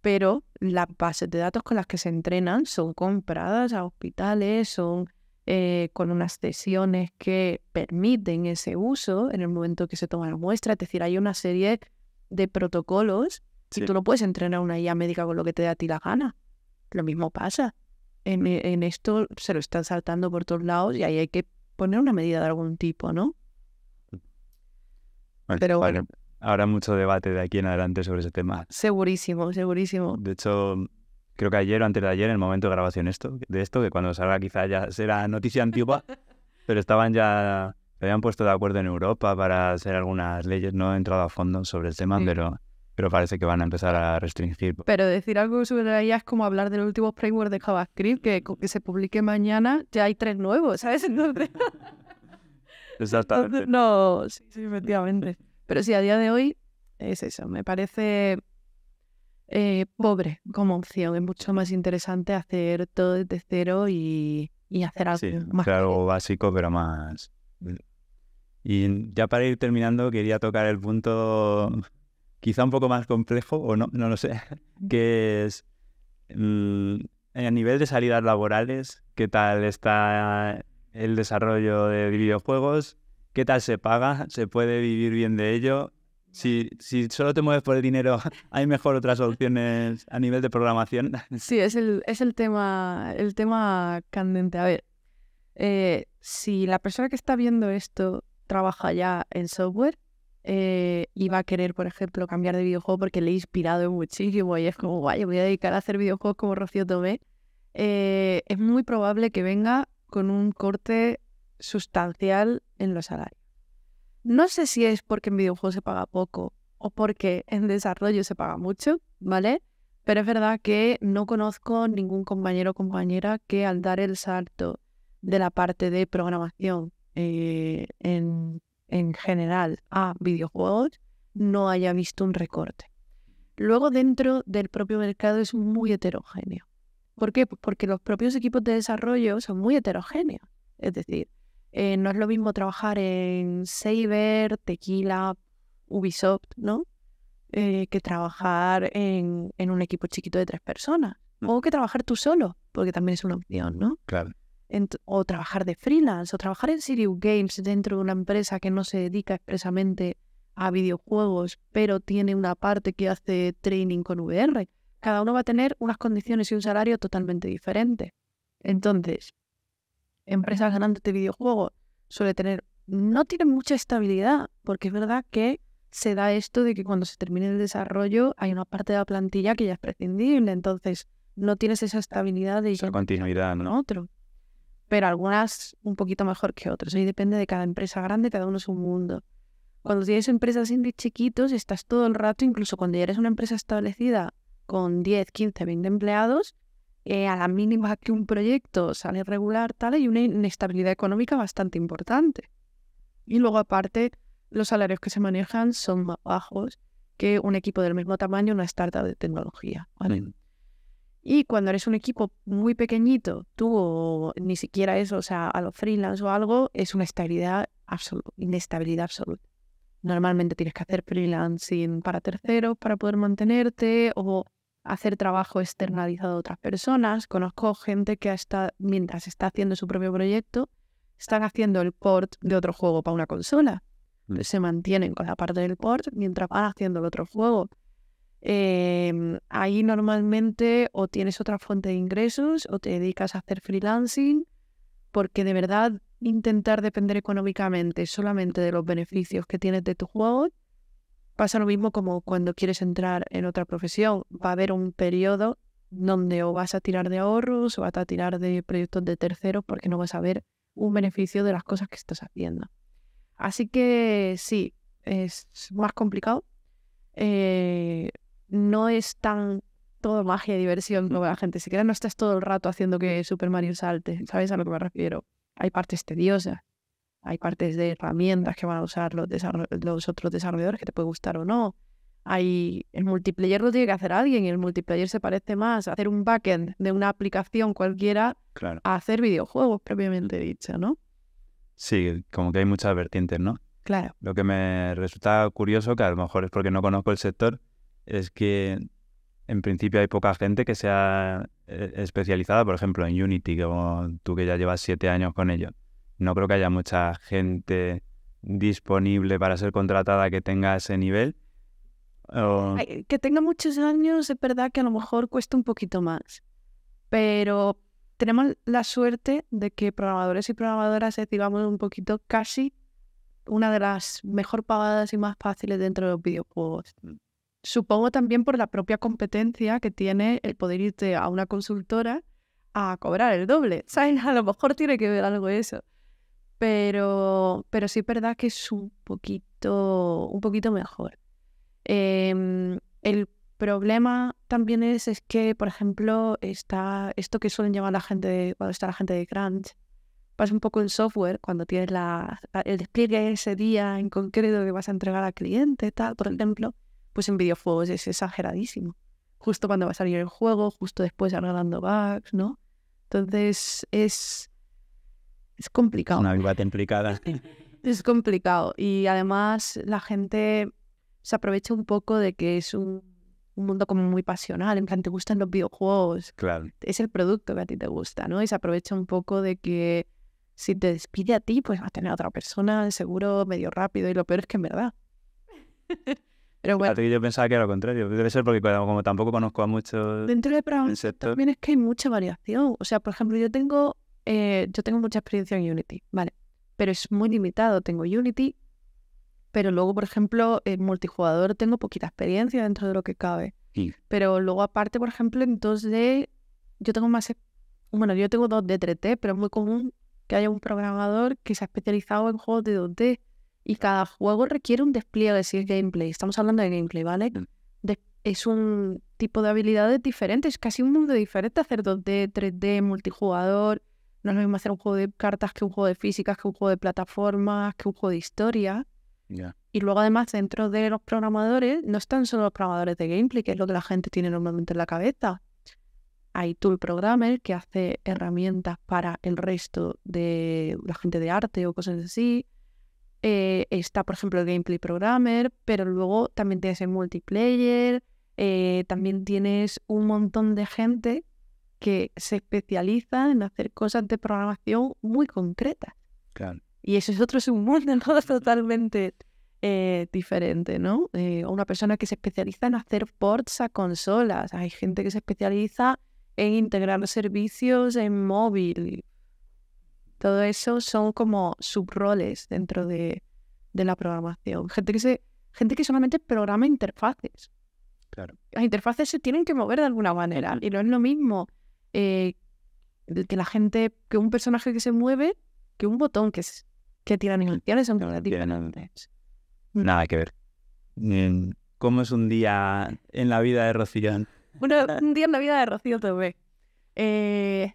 Speaker 1: pero las bases de datos con las que se entrenan son compradas a hospitales, son eh, con unas sesiones que permiten ese uso en el momento que se toma la muestra. Es decir, hay una serie de protocolos Si tú no puedes entrenar una IA médica con lo que te dé a ti la gana. Lo mismo pasa. Eh, en, esto se lo están saltando por todos lados y ahí hay que poner una medida de algún tipo, ¿no?
Speaker 2: Mm. Pero bueno, habrá mucho debate de aquí en adelante sobre ese tema.
Speaker 1: Segurísimo, segurísimo.
Speaker 2: De hecho, creo que ayer o antes de ayer, en el momento de grabación esto, de esto, que cuando salga quizá ya será noticia antigua, pero estaban ya, se habían puesto de acuerdo en Europa para hacer algunas leyes, no he entrado a fondo sobre el tema, pero, pero parece que van a empezar a restringir.
Speaker 1: Pero decir algo sobre ella es como hablar del último framework de JavaScript, que, se publique mañana, ya hay tres nuevos, ¿sabes? no, sí, sí, efectivamente. Pero sí, a día de hoy es eso, me parece eh, pobre como opción. Es mucho más interesante hacer todo desde cero y, hacer algo sí,
Speaker 2: más. algo básico, pero más. Mm. Y ya para ir terminando, quería tocar el punto quizá un poco más complejo, o no, no lo sé, que es mm, a nivel de salidas laborales, ¿qué tal está el desarrollo de videojuegos? ¿Qué tal se paga? ¿Se puede vivir bien de ello? Si, solo te mueves por el dinero, hay mejor otras opciones a nivel de programación. Sí,
Speaker 1: es el, tema, el tema candente. A ver, eh, si la persona que está viendo esto trabaja ya en software eh, y va a querer, por ejemplo, cambiar de videojuego porque le he inspirado muchísimo y es como, guay, voy a dedicar a hacer videojuegos como Rocío Tomé, eh, es muy probable que venga con un corte sustancial en los salarios. No sé si es porque en videojuegos se paga poco o porque en desarrollo se paga mucho, ¿vale? Pero es verdad que no conozco ningún compañero o compañera que al dar el salto de la parte de programación eh, en, en general a videojuegos no haya visto un recorte. Luego dentro del propio mercado es muy heterogéneo. ¿Por qué? Porque los propios equipos de desarrollo son muy heterogéneos. Es decir, eh, no es lo mismo trabajar en Saber, Tequila, Ubisoft, ¿no? Eh, que trabajar en, un equipo chiquito de tres personas. Mm. O que trabajar tú solo, porque también es una opción, ¿no? Claro. o trabajar de freelance, o trabajar en Sirius Games dentro de una empresa que no se dedica expresamente a videojuegos, pero tiene una parte que hace training con VR. Cada uno va a tener unas condiciones y un salario totalmente diferentes. Entonces, empresas grandes de videojuegos suele tener, no tiene mucha estabilidad, porque es verdad que se da esto de que cuando se termine el desarrollo hay una parte de la plantilla que ya es prescindible, entonces no tienes esa estabilidad de... Esa
Speaker 2: continuidad,
Speaker 1: Otro. Pero algunas un poquito mejor que otras, ahí depende de cada empresa grande, cada uno es un mundo. Cuando tienes empresas indie chiquitos, estás todo el rato, incluso cuando ya eres una empresa establecida con 10, 15, 20 empleados, eh, a la mínima que un proyecto sale regular, tal, hay una inestabilidad económica bastante importante. Y luego, aparte, los salarios que se manejan son más bajos que un equipo del mismo tamaño, una startup de tecnología. Mm. Y cuando eres un equipo muy pequeñito, tú ni siquiera eso, o sea, a los freelance o algo, es una estabilidad absoluta, inestabilidad absoluta. Normalmente tienes que hacer freelancing para terceros para poder mantenerte o hacer trabajo externalizado a otras personas. Conozco gente que está, mientras está haciendo su propio proyecto, están haciendo el port de otro juego para una consola. Mm. se mantienen con la parte del port mientras van haciendo el otro juego. Em, ahí normalmente o tienes otra fuente de ingresos o te dedicas a hacer freelancing, porque de verdad intentar depender económicamente solamente de los beneficios que tienes de tu juego Pasa lo mismo como cuando quieres entrar en otra profesión. Va a haber un periodo donde o vas a tirar de ahorros o vas a tirar de proyectos de terceros porque no vas a ver un beneficio de las cosas que estás haciendo. Así que sí, es más complicado. Eh, no es tan todo magia y diversión no la gente. Siquiera no estás todo el rato haciendo que Super Mario salte. ¿Sabes a lo que me refiero? Hay partes tediosas. Hay partes de herramientas que van a usar los, otros desarrolladores que te puede gustar o no. Hay, el multiplayer lo tiene que hacer alguien y el multiplayer se parece más a hacer un backend de una aplicación cualquiera a hacer videojuegos propiamente dicho, ¿no?
Speaker 2: Sí, como que hay muchas vertientes, ¿no? Claro. Lo que me resulta curioso, que a lo mejor es porque no conozco el sector, es que en principio hay poca gente que sea eh, especializada, por ejemplo, en Unity, como tú que ya llevas siete años con ellos no creo que haya mucha gente disponible para ser contratada que tenga ese nivel. que
Speaker 1: tenga muchos años, es verdad que a lo mejor cuesta un poquito más, pero tenemos la suerte de que programadores y programadoras es, digamos, un poquito casi una de las mejor pagadas y más fáciles dentro de los videojuegos. Supongo también por la propia competencia que tiene el poder irte a una consultora a cobrar el doble. ¿Sabes? A lo mejor tiene que ver algo eso pero, pero sí es verdad que es un poquito, un poquito mejor. Em, el problema también es, es que, por ejemplo, está esto que suelen llamar la gente cuando está la gente de Crunch, pasa un poco el software cuando tienes la, el despliegue ese día en concreto que vas a entregar al cliente, tal, por ejemplo, pues en videojuegos es exageradísimo. Justo cuando va a salir el juego, justo después arreglando bugs, ¿no? Entonces es es complicado. Una vida
Speaker 2: implicada.
Speaker 1: es complicado. Y además la gente se aprovecha un poco de que es un, mundo como muy pasional, en plan te gustan los videojuegos. Claro. Es el producto que a ti te gusta, ¿no? Y se aprovecha un poco de que si te despide a ti, pues va a tener a otra persona, seguro, medio rápido. Y lo peor es que en verdad.
Speaker 2: Pero bueno. yo pensaba que era lo contrario. Debe ser porque como, tampoco conozco a muchos. Dentro de Pragón, también
Speaker 1: es que hay mucha variación. O sea, por ejemplo, yo tengo eh, yo tengo mucha experiencia en Unity, ¿vale? Pero es muy limitado. Tengo Unity, pero luego, por ejemplo, en multijugador tengo poquita experiencia dentro de lo que cabe. Mm. Pero luego, aparte, por ejemplo, en 2D, yo tengo más. E, bueno, yo tengo 2D, 3D, pero es muy común que haya un programador que se ha especializado en juegos de 2D y cada juego requiere un despliegue, si es gameplay. Estamos hablando de gameplay, ¿vale? Mm. es un tipo de habilidades diferentes, casi un mundo diferente hacer 2D, 3D, multijugador, no es lo mismo hacer un juego de cartas que un juego de físicas, que un juego de plataformas, que un juego de historia. Y luego además dentro de los programadores, no están solo los programadores de gameplay, que es lo que la gente tiene normalmente en la cabeza. Hay tool programmer que hace herramientas para el resto de la gente de arte o cosas así. Eh, está, por ejemplo, el gameplay programmer, pero luego también tienes el multiplayer, eh, también tienes un montón de gente que se especializa en hacer cosas de programación muy concretas. Y eso es otro es mundo totalmente eh, diferente, ¿no? Eh, una persona que se especializa en hacer ports a consolas. Hay gente que se especializa en integrar servicios en móvil. Todo eso son como subroles dentro de, la programación. Gente que se, gente que solamente programa interfaces. Las interfaces se tienen que mover de alguna manera y no es lo mismo eh, que la gente, que un personaje que se mueve, que un botón que, es, que tiran son mm.
Speaker 2: Nada que ver. ¿Cómo es un día en la vida de Rocío?
Speaker 1: un día en la vida de Rocío TV. Eh,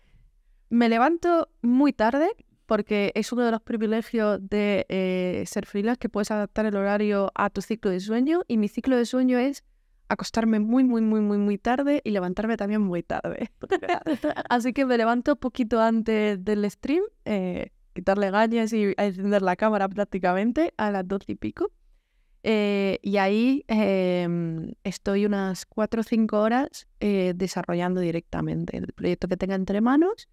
Speaker 1: me levanto muy tarde porque es uno de los privilegios de eh, ser freelance que puedes adaptar el horario a tu ciclo de sueño y mi ciclo de sueño es acostarme muy, muy, muy, muy, muy tarde y levantarme también muy tarde. Así que me levanto un poquito antes del stream, eh, quitarle gañas y encender la cámara prácticamente a las doce y pico. Eh, y ahí em, estoy unas cuatro o cinco horas eh, desarrollando directamente el proyecto que tenga entre manos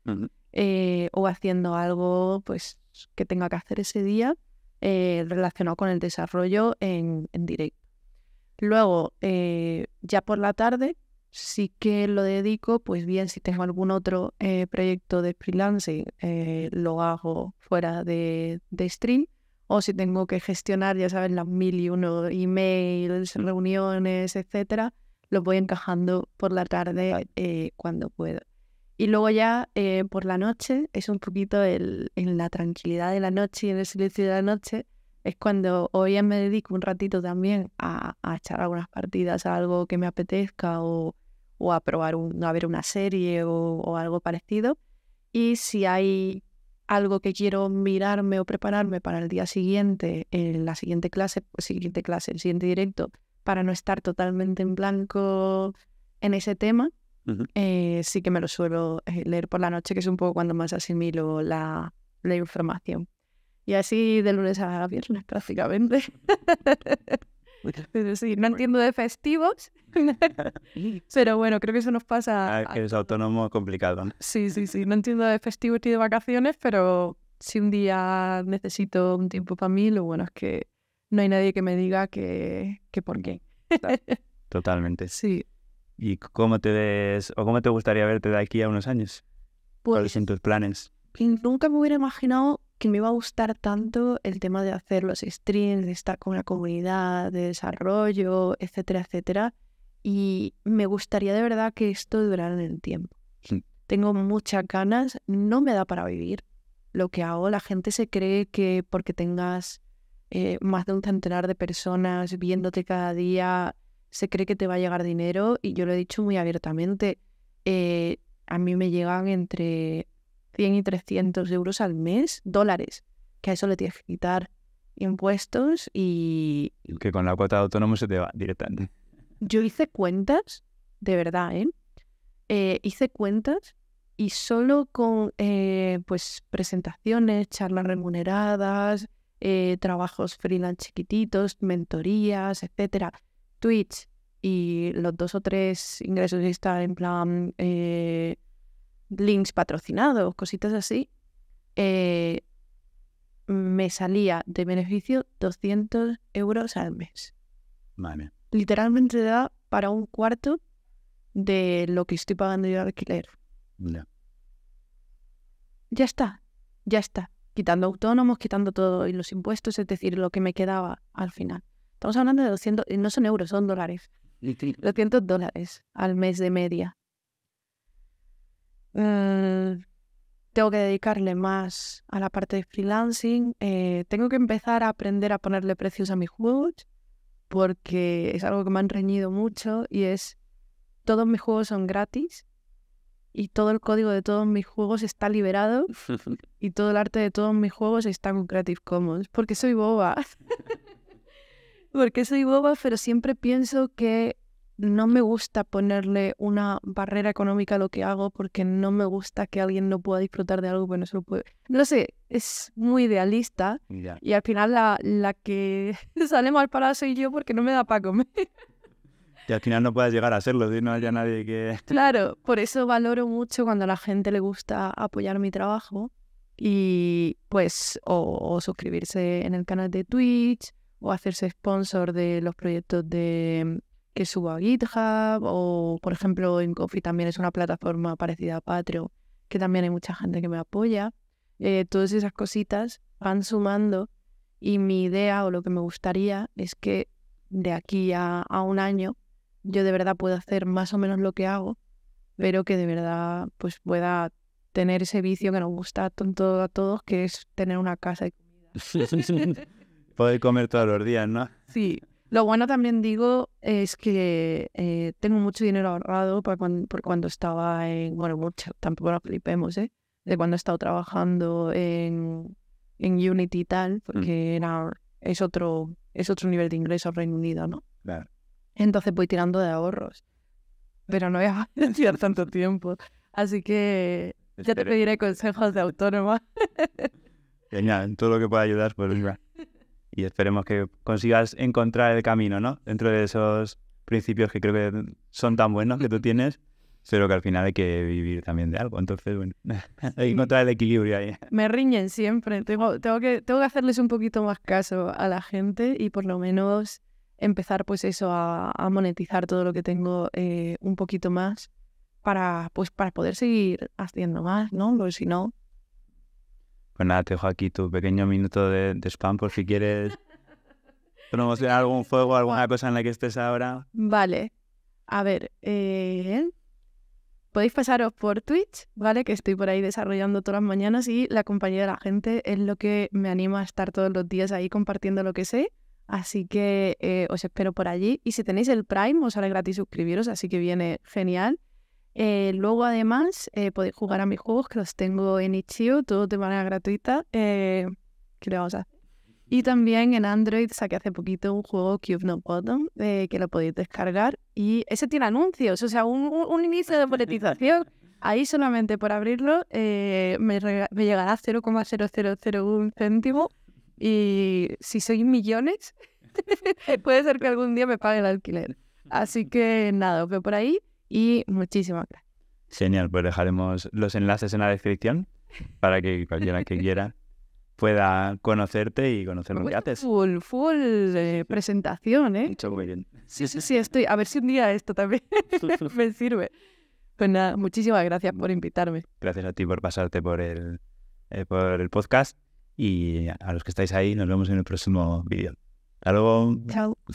Speaker 1: o haciendo algo pues, que tenga que hacer ese día relacionado con el desarrollo en, en directo. Luego, eh, ya por la tarde, sí que lo dedico, pues bien, si tengo algún otro eh, proyecto de freelance eh, lo hago fuera de, stream. O si tengo que gestionar, ya saben las mil y uno emails, reuniones, etcétera, lo voy encajando por la tarde cuando puedo. Y luego ya por la noche, es un poquito en la tranquilidad de la noche y en el silencio de la noche, es cuando hoy me dedico un ratito también a, a echar algunas partidas a algo que me apetezca o, a probar a ver una serie o, algo parecido. Y si hay algo que quiero mirarme o prepararme para el día siguiente, en la siguiente clase, pues siguiente clase, el siguiente directo, para no estar totalmente en blanco en ese tema, eh, sí que me lo suelo eh, leer por la noche, que es un poco cuando más asimilo la información. Y así de lunes a viernes prácticamente. sí, no entiendo de festivos. Pero bueno, creo que eso nos pasa.
Speaker 2: Ah, que es autónomo complicado. ¿no?
Speaker 1: Sí, sí, sí. No entiendo de festivos y de vacaciones, pero si un día necesito un tiempo para mí, lo bueno es que no hay nadie que me diga que, por qué.
Speaker 2: Totalmente. Sí. ¿Y cómo te ves o cómo te gustaría verte de aquí a unos años? Pues, ¿Cuáles son tus planes?
Speaker 1: nunca me hubiera imaginado que me iba a gustar tanto el tema de hacer los streams, de estar con la comunidad, de desarrollo, etcétera, etcétera. Y me gustaría de verdad que esto durara en el tiempo. Hmm. Tengo muchas ganas, no me da para vivir lo que hago. La gente se cree que porque tengas eh, más de un centenar de personas viéndote cada día, se cree que te va a llegar dinero. Y yo lo he dicho muy abiertamente. Eh, a mí me llegan entre 100 y 300 euros al mes, dólares, que a eso le tienes que quitar impuestos y...
Speaker 2: Que con la cuota de autónomo se te va directamente.
Speaker 1: Yo hice cuentas, de verdad, ¿eh? eh hice cuentas y solo con eh, pues presentaciones, charlas remuneradas, eh, trabajos freelance chiquititos, mentorías, etcétera, Twitch y los dos o tres ingresos está en plan links patrocinados, cositas así, eh, me salía de beneficio 200 euros al mes. Vale. Literalmente da para un cuarto de lo que estoy pagando yo de alquiler. Ya está, ya está. Quitando autónomos, quitando todo y los impuestos, es decir, lo que me quedaba al final. Estamos hablando de 200, no son euros, son dólares. 200 dólares al mes de media. Mm, tengo que dedicarle más a la parte de freelancing, eh, tengo que empezar a aprender a ponerle precios a mis juegos, porque es algo que me han reñido mucho y es, todos mis juegos son gratis y todo el código de todos mis juegos está liberado y todo el arte de todos mis juegos está en Creative Commons, porque soy boba. porque soy boba, pero siempre pienso que no me gusta ponerle una barrera económica a lo que hago porque no me gusta que alguien no pueda disfrutar de algo, bueno, se puede... No sé, es muy idealista y al final la, la que sale mal para soy yo porque no me da para comer.
Speaker 2: Y al final no puedes llegar a serlo, si no haya nadie que...
Speaker 1: Claro, por eso valoro mucho cuando a la gente le gusta apoyar mi trabajo y pues o suscribirse en el canal de Twitch o hacerse sponsor de los proyectos de que subo a GitHub o, por ejemplo, en Coffee también es una plataforma parecida a Patreon, que también hay mucha gente que me apoya. Eh, todas esas cositas van sumando y mi idea o lo que me gustaría es que de aquí a, un año yo de verdad pueda hacer más o menos lo que hago, pero que de verdad pues pueda tener ese vicio que nos gusta tanto a todos, que es tener una casa de comida.
Speaker 2: Poder comer todos los días, ¿no?
Speaker 1: Sí, lo bueno también digo es que eh, tengo mucho dinero ahorrado para cuando, por cuando estaba en, bueno, mucho, tampoco flipemos, ¿eh? De cuando he estado trabajando en, Unity y tal, mm. porque era, es, otro, es otro nivel de ingreso Reino Unido, ¿no? Claro. Entonces voy tirando de ahorros, pero no voy a tirar tanto tiempo. Así que ya te pediré consejos de autónoma.
Speaker 2: Genial, en todo lo que pueda ayudar, pues y esperemos que consigas encontrar el camino, ¿no? Dentro de esos principios que creo que son tan buenos que tú tienes, pero que al final hay que vivir también de algo. Entonces, bueno, hay que encontrar el equilibrio ahí.
Speaker 1: Me riñen siempre. Tengo, tengo, que, tengo que hacerles un poquito más caso a la gente y por lo menos empezar pues eso a, monetizar todo lo que tengo eh, un poquito más para pues para poder seguir haciendo más, ¿no? Porque si no,
Speaker 2: pues nada, te dejo aquí tu pequeño minuto de, spam por si quieres promocionar algún juego, alguna cosa en la que estés ahora.
Speaker 1: Vale. A ver, eh, podéis pasaros por Twitch, ¿vale? Que estoy por ahí desarrollando todas las mañanas y la compañía de la gente es lo que me anima a estar todos los días ahí compartiendo lo que sé. Así que eh, os espero por allí. Y si tenéis el Prime, os sale gratis suscribiros, así que viene genial. Eh, luego, además, eh, podéis jugar a mis juegos que los tengo en Itch.io, todo de manera gratuita. Eh, y también en Android saqué hace poquito un juego Cube No Bottom que lo podéis descargar. Y ese tiene anuncios, o sea, un, un inicio de monetización. Ahí solamente por abrirlo me, me, llegará 0,0001 céntimo. Y si sois millones, puede ser que algún día me pague el alquiler. Así que nada, que por ahí y muchísimas gracias.
Speaker 2: Genial, pues dejaremos los enlaces en la descripción para que cualquiera que quiera pueda conocerte y conocer lo que haces.
Speaker 1: Full, full eh, presentación, ¿eh? muy bien. Sí, sí, sí, estoy. A ver si un día esto también me sirve. Pues nada, muchísimas gracias por invitarme.
Speaker 2: Gracias a ti por pasarte por el, eh, por el podcast y a los que estáis ahí, nos vemos en el próximo vídeo. Hasta luego. Chao.